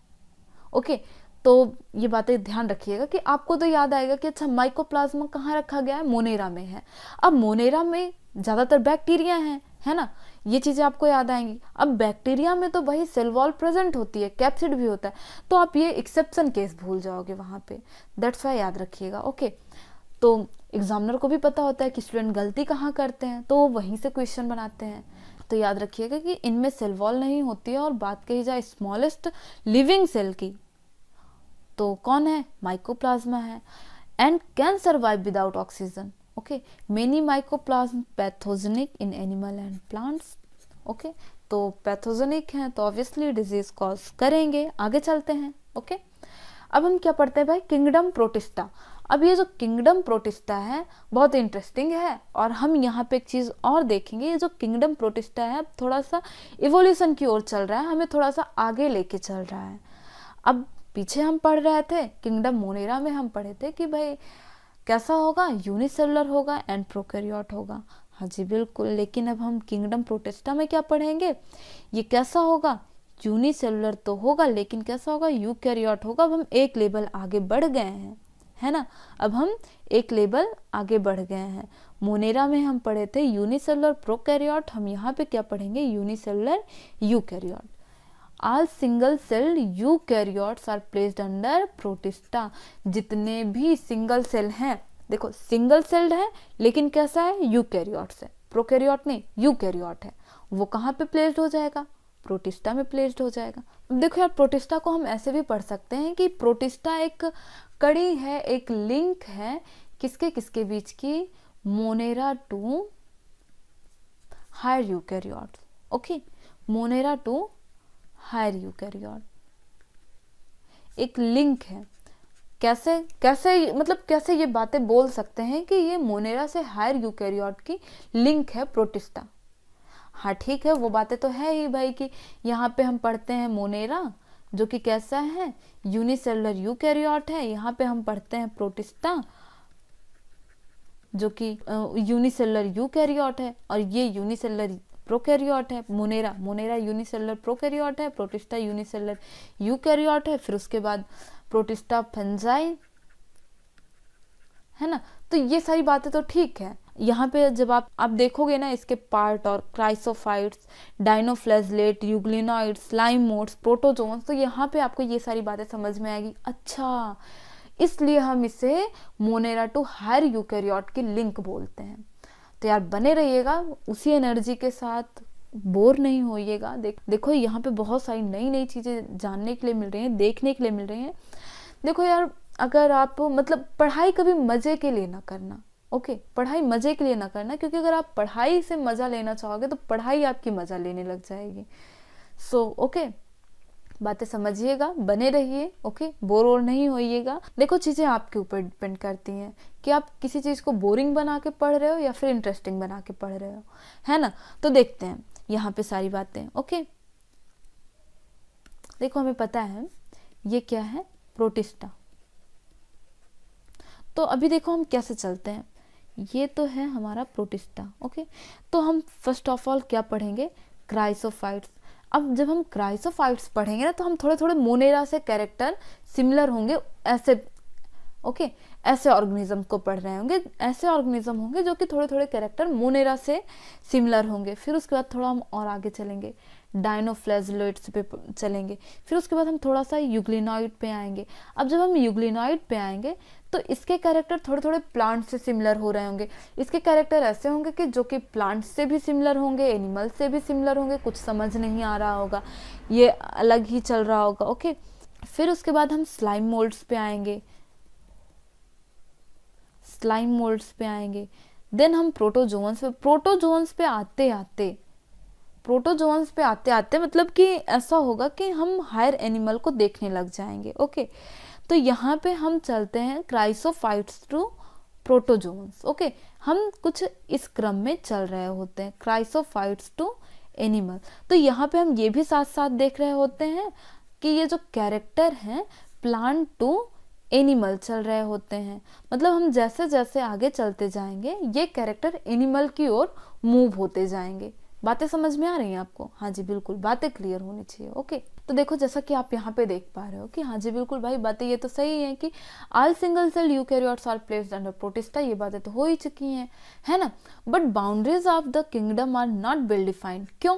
ओके तो ये बातें ध्यान रखिएगा कि आपको तो याद आएगा कि अच्छा माइकोप्लाज्मा कहाँ रखा गया है मोनेरा में है अब मोनेरा में ज़्यादातर बैक्टीरिया हैं है ना ये चीज़ें आपको याद आएंगी अब बैक्टीरिया में तो भाई सेल वॉल प्रेजेंट होती है कैप्सिड भी होता है तो आप ये एक्सेप्शन केस भूल जाओगे वहाँ पे दैट्स वाई याद रखिएगा ओके तो एग्जामिनर को भी पता होता है कि स्टूडेंट गलती कहाँ करते हैं तो वो वहीं से क्वेश्चन बनाते हैं तो याद रखिएगा कि इनमें सेल वॉल नहीं होती है और बात कही जाए स्मॉलेस्ट लिविंग सेल की तो कौन है माइकोप्लाज्मा है and can survive without oxygen okay many mycoplasma pathogenic in animal and plants okay तो पैथोजेनिक हैं तो ऑब्वियसली डिजीज कॉज करेंगे आगे चलते हैं ओके okay? अब हम क्या पढ़ते हैं भाई किंगडम प्रोटिस्टा अब ये जो किंगडम प्रोटिस्टा है बहुत इंटरेस्टिंग है और हम यहाँ पे एक चीज़ और देखेंगे ये जो किंगडम प्रोटिस्टा है अब थोड़ा सा इवोल्यूशन की ओर चल रहा है हमें थोड़ा सा आगे लेके चल रहा है अब पीछे हम पढ़ रहे थे किंगडम मोनेरा में हम पढ़े थे कि भाई कैसा होगा यूनिसेलुलर होगा एंड प्रोकैरियोट होगा हाँ जी बिल्कुल लेकिन अब हम किंगडम प्रोटेस्टा में क्या पढ़ेंगे ये कैसा होगा यूनिसेलुलर तो होगा लेकिन कैसा होगा यूकैरियोट होगा अब हम एक लेवल आगे बढ़ गए हैं है ना अब हम एक लेबल आगे बढ़ गए हैं मोनेरा में हम पढ़े थे यूनिसेलर प्रोकैरियोट हम यहाँ पे क्या पढ़ेंगे unicellular eukaryote all single cell eu eukaryotes are placed under Protista जितने भी सिंगल सेल हैं देखो सिंगल सेल्ड है लेकिन कैसा है यू यूकैरियोट्स है प्रोकैरियोट नहीं यू कैरियोट है वो कहाँ पे प्लेस्ड हो जाएगा प्रोटिस्टा में प्लेस्ड हो जाएगा देखो यार प्रोटिस्टा को हम ऐसे भी पढ़ सकते हैं कि प्रोटिस्टा एक कड़ी है एक लिंक है किसके किसके बीच की monera to higher eukaryote okay monera to higher eukaryote एक लिंक है कैसे कैसे मतलब कैसे ये बातें बोल सकते हैं कि ये मोनेरा से हायर यू कैरियॉर्ड की लिंक है प्रोटिस्टा हाँ ठीक है वो बातें तो है ही भाई कि यहाँ पे हम पढ़ते हैं मोनेरा जो कि कैसा है यूनिसेलुलर यूकैरियोट है यहाँ पे हम पढ़ते हैं प्रोटिस्टा जो कि यूनिसेलुलर यूकैरियोट है और ये यूनिसेलुलर प्रोकैरियोट है मोनेरा मोनेरा यूनिसेलुलर प्रोकैरियोट है प्रोटिस्टा यूनिसेलुलर यूकैरियोट है फिर उसके बाद प्रोटिस्टा फंजाई है ना तो ये सारी बातें तो ठीक है यहाँ पे जब आप आप देखोगे ना इसके पार्ट और chrysophytes dinoflagellate euglenoids slime moulds protozoans तो यहाँ पे आपको ये सारी बातें समझ में आएगी अच्छा इसलिए हम इसे मोनेरा टू हायर यूकेरियोट की लिंक बोलते हैं तो यार बने रहिएगा उसी एनर्जी के साथ बोर नहीं होइएगा देख देखो यहाँ पे बहुत सारी नई नई चीज़ें जानने के लिए मिल रही हैं देखने के लिए मिल रही हैं देखो यार अगर आप मतलब पढ़ाई कभी मज़े के लिए ना करना ओके पढ़ाई मज़े के लिए ना करना क्योंकि अगर आप पढ़ाई से मज़ा लेना चाहोगे तो पढ़ाई आपकी मज़ा लेने लग जाएगी सो so, ओके okay, बातें समझिएगा बने रहिए ओके बोर और नहीं होइएगा देखो चीज़ें आपके ऊपर डिपेंड करती हैं कि आप किसी चीज़ को बोरिंग बना के पढ़ रहे हो या फिर इंटरेस्टिंग बना के पढ़ रहे हो है ना तो देखते हैं यहाँ पे सारी बातें ओके देखो हमें पता है ये क्या है प्रोटिस्टा तो अभी देखो हम कैसे चलते हैं ये तो है हमारा प्रोटिस्टा ओके तो हम फर्स्ट ऑफ ऑल क्या पढ़ेंगे क्राइसोफाइट्स अब जब हम क्राइसोफाइट्स पढ़ेंगे ना तो हम थोड़े थोड़े मोनेरा से कैरेक्टर सिमिलर होंगे ऐसे ओके ऐसे ऑर्गेनिज्म को पढ़ रहे होंगे ऐसे ऑर्गेनिज्म होंगे जो कि थोड़े थोड़े कैरेक्टर मोनेरा से सिमिलर होंगे फिर उसके बाद थोड़ा हम और आगे चलेंगे डायनोफ्लेजलोइड्स पे चलेंगे फिर उसके बाद हम थोड़ा सा यूग्लिनॉइड पे आएंगे अब जब हम यूग्लिनॉइड पे आएंगे तो इसके कैरेक्टर थोड़े थोड़े प्लांट से सिमिलर हो रहे होंगे इसके कैरेक्टर ऐसे होंगे कि जो कि प्लांट से भी सिमिलर होंगे एनिमल से भी सिमिलर होंगे कुछ समझ नहीं आ रहा होगा ये अलग ही चल रहा होगा ओके फिर उसके बाद हम स्लाइम मोल्ड्स पे आएंगे स्लाइम मोल्ड्स पे आएंगे देन हम प्रोटोजोन्स पे प्रोटोजोन्स पे आते आते प्रोटोजोन्स पे आते आते मतलब कि ऐसा होगा कि हम हायर एनिमल को देखने लग जाएंगे ओके okay? तो यहाँ पे हम चलते हैं क्राइसोफाइट्स टू प्रोटोजोन्स ओके हम कुछ इस क्रम में चल रहे होते हैं क्राइसोफाइट्स टू एनिमल तो यहाँ पे हम ये भी साथ साथ देख रहे होते हैं कि ये जो कैरेक्टर हैं प्लांट टू एनिमल चल रहे होते हैं मतलब हम जैसे जैसे आगे चलते जाएंगे ये कैरेक्टर एनिमल की ओर मूव होते जाएंगे बातें समझ में आ रही हैं आपको हाँ जी बिल्कुल बातें क्लियर होनी चाहिए ओके तो देखो जैसा कि आप यहाँ पे देख पा रहे हो कि हाँ जी बिल्कुल भाई बातें ये तो सही है कि all single cell eukaryotes are placed under protista ये बातें तो हो ही चुकी हैं है ना but boundaries of the kingdom are not well defined क्यों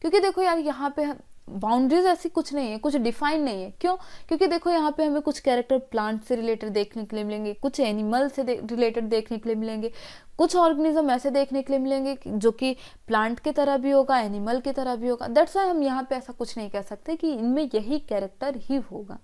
क्योंकि देखो यार यहाँ पे बाउंड्रीज ऐसी कुछ नहीं है कुछ डिफाइन नहीं है क्यों क्योंकि देखो यहाँ पे हमें कुछ कैरेक्टर प्लांट से रिलेटेड देखने के लिए मिलेंगे कुछ एनिमल से रिलेटेड देखने के लिए मिलेंगे कुछ ऑर्गेनिज्म ऐसे देखने के लिए मिलेंगे जो कि प्लांट के तरह भी होगा एनिमल की तरह भी होगा दैट्स वाई हम यहाँ पे ऐसा कुछ नहीं कह सकते कि इनमें यही कैरेक्टर ही होगा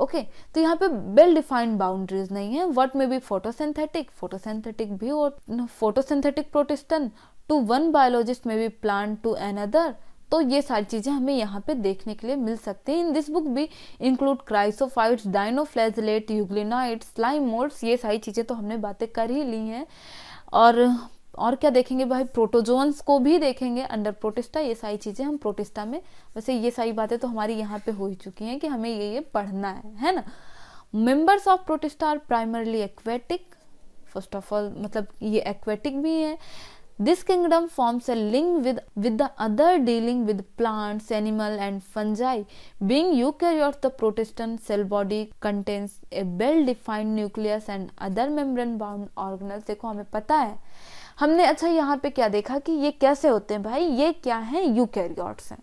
ओके okay, तो यहाँ पे वेल डिफाइंड बाउंड्रीज नहीं है what may be photosynthetic photosynthetic भी और photosynthetic protistan to one biologist may be plant to an other तो ये सारी चीज़ें हमें यहाँ पे देखने के लिए मिल सकती हैं इन दिस बुक भी include chrysophytes dinoflagellate euglenoid slime moulds ये सारी चीज़ें तो हमने बातें कर ही ली हैं और और क्या देखेंगे भाई प्रोटोजोन्स को भी देखेंगे अंडर प्रोटिस्टा ये सारी चीज़ें हम प्रोटिस्टा में वैसे ये सारी बातें तो हमारी यहाँ पे हो ही चुकी हैं कि हमें ये ये पढ़ना है है ना members of protista are primarily aquatic first of all मतलब ये एक्वेटिक भी है This kingdom forms a link with, with the other dealing with plants, animal and fungi. Being eukaryote, the protist cell body contains a well-defined nucleus and other membrane-bound organelles. dekho hame pata hai हमने अच्छा यहाँ पे क्या देखा कि ये कैसे होते हैं भाई ये क्या है यूकैरियोट्स हैं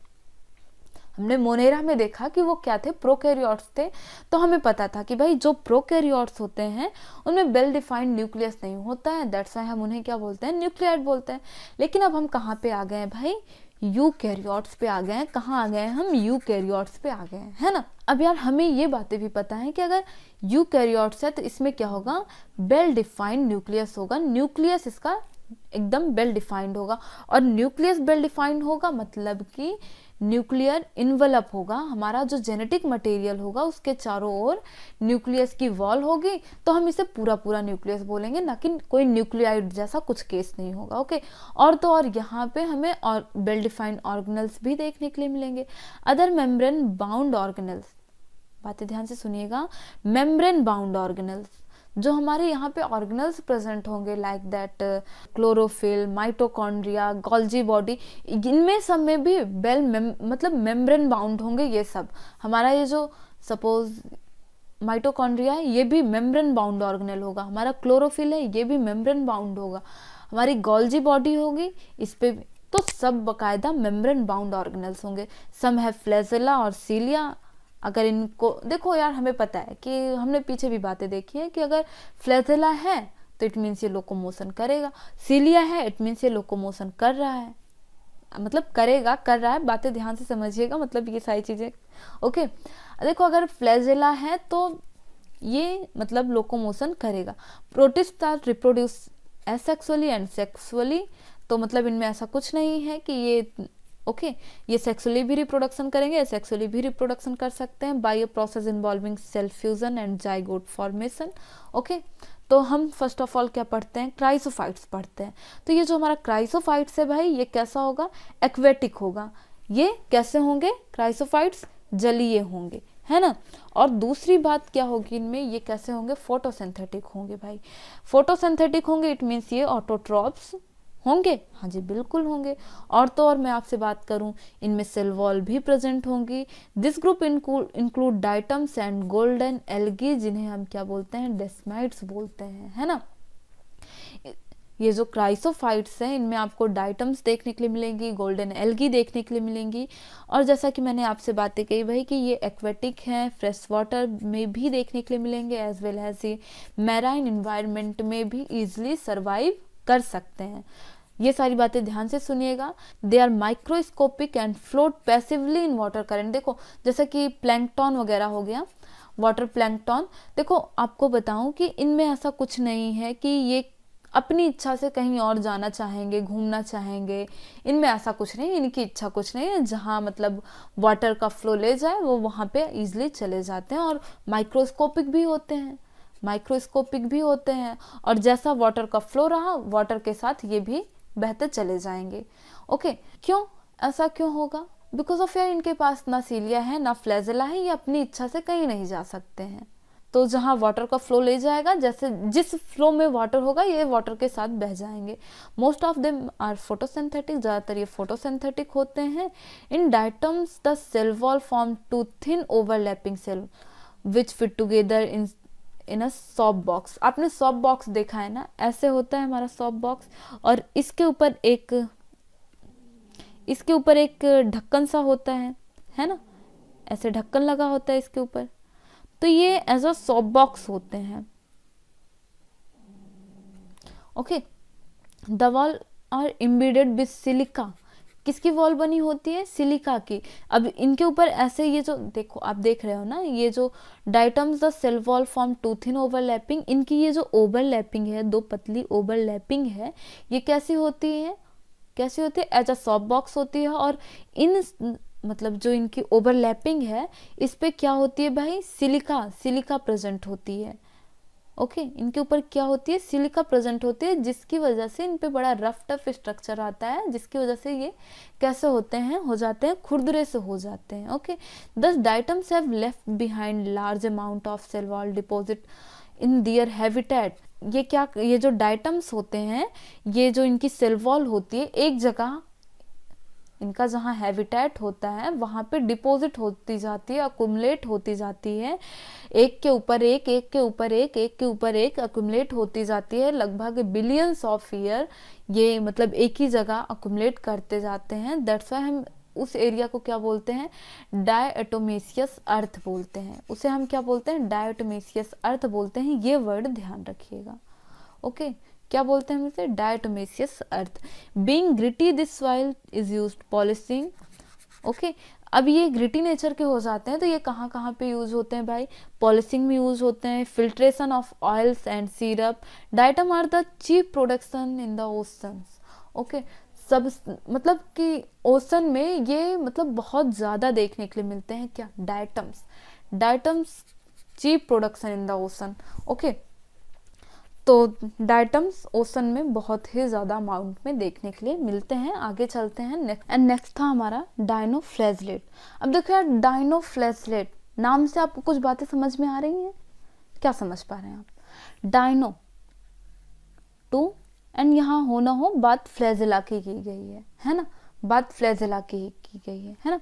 हमने मोनेरा में देखा कि वो क्या थे प्रोकैरियोट्स थे तो हमें पता था कि भाई जो प्रोकैरियोट्स होते हैं उनमें वेल डिफाइंड न्यूक्लियस नहीं होता है दैट्स वाई हम उन्हें क्या बोलते हैं न्यूक्लियाइड बोलते हैं लेकिन अब हम कहाँ पे आ गए हैं भाई यू कैरियोट्स पे आ गए हैं कहाँ आ गए हैं हम यू कैरियोट्स पे आ गए हैं है ना अब यार हमें ये बातें भी पता है कि अगर यू कैरियोट्स है तो इसमें क्या होगा वेल डिफाइंड न्यूक्लियस होगा न्यूक्लियस इसका एकदम वेल डिफाइंड होगा और न्यूक्लियस वेल डिफाइंड होगा मतलब कि न्यूक्लियर इन्वलप होगा हमारा जो जेनेटिक मटेरियल होगा उसके चारों ओर न्यूक्लियस की वॉल होगी तो हम इसे पूरा पूरा न्यूक्लियस बोलेंगे ना कि कोई न्यूक्लियाइड जैसा कुछ केस नहीं होगा ओके और तो और यहाँ पे हमें और वेल डिफाइंड ऑर्गेनल्स भी देखने के लिए मिलेंगे अदर मेम्ब्रेन बाउंड ऑर्गेनल्स बातें ध्यान से सुनिएगा मेम्ब्रेन बाउंड ऑर्गेनल्स जो हमारे यहाँ पे ऑर्गेनल्स प्रेजेंट होंगे like that chlorophyll mitochondria Golgi body इनमें सब में भी बेल मेम, मतलब मेम्ब्रेन बाउंड होंगे ये सब हमारा ये जो सपोज माइटोकॉन्ड्रिया है ये भी मेम्ब्रेन बाउंड ऑर्गेनल होगा हमारा क्लोरोफिल है ये भी मेम्ब्रेन बाउंड होगा हमारी गोल्जी बॉडी होगी इस पर तो सब बकायदा मेम्ब्रेन बाउंड ऑर्गेनल्स होंगे सम है फ्लेजिला और सीलिया अगर इनको देखो यार हमें पता है कि हमने पीछे भी बातें देखी हैं कि अगर फ्लैथेला है तो इट मीन्स ये लोकोमोशन करेगा सीलिया है इट मीन्स ये लोकोमोशन कर रहा है मतलब करेगा कर रहा है बातें ध्यान से समझिएगा मतलब ये सारी चीज़ें ओके देखो अगर फ्लैजेला है तो ये मतलब लोकोमोशन करेगा protist are reproduce asexually and sexually तो मतलब इनमें ऐसा कुछ नहीं है कि ये ओके ये सेक्सुअली भी रिप्रोडक्शन करेंगे सेक्सुअली भी रिप्रोडक्शन कर सकते हैं bio process involving cell fusion and zygote formation okay तो हम फर्स्ट ऑफ ऑल क्या पढ़ते हैं क्राइसोफाइट्स पढ़ते हैं तो ये जो हमारा क्राइसोफाइट्स है भाई ये कैसा होगा एक्वेटिक होगा ये कैसे होंगे क्राइसोफाइट्स जलीय होंगे है ना और दूसरी बात क्या होगी इनमें ये कैसे होंगे फोटोसिंथेटिक होंगे भाई फोटोसिंथेटिक होंगे इट मीन्स ये ऑटोट्रॉप्स होंगे हाँ जी बिल्कुल होंगे और तो और मैं आपसे बात करूं इनमें सेलवॉल भी प्रेजेंट होंगी this group include diatoms and golden algae जिन्हें हम क्या बोलते हैं डेस्माइट्स बोलते हैं है ना ये जो क्राइसोफाइट्स हैं इनमें आपको डाइटम्स देखने के लिए मिलेंगी गोल्डन एल्गी देखने के लिए मिलेंगी और जैसा कि मैंने आपसे बातें कही भाई कि ये एक्वेटिक हैं फ्रेश वाटर में भी देखने के लिए मिलेंगे एज वेल एज ये मैराइन इन्वायरमेंट में भी इजिली सर्वाइव कर सकते हैं ये सारी बातें ध्यान से सुनिएगा they are microscopic and float passively in water current देखो जैसे कि प्लैंकटॉन वगैरह हो गया वाटर प्लैंकटॉन देखो आपको बताऊं कि इनमें ऐसा कुछ नहीं है कि ये अपनी इच्छा से कहीं और जाना चाहेंगे घूमना चाहेंगे इनमें ऐसा कुछ नहीं इनकी इच्छा कुछ नहीं है जहाँ मतलब वाटर का फ्लो ले जाए वो वहाँ पे ईजिली चले जाते हैं और माइक्रोस्कोपिक भी होते हैं माइक्रोस्कोपिक भी होते हैं और जैसा वाटर का फ्लो रहा वाटर के साथ ये भी बेहतर चले जाएंगे ओके okay, क्यों ऐसा क्यों होगा बिकॉज ऑफ यार इनके पास ना सीलिया है ना फ्लैजिला है ये अपनी इच्छा से कहीं नहीं जा सकते हैं तो जहाँ वाटर का फ्लो ले जाएगा जैसे जिस फ्लो में वाटर होगा ये वाटर के साथ बह जाएंगे most of them are photosynthetic ज़्यादातर ये फोटोसिंथेटिक होते हैं in diatoms the cell wall form two thin overlapping cell which fit together in in a soap box आपने सॉप बॉक्स देखा है ना ऐसे होता है हमारा सॉप बॉक्स और इसके ऊपर एक इसके ऊपर एक ढक्कन सा होता है है ना ऐसे ढक्कन लगा होता है इसके ऊपर तो ये एज अ सॉप बॉक्स होते हैं okay the wall are embedded with silica किसकी वॉल बनी होती है सिलिका की अब इनके ऊपर ऐसे ये जो देखो आप देख रहे हो ना ये जो diatoms the cell wall form two thin overlapping इनकी ये जो ओवरलैपिंग है दो पतली ओवरलैपिंग है ये कैसी होती है कैसी होती है एज अ सॉफ्ट बॉक्स होती है और इन मतलब जो इनकी ओवरलैपिंग है इस पर क्या होती है भाई सिलिका सिलिका प्रेजेंट होती है ओके okay, इनके ऊपर क्या होती है सिलिका प्रेजेंट होती है जिसकी वजह से इन पर बड़ा रफ टफ स्ट्रक्चर आता है जिसकी वजह से ये कैसे होते हैं हो जाते हैं खुरदरे से हो जाते हैं ओके दस diatoms have left behind large amount of cell wall deposit in their habitat ये क्या ये जो डाइटम्स होते हैं ये जो इनकी सेलवॉल होती है एक जगह इनका जहाँ हैबिटेट होता है वहाँ पे डिपॉजिट होती जाती है अकुमलेट होती जाती है एक के ऊपर एक एक के ऊपर एक एक के ऊपर एक अकुमलेट होती जाती है लगभग बिलियंस ऑफ ईयर ये मतलब एक ही जगह अकुमलेट करते जाते हैं दैट्स वाई हम उस एरिया को क्या बोलते हैं डायटोमेसियस अर्थ बोलते हैं उसे हम क्या बोलते हैं डायटोमेसियस अर्थ बोलते हैं ये वर्ड ध्यान रखिएगा ओके okay? क्या बोलते हैं हम इसे diatomaceous earth being gritty this soil is use polishing okay अब ये ग्रिटी नेचर के हो जाते हैं तो ये कहाँ कहाँ पे यूज़ होते हैं भाई पॉलिसिंग में यूज़ होते हैं filtration of oils and syrup diatom are the chief production in the ocean okay सब मतलब कि ओसन में ये मतलब बहुत ज़्यादा देखने के लिए मिलते हैं क्या diatoms diatoms chief production in the ocean okay तो डाइटम्स ओसन में बहुत ही ज़्यादा अमाउंट में देखने के लिए मिलते हैं आगे चलते हैं एंड नेक्स्ट था हमारा डायनो अब देखो यार डायनो नाम से आपको कुछ बातें समझ में आ रही हैं क्या समझ पा रहे हैं आप डायनो टू एंड यहाँ हो ना हो बात फ्लैजिला की की गई है है ना बात फ्लैजिला की की गई है है ना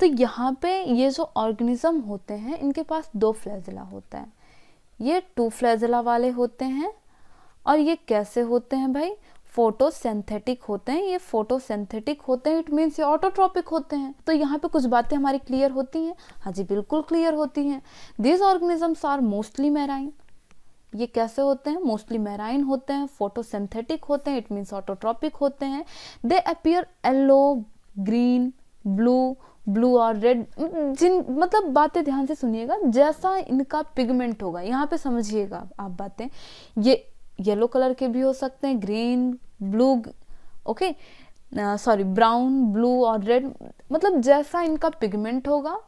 तो यहाँ पे ये जो ऑर्गेनिज्म होते हैं इनके पास दो फ्लैजिला होता है ये टू फ्लैजिला वाले होते हैं और ये कैसे होते हैं भाई सेंथेटिक होते हैं ये सेंथेटिक होते हैं इट मीन्स ये ऑटोट्रॉपिक होते हैं तो यहाँ पे कुछ बातें हमारी क्लियर होती हैं हाँ जी बिल्कुल क्लियर होती हैं these organisms are mostly marine ये कैसे होते हैं मोस्टली मैराइन होते हैं फोटोसेंथेटिक होते हैं इट मीन्स ऑटोट्रॉपिक होते हैं they appear yellow green blue blue और रेड जिन मतलब बातें ध्यान से सुनिएगा जैसा इनका पिगमेंट होगा यहाँ पे समझिएगा आप बातें ये येलो कलर के भी हो सकते हैं green blue okay sorry brown blue और रेड मतलब जैसा इनका पिगमेंट होगा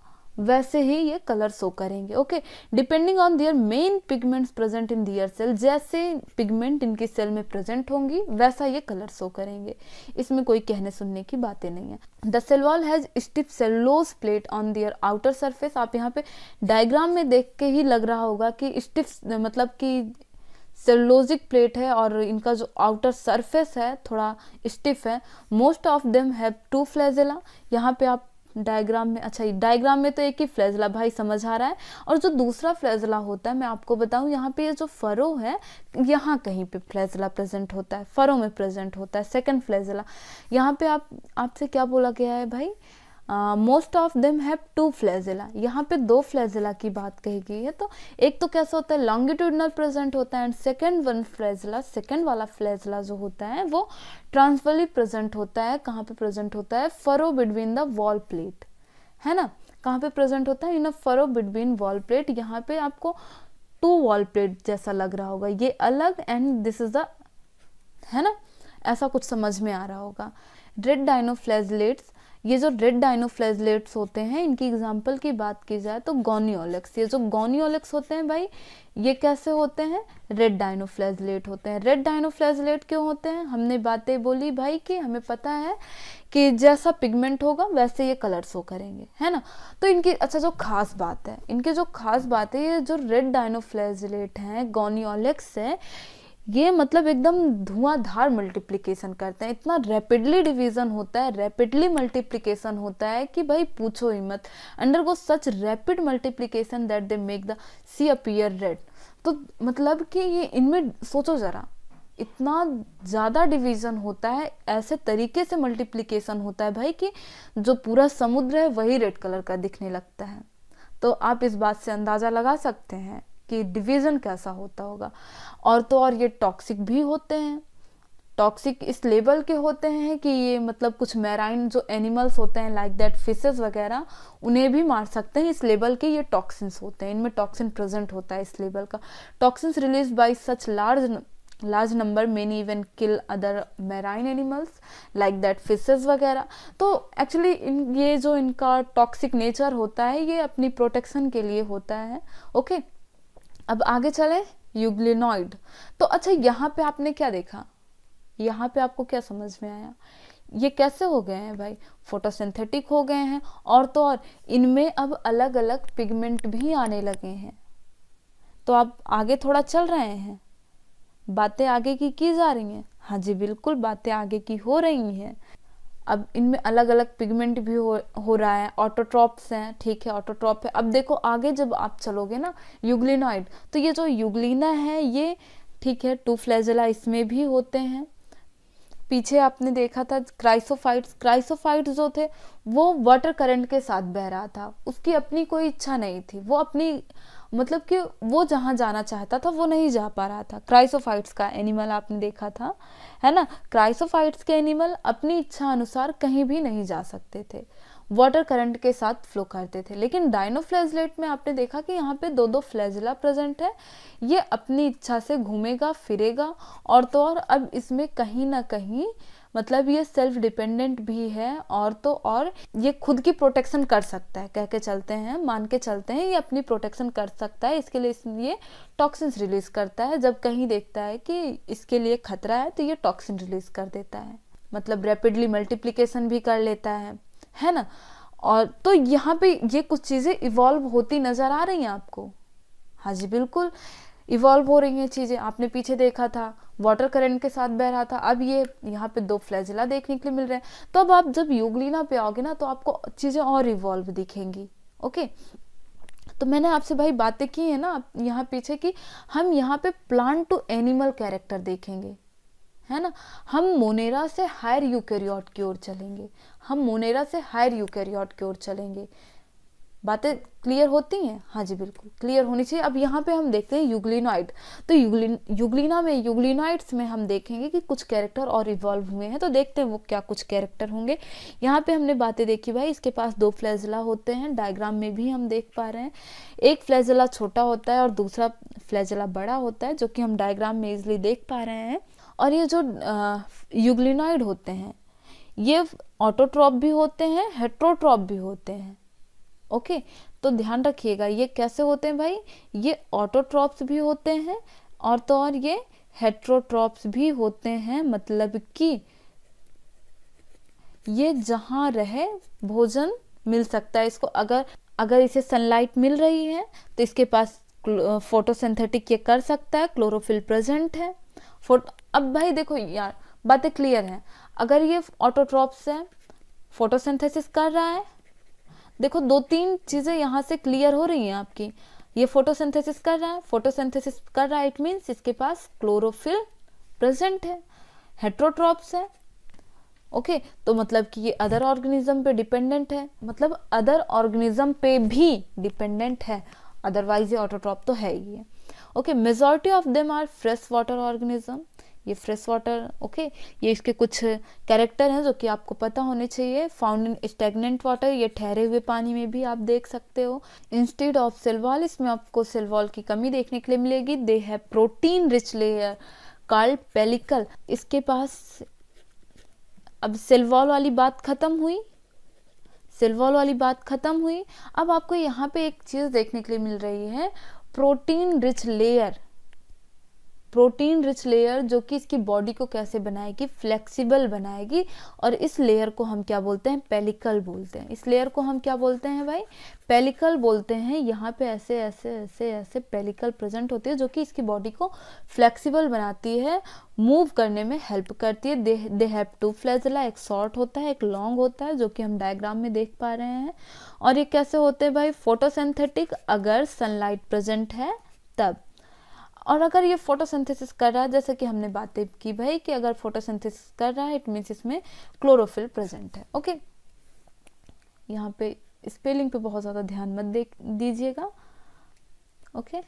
वैसे ही ये कलर शो करेंगे okay depending on their main pigments present in their cell जैसे पिगमेंट इनकी सेल में प्रेजेंट होंगी वैसा ये कलर शो करेंगे इसमें कोई कहने सुनने की बातें नहीं है the cell wall has stiff cellulose plate on their outer surface आप यहाँ पे डायग्राम में देख के ही लग रहा होगा कि स्टिप मतलब कि सेलोजिक प्लेट है और इनका जो आउटर सरफेस है थोड़ा स्टिफ है most of them have two flagella यहाँ पे आप डायग्राम में अच्छा ये डायग्राम में तो एक ही फ्लैजला भाई समझ आ रहा है और जो दूसरा फ्लैजला होता है मैं आपको बताऊं यहाँ पे ये यह जो फरो है यहाँ कहीं पे फ्लैजला प्रेजेंट होता है फरो में प्रेजेंट होता है सेकंड फ्लैजला यहाँ पे आप आपसे क्या बोला गया है भाई most of them have two flagella यहाँ पे दो फ्लैजिला की बात कही गई है तो एक तो कैसा होता है लॉन्गिट्यूडनल प्रेजेंट होता है and second one flagella second वाला फ्लैजिला जो होता है वो ट्रांसवली प्रेजेंट होता है कहाँ पे प्रेजेंट होता है furrow between the wall plate है ना कहाँ पे प्रेजेंट होता है in a furrow between wall plate यहाँ पे आपको टू वॉल प्लेट जैसा लग रहा होगा ये अलग एंड दिस इज द है ना ऐसा कुछ समझ में आ रहा होगा रेड डाइनोफ्लेजलेट्स ये जो रेड डाइनोफ्लेजलेट्स होते हैं इनकी एग्जाम्पल की बात की जाए तो गोनियोलिक्स ये जो गोनियोलिक्स होते हैं भाई ये कैसे होते हैं रेड डाइनोफ्लेजलेट होते हैं रेड डाइनोफ्लेजलेट क्यों होते हैं हमने बातें बोली भाई कि हमें पता है कि जैसा पिगमेंट होगा वैसे ये कलर शो करेंगे है ना तो इनकी अच्छा जो खास बात है इनकी जो खास बात है ये जो रेड डाइनोफ्लेजलेट हैं गोनियोलिक्स हैं ये मतलब एकदम धुआंधार मल्टीप्लिकेशन करते हैं इतना रैपिडली डिवीजन होता है रैपिडली मल्टीप्लिकेशन होता है कि भाई पूछो ही मत undergo such rapid multiplication that they make the sea appear red तो मतलब कि ये इनमें सोचो ज़रा इतना ज़्यादा डिवीज़न होता है ऐसे तरीके से मल्टीप्लिकेशन होता है भाई कि जो पूरा समुद्र है वही रेड कलर का दिखने लगता है तो आप इस बात से अंदाज़ा लगा सकते हैं कि डिवीज़न कैसा होता होगा और तो और ये टॉक्सिक भी होते हैं टॉक्सिक इस लेवल के होते हैं कि ये मतलब कुछ मैराइन जो एनिमल्स होते हैं लाइक दैट फिशेस वगैरह उन्हें भी मार सकते हैं इस लेवल के ये टॉक्सिन्स होते हैं इनमें टॉक्सिन प्रेजेंट होता है इस लेवल का toxins release by such large large number many even kill other marine animals like that fishes वगैरह तो एक्चुअली इन ये जो इनका टॉक्सिक नेचर होता है ये अपनी प्रोटेक्शन के लिए होता है ओके okay? अब आगे चले यूग्लिनॉइड तो अच्छा यहाँ पे आपने क्या देखा यहाँ पे आपको क्या समझ में आया ये कैसे हो गए हैं भाई फोटोसिंथेटिक हो गए हैं और तो और इनमें अब अलग अलग पिगमेंट भी आने लगे हैं तो आप आगे थोड़ा चल रहे हैं बातें आगे की की जा रही हैं हाँ जी बिल्कुल बातें आगे की हो रही हैं अब इनमें अलग अलग पिगमेंट भी हो हो रहा है ऑटोट्रॉप्स हैं ठीक है ऑटोट्रॉप है अब देखो आगे जब आप चलोगे ना यूग्लिनॉइड तो ये जो यूग्लिना है ये ठीक है टू फ्लैजला इसमें भी होते हैं पीछे आपने देखा था क्राइसोफाइट्स क्राइसोफाइट्स जो थे वो वाटर करंट के साथ बह रहा था उसकी अपनी कोई इच्छा नहीं थी वो अपनी मतलब कि वो जहाँ जाना चाहता था वो नहीं जा पा रहा था क्राइसोफाइट्स का एनिमल आपने देखा था है ना क्राइसोफाइट्स के एनिमल अपनी इच्छा अनुसार कहीं भी नहीं जा सकते थे वाटर करंट के साथ फ्लो करते थे लेकिन डायनो में आपने देखा कि यहाँ पे दो दो फ्लैजला प्रेजेंट है ये अपनी इच्छा से घूमेगा फिरेगा और तो और अब इसमें कहीं ना कहीं मतलब ये सेल्फ डिपेंडेंट भी है और तो और ये खुद की प्रोटेक्शन कर सकता है कह के चलते हैं मान के चलते हैं ये अपनी प्रोटेक्शन कर सकता है इसके लिए ये टॉक्सिन्स रिलीज करता है जब कहीं देखता है कि इसके लिए खतरा है तो ये टॉक्सिन रिलीज कर देता है मतलब रैपिडली मल्टीप्लीकेशन भी कर लेता है है ना और तो यहाँ पे ये कुछ चीज़ें इवॉल्व होती नज़र आ रही हैं आपको हाँ जी बिल्कुल इवॉल्व हो रही हैं चीज़ें आपने पीछे देखा था वाटर करंट के साथ बह रहा था अब ये यहाँ पे दो फ्लैजिला देखने के लिए मिल रहे हैं तो अब आप जब योगलीना पे आओगे ना तो आपको चीज़ें और इवॉल्व दिखेंगी ओके तो मैंने आपसे भाई बातें की है ना यहाँ पीछे की हम यहाँ पे प्लांट टू एनिमल कैरेक्टर देखेंगे है ना हम मोनेरा से हायर यूकेरियोट की ओर चलेंगे हम मोनेरा से हायर यूकेरियोट की ओर चलेंगे बातें क्लियर होती हैं हाँ जी बिल्कुल क्लियर होनी चाहिए अब यहाँ पे हम देखते हैं यूग्लिनॉइड तो यूग्लिन युगलिना में यूग्लिनॉइड्स में हम देखेंगे कि कुछ कैरेक्टर और इवॉल्व हुए हैं तो देखते हैं वो क्या कुछ कैरेक्टर होंगे यहाँ पे हमने बातें देखी भाई इसके पास दो फ्लैजला होते हैं डायग्राम में भी हम देख पा रहे हैं एक फ्लैजला छोटा होता है और दूसरा फ्लैजला बड़ा होता है जो कि हम डायग्राम में इजली देख पा रहे हैं और ये जो यूग्लिनॉइड होते हैं ये ऑटोट्रॉप भी होते हैं हेट्रोट्रॉप भी होते हैं ओके तो ध्यान रखिएगा ये कैसे होते हैं भाई ये ऑटोट्रॉप्स भी होते हैं और तो और ये हेट्रोट्रॉप्स भी होते हैं मतलब कि ये जहां रहे भोजन मिल सकता है इसको अगर अगर इसे सनलाइट मिल रही है तो इसके पास फोटोसिंथेटिक ये कर सकता है क्लोरोफिल प्रेजेंट है फोटो अब भाई देखो यार बातें क्लियर हैं अगर ये ऑटोट्रॉप्स है फोटोसिंथेसिस कर रहा है देखो दो तीन चीज़ें यहाँ से क्लियर हो रही हैं आपकी ये फोटोसिंथेसिस कर रहा है फोटोसिंथेसिस कर रहा है इट मीन्स इसके पास क्लोरोफिल प्रेजेंट है हेट्रोट्रॉप्स है ओके okay, तो मतलब कि ये अदर ऑर्गेनिज्म पे डिपेंडेंट है मतलब अदर ऑर्गेनिज्म पे भी डिपेंडेंट है अदरवाइज ये ऑटोट्रॉप तो है ही है okay majority of them are fresh water organism ये फ्रेश वाटर ओके ये इसके कुछ कैरेक्टर हैं जो कि आपको पता होने चाहिए फाउंड इन स्टेगनेंट वाटर ये ठहरे हुए पानी में भी आप देख सकते हो इंस्टेड ऑफ सिल्वाल इसमें आपको सिल्वाल की कमी देखने के लिए मिलेगी दे है protein rich layer called pellicle इसके पास अब सिल्वाल वाली बात खत्म हुई सिल्वॉल वाली बात खत्म हुई अब आपको यहाँ पे एक चीज़ देखने के लिए मिल रही है protein rich layer protein rich layer जो कि इसकी बॉडी को कैसे बनाएगी फ्लेक्सिबल बनाएगी और इस लेयर को हम क्या बोलते हैं पेलिकल बोलते हैं इस लेयर को हम क्या बोलते हैं भाई पेलिकल बोलते हैं यहाँ पे ऐसे ऐसे ऐसे ऐसे पेलिकल प्रेजेंट होते हैं जो कि इसकी बॉडी को फ्लेक्सिबल बनाती है मूव करने में हेल्प करती है they they have two flagella एक शॉर्ट होता है एक लॉन्ग होता है जो कि हम डायग्राम में देख पा रहे हैं और ये कैसे होते हैं भाई फोटोसेंथेटिक अगर सनलाइट प्रेजेंट है तब और अगर ये फोटोसिंथेसिस कर रहा है जैसे कि हमने बातें की भाई कि अगर फोटोसिंथेसिस कर रहा है इट मीन्स इसमें क्लोरोफिल प्रेजेंट है ओके यहाँ पे स्पेलिंग पे बहुत ज़्यादा ध्यान मत दे दीजिएगा ओके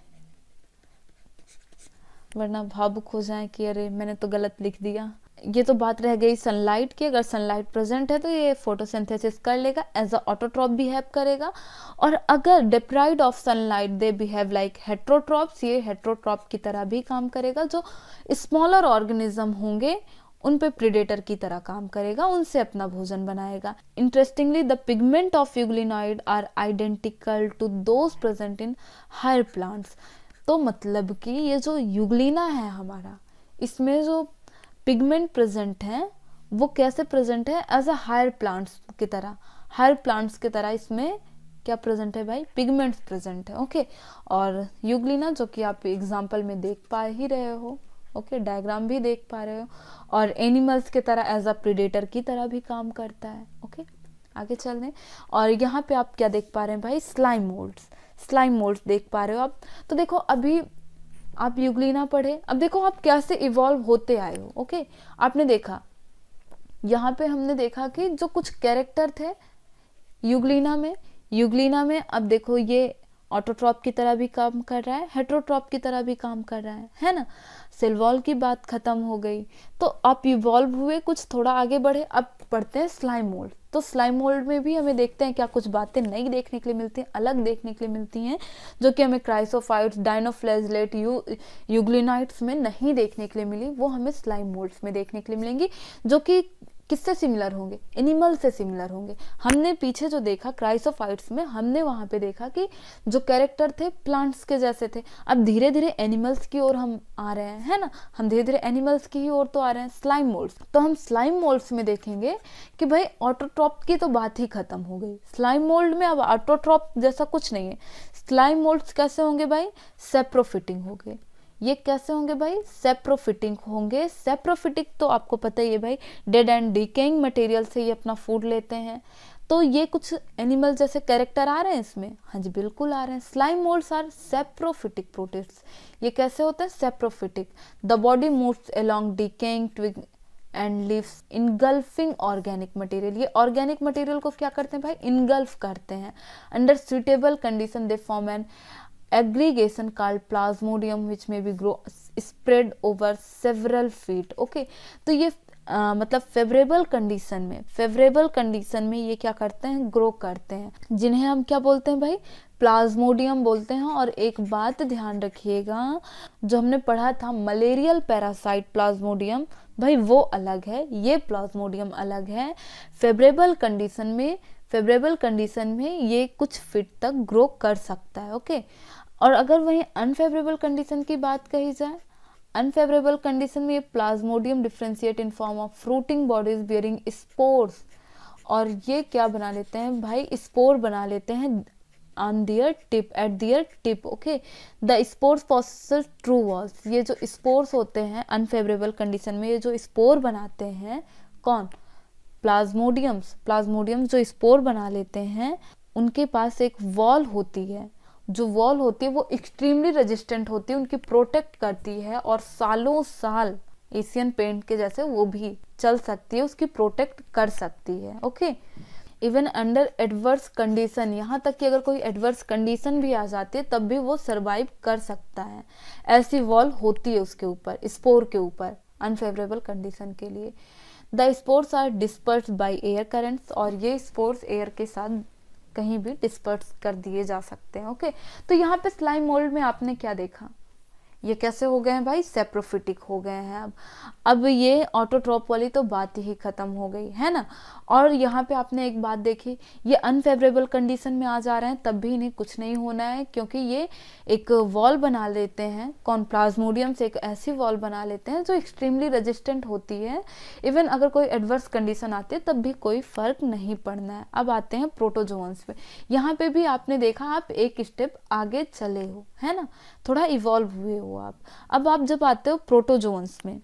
वरना भावुक हो जाए कि अरे मैंने तो गलत लिख दिया ये तो बात रह गई सनलाइट की अगर सनलाइट प्रेजेंट है तो ये फोटोसिंथेसिस कर लेगा एज अ ऑटोट्रॉप बिहेव करेगा और अगर deprived of sunlight they behave like heterotrophs ये हेट्रोट्रॉप की तरह भी काम करेगा जो स्मॉलर ऑर्गेनिज्म होंगे उन पे प्रिडेटर की तरह काम करेगा उनसे अपना भोजन बनाएगा interestingly the pigment of euglenoid are identical to those present in higher plants तो मतलब कि ये जो यूग्लिना है हमारा इसमें जो पिगमेंट प्रेजेंट हैं वो कैसे प्रेजेंट है एज अ हायर प्लांट्स की तरह हायर प्लांट्स की तरह इसमें क्या प्रेजेंट है भाई पिगमेंट्स प्रेजेंट है ओके और युगलिना जो कि आप एग्जाम्पल में देख पा ही रहे हो ओके डायग्राम भी देख पा रहे हो और एनिमल्स की तरह एज अ प्रिडेटर की तरह भी काम करता है ओके आगे चल रहे और यहाँ पे आप क्या देख पा रहे हैं भाई स्लाइम मोल्ड्स स्लाइम मोल्ड्स देख पा रहे हो आप तो देखो अभी आप युगलीना पढ़े अब देखो आप कैसे इवॉल्व होते आए हो ओके आपने देखा यहाँ पे हमने देखा कि जो कुछ कैरेक्टर थे युगलीना में युगलीना में अब देखो ये ऑटोट्रॉप की तरह भी काम कर रहा है हेट्रोट्रॉप की तरह भी काम कर रहा है है ना सिल्वॉल की बात खत्म हो गई तो आप इवॉल्व हुए कुछ थोड़ा आगे बढ़े अब पढ़ते हैं स्लाइम मोल्ड तो स्लाइम मोल्ड में भी हमें देखते हैं क्या कुछ बातें नई देखने के लिए मिलती हैं अलग देखने के लिए मिलती हैं जो कि हमें क्राइसोफाइट्स डायनोफ्लेजलेट यू यूग्लिनाइट्स में नहीं देखने के लिए मिली वो हमें स्लाइम मोल्ड्स में देखने के लिए मिलेंगी जो कि किससे सिमिलर होंगे एनिमल से सिमिलर होंगे हमने पीछे जो देखा क्राइसोफाइट्स में हमने वहां पे देखा कि जो कैरेक्टर थे प्लांट्स के जैसे थे अब धीरे धीरे एनिमल्स की ओर हम आ रहे हैं है ना हम धीरे धीरे एनिमल्स की ही ओर तो आ रहे हैं स्लाइम मोल्ड्स तो हम स्लाइम मोल्ड्स में देखेंगे कि भाई ऑटोट्रॉप की तो बात ही खत्म हो गई स्लाइम मोल्ड में अब ऑटोट्रॉप जैसा कुछ नहीं है स्लाइम मोल्ड्स कैसे होंगे भाई सेप्रोफिटिंग हो गए ये कैसे होंगे भाई सेप्रोफिटिंग होंगे सेप्रोफिटिक तो आपको पता ही है भाई डेड एंड डिकेइंग मटेरियल से ये अपना फूड लेते हैं तो ये कुछ एनिमल जैसे कैरेक्टर आ रहे हैं इसमें हाँ जी बिल्कुल आ रहे हैं slime moulds are saprophytic protist ये कैसे होते हैं saprophytic the body moves along decaying twig and lives engulfing organic material ये ऑर्गेनिक मटेरियल को क्या करते हैं भाई इनगल्फ करते हैं under suitable condition they form and aggregation called plasmodium which may be grow spread over several feet okay तो ये Uh, मतलब फेवरेबल कंडीशन में फेवरेबल कंडीशन में ये क्या करते हैं ग्रो करते हैं जिन्हें हम क्या बोलते हैं भाई प्लाज्मोडियम बोलते हैं और एक बात ध्यान रखिएगा जो हमने पढ़ा था मलेरियल पैरासाइट प्लाज्मोडियम भाई वो अलग है ये प्लाज्मोडियम अलग है फेवरेबल कंडीशन में फेवरेबल कंडीशन में ये कुछ फिट तक ग्रो कर सकता है ओके और अगर वहीं अनफेवरेबल कंडीशन की बात कही जाए अनफेवरेबल कंडीशन में ये plasmodium differentiate in form of fruiting bodies bearing spores और ये क्या बना लेते हैं भाई स्पोर बना लेते हैं on their tip at their tip okay the spores possess true walls ये जो स्पोर्स होते हैं अनफेवरेबल कंडीशन में ये जो स्पोर बनाते हैं कौन प्लाज्मोडियम्स प्लाज्मोडियम्स जो स्पोर बना लेते हैं उनके पास एक वॉल होती है जो वॉल होती है वो एक्सट्रीमली रेजिस्टेंट होती है उनकी प्रोटेक्ट करती है और सालों साल एशियन पेंट के जैसे वो भी चल सकती है उसकी प्रोटेक्ट कर सकती है okay even under adverse condition यहाँ तक कि अगर कोई एडवर्स कंडीशन भी आ जाती है तब भी वो सर्वाइव कर सकता है ऐसी वॉल होती है उसके ऊपर स्पोर के ऊपर अनफेवरेबल कंडीशन के लिए the spores are disperse by air currents और ये स्पोर्स एयर के साथ कहीं भी डिस्पर्स कर दिए जा सकते हैं ओके तो यहाँ पे स्लाइम मोल्ड में आपने क्या देखा ये कैसे हो गए हैं भाई सेप्रोफिटिक हो गए हैं अब अब ये ऑटोट्रॉप वाली तो बात ही ख़त्म हो गई है ना और यहाँ पे आपने एक बात देखी ये अनफेवरेबल कंडीशन में आ जा रहे हैं तब भी इन्हें कुछ नहीं होना है क्योंकि ये एक वॉल बना लेते हैं प्लाज्मोडियम से एक ऐसी वॉल बना लेते हैं जो एक्सट्रीमली रजिस्टेंट होती है इवन अगर कोई एडवर्स कंडीशन आती है तब भी कोई फ़र्क नहीं पड़ना है अब आते हैं प्रोटोजोन्स पे यहाँ पे भी आपने देखा आप एक स्टेप आगे चले हो है ना थोड़ा इवॉल्व हुए हो हो आप अब आप जब आते हो प्रोटोजोन्स में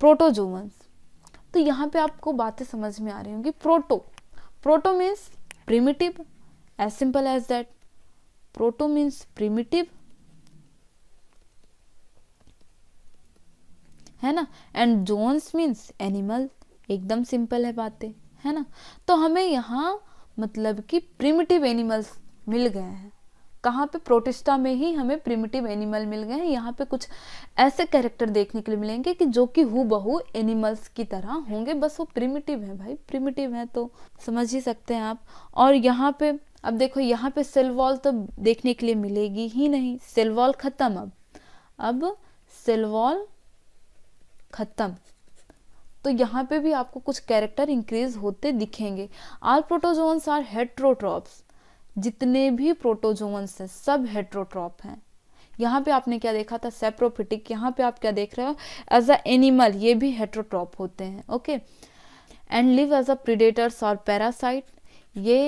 प्रोटोजोन्स तो यहाँ पे आपको बातें समझ में आ रही होंगी proto proto means primitive as simple as that proto means primitive है ना एंड जोन्स मीन्स एनिमल एकदम सिंपल है बातें है ना तो हमें यहाँ मतलब कि प्रिमिटिव एनिमल्स मिल गए हैं कहाँ पे प्रोटिस्टा में ही हमें प्रिमिटिव एनिमल मिल गए हैं यहाँ पे कुछ ऐसे कैरेक्टर देखने के लिए मिलेंगे कि जो कि हु बहु एनिमल्स की तरह होंगे बस वो प्रिमिटिव हैं भाई प्रिमिटिव हैं तो समझ ही सकते हैं आप और यहाँ पे अब देखो यहाँ पे सेल वॉल तो देखने के लिए मिलेगी ही नहीं सेल वॉल खत्म अब अब सेल वॉल खत्म तो यहाँ पे भी आपको कुछ कैरेक्टर इंक्रीज होते दिखेंगे आल प्रोटोजोन्स आर हेट्रोट्रॉप्स जितने भी प्रोटोजोन्स हैं सब हेट्रोट्रॉप हैं यहाँ पे आपने क्या देखा था सेप्रोफिटिक यहाँ पे आप क्या देख रहे हो एज अ एनिमल ये भी हेट्रोट्रॉप होते हैं okay and live as a predators और पैरासाइट ये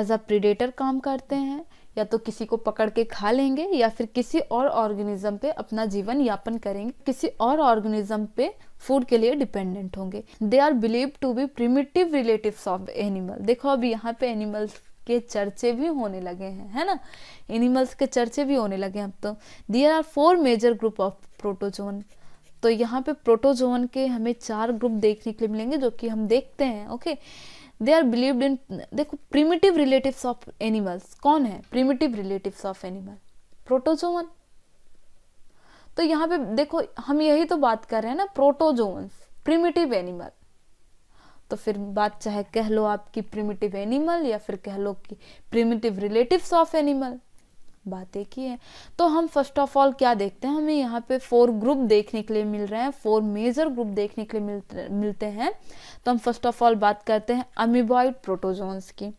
एज अ प्रिडेटर काम करते हैं या तो किसी को पकड़ के खा लेंगे या फिर किसी और ऑर्गेनिज्म पे अपना जीवन यापन करेंगे किसी और ऑर्गेनिज्म पे फूड के लिए डिपेंडेंट होंगे they are believe to be primitive relatives of animal देखो अभी यहाँ पे एनिमल्स के चर्चे भी होने लगे हैं है ना एनिमल्स के चर्चे भी होने लगे हैं अब तो there are four major group of protozoan तो यहाँ पे प्रोटोजोन के हमें चार ग्रुप देखने के लिए मिलेंगे जो कि हम देखते हैं okay they are believed in देखो प्रिमिटिव रिलेटिव्स ऑफ एनिमल्स कौन है primitive relatives of animal protozoan तो यहाँ पे देखो हम यही तो बात कर रहे हैं ना प्रोटोजोन्स प्रिमिटिव एनिमल तो फिर बात चाहे कह लो आपकी प्रिमिटिव एनिमल या फिर कह लो कि प्रिमिटिव रिलेटिव्स ऑफ एनिमल बात एक ही है तो हम फर्स्ट ऑफ ऑल क्या देखते हैं हमें यहाँ पे फोर ग्रुप देखने के लिए मिल रहे हैं फोर मेजर ग्रुप देखने के लिए मिलते मिलते हैं तो हम फर्स्ट ऑफ ऑल बात करते हैं अमीबॉइड प्रोटोजोन्स की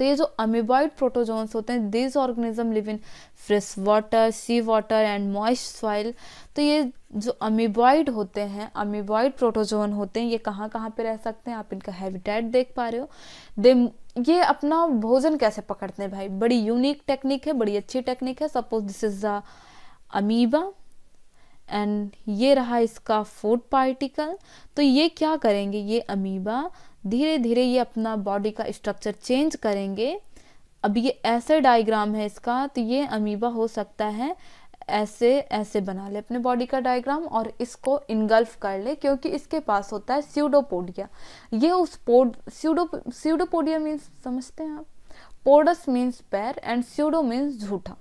तो ये जो अमीबॉइड प्रोटोजोन्स होते हैं this organism live in fresh water sea water and moist soil तो ये जो अमीबॉइड होते हैं अमीबॉइड प्रोटोजोन होते हैं ये कहाँ कहाँ पे रह सकते हैं आप इनका हैबिटेट देख पा रहे हो दे ये अपना भोजन कैसे पकड़ते हैं भाई बड़ी यूनिक टेक्निक है बड़ी अच्छी टेक्निक है suppose this is the amoeba and ये रहा इसका फूड पार्टिकल तो ये क्या करेंगे ये अमीबा धीरे धीरे ये अपना बॉडी का स्ट्रक्चर चेंज करेंगे अब ये ऐसे डायग्राम है इसका तो ये अमीबा हो सकता है ऐसे ऐसे बना ले अपने बॉडी का डायग्राम और इसको इनगल्फ कर ले क्योंकि इसके पास होता है स्यूडोपोडिया ये उस पोड स्यूडो स्यूडोपोडिया मीन्स समझते हैं आप पोडस मीन्स पैर एंड स्यूडो मीन्स झूठा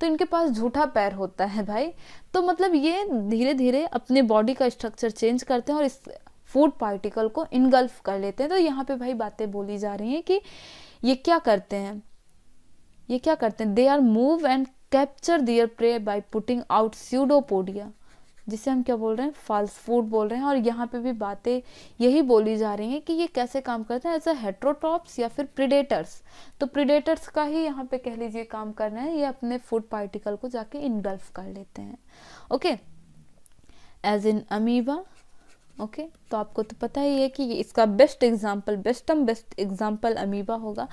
तो इनके पास झूठा पैर होता है भाई तो मतलब ये धीरे धीरे अपने बॉडी का स्ट्रक्चर चेंज करते हैं और इस फूड पार्टिकल को इनगल्फ कर लेते हैं तो यहाँ पे भाई बातें बोली जा रही हैं कि ये क्या करते हैं ये क्या करते हैं they are move and capture their prey by putting out pseudopodia जिसे हम क्या बोल रहे हैं फॉल्स फूड बोल रहे हैं और यहाँ पे भी बातें यही बोली जा रही हैं कि ये कैसे काम करते हैं एज अ हेट्रोटॉप्स या फिर प्रिडेटर्स तो प्रिडेटर्स का ही यहाँ पे कह लीजिए काम करना है ये अपने फूड पार्टिकल को जाके इनगल्फ कर लेते हैं okay as in amoeba okay okay? तो आपको तो पता ही है कि इसका बेस्ट एग्जांपल बेस्टम बेस्ट एग्जांपल अमीबा होगा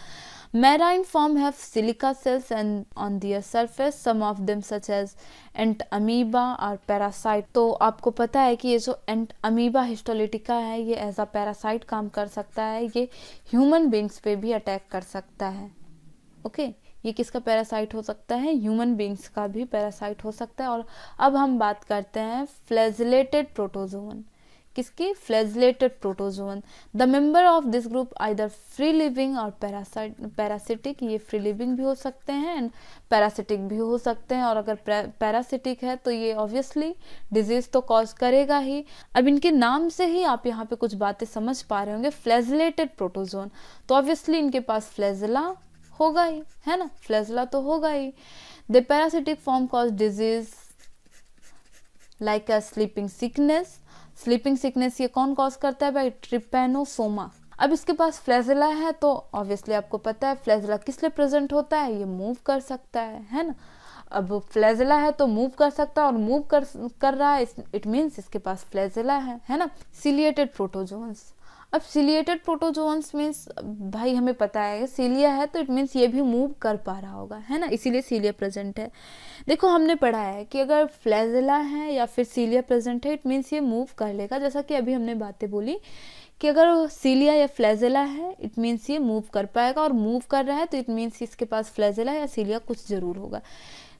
marine form have silica cells and on their surface some of them such as entamoeba और पैरासाइट तो आपको पता है कि ये जो एंट अमीबा हिस्टोलिटिका है ये एज अ पैरासाइट काम कर सकता है ये ह्यूमन बींग्स पे भी अटैक कर सकता है ओके okay? ये किसका पैरासाइट हो सकता है ह्यूमन बींग्स का भी पैरासाइट हो सकता है और अब हम बात करते हैं फ्लेजिलेटेड प्रोटोजोवन किसकी flagellated protozoan the member of this group either free living और पैरासाइट पैरासिटिक ये फ्री लिविंग भी हो सकते हैं एंड पैरासिटिक भी हो सकते हैं और अगर पैरासिटिक है तो ये ऑब्वियसली डिजीज तो कॉज करेगा ही अब इनके नाम से ही आप यहाँ पे कुछ बातें समझ पा रहे होंगे फ्लेजलेटेड प्रोटोजोन तो ऑब्वियसली इनके पास फ्लेजला होगा ही है ना फ्लेजला तो होगा ही the parasitic form cause disease like a sleeping sickness sleeping sickness ये कौन कॉज करता है भाई ट्रिपेनोसोमा अब इसके पास फ्लैजिला है तो ऑब्वियसली आपको पता है फ्लैजिला किस लिए प्रेजेंट होता है ये मूव कर सकता है है ना अब फ्लैजिला है तो मूव कर सकता है और मूव कर कर रहा है इट मीन्स इसके पास फ्लैजिला है है ना सिलिएटेड प्रोटोजोन्स अब सिलिएटेड प्रोटोजोन्स मीन्स भाई हमें पता है सीलिया है तो इट मीन्स ये भी मूव कर पा रहा होगा है ना इसीलिए सीलिया प्रेजेंट है देखो हमने पढ़ा है कि अगर फ्लैजिला है या फिर सीलिया प्रेजेंट है इट मीन्स ये मूव कर लेगा जैसा कि अभी हमने बातें बोली कि अगर सीलिया या फ्लैजिला है इट मीन्स ये मूव कर पाएगा और मूव कर रहा है तो इट मीन्स इसके पास फ्लैजिला या सीलिया कुछ ज़रूर होगा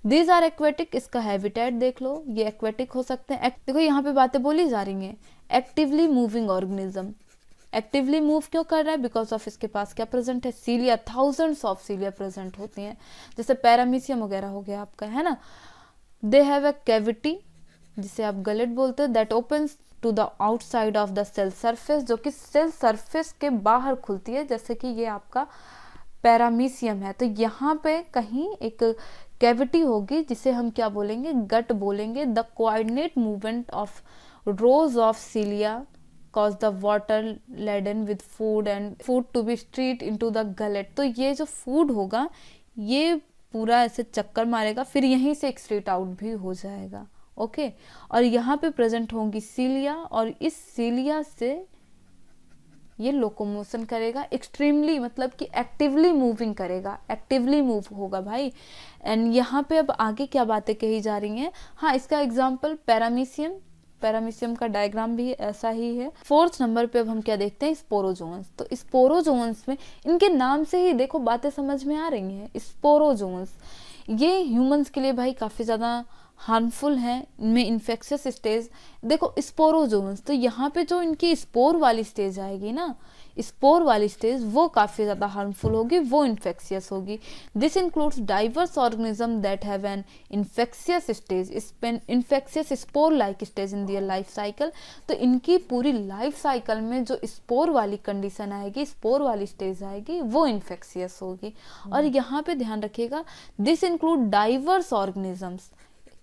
दीज आर एक्वेटिक इसका हैबिटेट देख लो ये एक्वेटिक हो सकते हैं देखो यहाँ पे बातें बोली जा रही हैं actively moving organism actively move क्यों कर रहा है बिकॉज ऑफ इसके पास क्या प्रेजेंट है cilia thousands of cilia present होती हैं जैसे पैरामीसियम वगैरह हो गया आपका है ना दे हैव अ कैविटी जिसे आप गलेट बोलते हैं that open to the outside of the cell surface जो कि सेल सरफेस के बाहर खुलती है जैसे कि ये आपका पैरामीसियम है तो यहाँ पे कहीं एक कैविटी होगी जिसे हम क्या बोलेंगे गट बोलेंगे the coordinate movement of rows of cilia the the laden with food and food to be street in to the gullet तो ये जो फूड होगा ये पूरा ऐसे चक्कर मारेगा फिर यहीं से स्ट्रीट आउट भी हो जाएगा ओके और यहाँ पे प्रेजेंट होंगी सीलिया और इस सीलिया से ये लोकोमोशन करेगा एक्सट्रीमली मतलब कि एक्टिवली मूविंग करेगा एक्टिवली मूव होगा भाई एंड यहाँ पे अब आगे क्या बातें कही जा रही हैं हाँ इसका एग्जाम्पल पैरामीशियन पैरामीशियम का डायग्राम भी ऐसा ही है फोर्थ नंबर पे अब हम क्या देखते हैं स्पोरोजोन्स तो स्पोरोजोन्स में इनके नाम से ही देखो बातें समझ में आ रही हैं स्पोरोजोन्स ये ह्यूमंस के लिए भाई काफ़ी ज़्यादा हार्मफुल हैं इनमें इन्फेक्शस स्टेज देखो स्पोरोजोन्स तो यहाँ पे जो इनकी स्पोर वाली स्टेज आएगी ना स्पोर वाली स्टेज वो काफ़ी ज़्यादा हार्मफुल होगी वो इन्फेक्शियस होगी this includes diverse organism that have an infectious stage infectious spore like stage in their life cycle तो इनकी पूरी लाइफ साइकिल में जो स्पोर वाली कंडीशन आएगी स्पोर वाली स्टेज आएगी वो इन्फेक्शियस होगी और हम्म। यहाँ पे ध्यान रखिएगा दिस इंक्लूड डाइवर्स ऑर्गेनिजम्स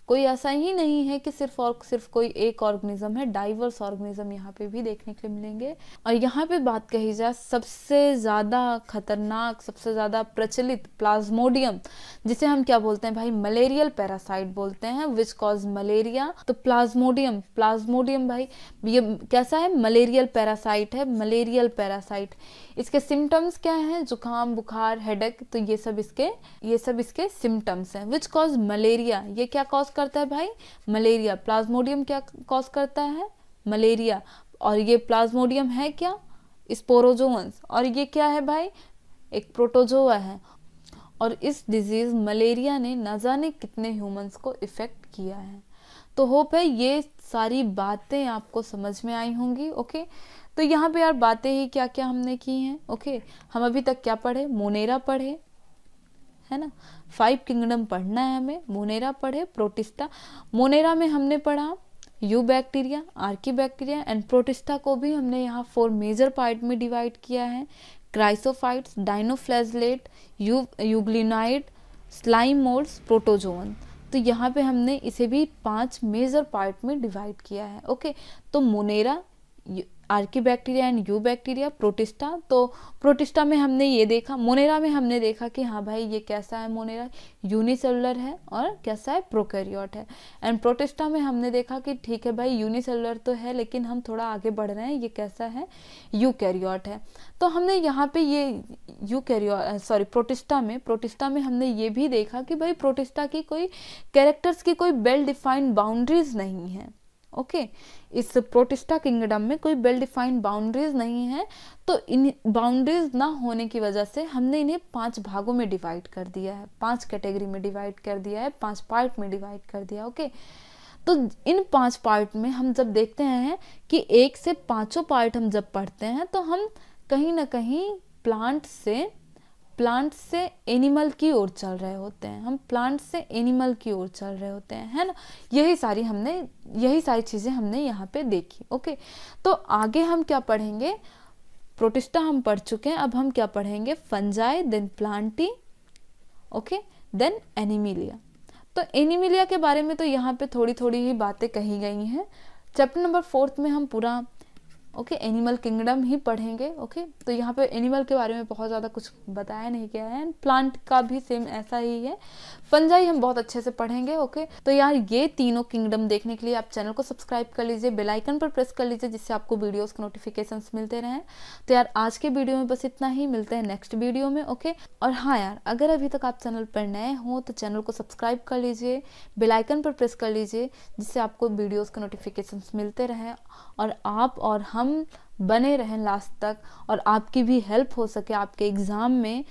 कोई ऐसा ही नहीं है कि सिर्फ और सिर्फ कोई एक ऑर्गेनिज्म है डाइवर्स ऑर्गेनिज्म यहाँ पे भी देखने के लिए मिलेंगे और यहाँ पे बात कही जाए सबसे ज़्यादा खतरनाक सबसे ज़्यादा प्रचलित प्लाज्मोडियम जिसे हम क्या बोलते हैं भाई मलेरियल पैरासाइट बोलते हैं विच कॉज मलेरिया तो प्लाज्मोडियम प्लाज्मोडियम भाई ये कैसा है मलेरियल पैरासाइट है मलेरियल पैरासाइट इसके सिम्टम्स क्या है जुकाम बुखार हेडक तो ये सब इसके ये सब इसके सिम्टम्स हैं विच कॉज मलेरिया ये क्या कॉज करता है भाई मलेरिया प्लाज्मोडियम क्या कॉज करता है मलेरिया और ये प्लाज्मोडियम है क्या स्पोरोजोवंस और ये क्या है भाई एक प्रोटोजोआ है और इस डिजीज़ मलेरिया ने ना जाने कितने ह्यूमंस को इफ़ेक्ट किया है तो होप है ये सारी बातें आपको समझ में आई होंगी ओके तो यहाँ पे यार बातें ही क्या क्या हमने की हैं ओके हम अभी तक क्या पढ़े मोनेरा पढ़े है ना फाइव किंगडम पढ़ना है हमें मोनेरा पढ़े प्रोटिस्टा मोनेरा में हमने पढ़ा eubacteria archaebacteria and protista को भी हमने यहाँ फोर मेजर पार्ट में डिवाइड किया है chrysophytes dinoflagellate eu euglenoid slime moulds protozoan तो यहाँ पे हमने इसे भी पांच मेजर पार्ट में डिवाइड किया है ओके तो monera archaebacteria and eubacteria protista तो प्रोटिस्टा में हमने ये देखा मोनेरा में हमने देखा कि हाँ भाई ये कैसा है मोनेरा यूनिसेलुलर है और कैसा है प्रोकैरियोट है एंड प्रोटिस्टा में हमने देखा कि ठीक है भाई यूनिसेलुलर तो है लेकिन हम थोड़ा आगे बढ़ रहे हैं ये कैसा है यूकैरियोट है तो हमने यहाँ पे ये यूकैरियोट सॉरी प्रोटिस्टा में प्रोटिस्टा में हमने ये भी देखा कि भाई प्रोटिस्टा की कोई कैरेक्टर्स की कोई वेल डिफाइंड बाउंड्रीज नहीं है ओके okay? इस प्रोटिस्टा किंगडम में कोई वेल डिफाइंड बाउंड्रीज नहीं है तो इन बाउंड्रीज ना होने की वजह से हमने इन्हें पांच भागों में डिवाइड कर दिया है पांच कैटेगरी में डिवाइड कर दिया है पांच पार्ट में डिवाइड कर दिया ओके तो इन पांच पार्ट में हम जब देखते हैं कि एक से पांचों पार्ट हम जब पढ़ते हैं तो हम कहीं ना कहीं प्लांट से प्लांट से एनिमल की ओर चल रहे होते हैं हम प्लांट से एनिमल की ओर चल रहे होते हैं है ना यही सारी हमने यही सारी चीज़ें हमने यहाँ पे देखी ओके तो आगे हम क्या पढ़ेंगे प्रोटिस्टा हम पढ़ चुके हैं अब हम क्या पढ़ेंगे fungi then plantae okay then animalia तो एनिमिलिया के बारे में तो यहाँ पे थोड़ी थोड़ी ही बातें कही गई हैं चैप्टर नंबर फोर्थ में हम पूरा ओके एनिमल किंगडम ही पढ़ेंगे ओके okay? तो यहाँ पे एनिमल के बारे में बहुत ज़्यादा कुछ बताया नहीं गया है एंड प्लांट का भी सेम ऐसा ही है फंजाई हम बहुत अच्छे से पढ़ेंगे ओके तो यार ये तीनों किंगडम देखने के लिए आप चैनल को सब्सक्राइब कर लीजिए बेलाइकन पर प्रेस कर लीजिए जिससे आपको वीडियोस के नोटिफिकेशन मिलते रहें तो यार आज के वीडियो में बस इतना ही मिलते हैं नेक्स्ट वीडियो में ओके और हाँ यार अगर अभी तक आप चैनल पर नए हो तो चैनल को सब्सक्राइब कर लीजिए बेलाइकन पर प्रेस कर लीजिए जिससे आपको वीडियोज़ के नोटिफिकेशन मिलते रहें और आप और हम बने रहें लास्ट तक और आपकी भी हेल्प हो सके आपके एग्ज़ाम में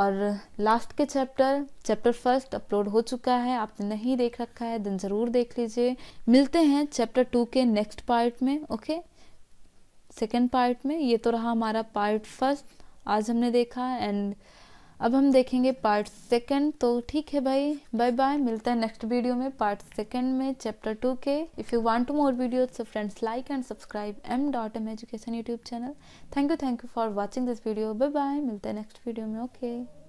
और लास्ट के चैप्टर चैप्टर फर्स्ट अपलोड हो चुका है आपने नहीं देख रखा है दिन ज़रूर देख लीजिए मिलते हैं चैप्टर टू के नेक्स्ट पार्ट में ओके सेकेंड पार्ट में ये तो रहा हमारा पार्ट फर्स्ट आज हमने देखा एंड अब हम देखेंगे पार्ट सेकंड तो ठीक है भाई बाय बाय मिलता है नेक्स्ट वीडियो में पार्ट सेकंड में चैप्टर टू के if you want to more video so friends like and subscribe M dot M education YouTube channel thank you thank you for watching this video bye bye मिलता है next video में okay okay.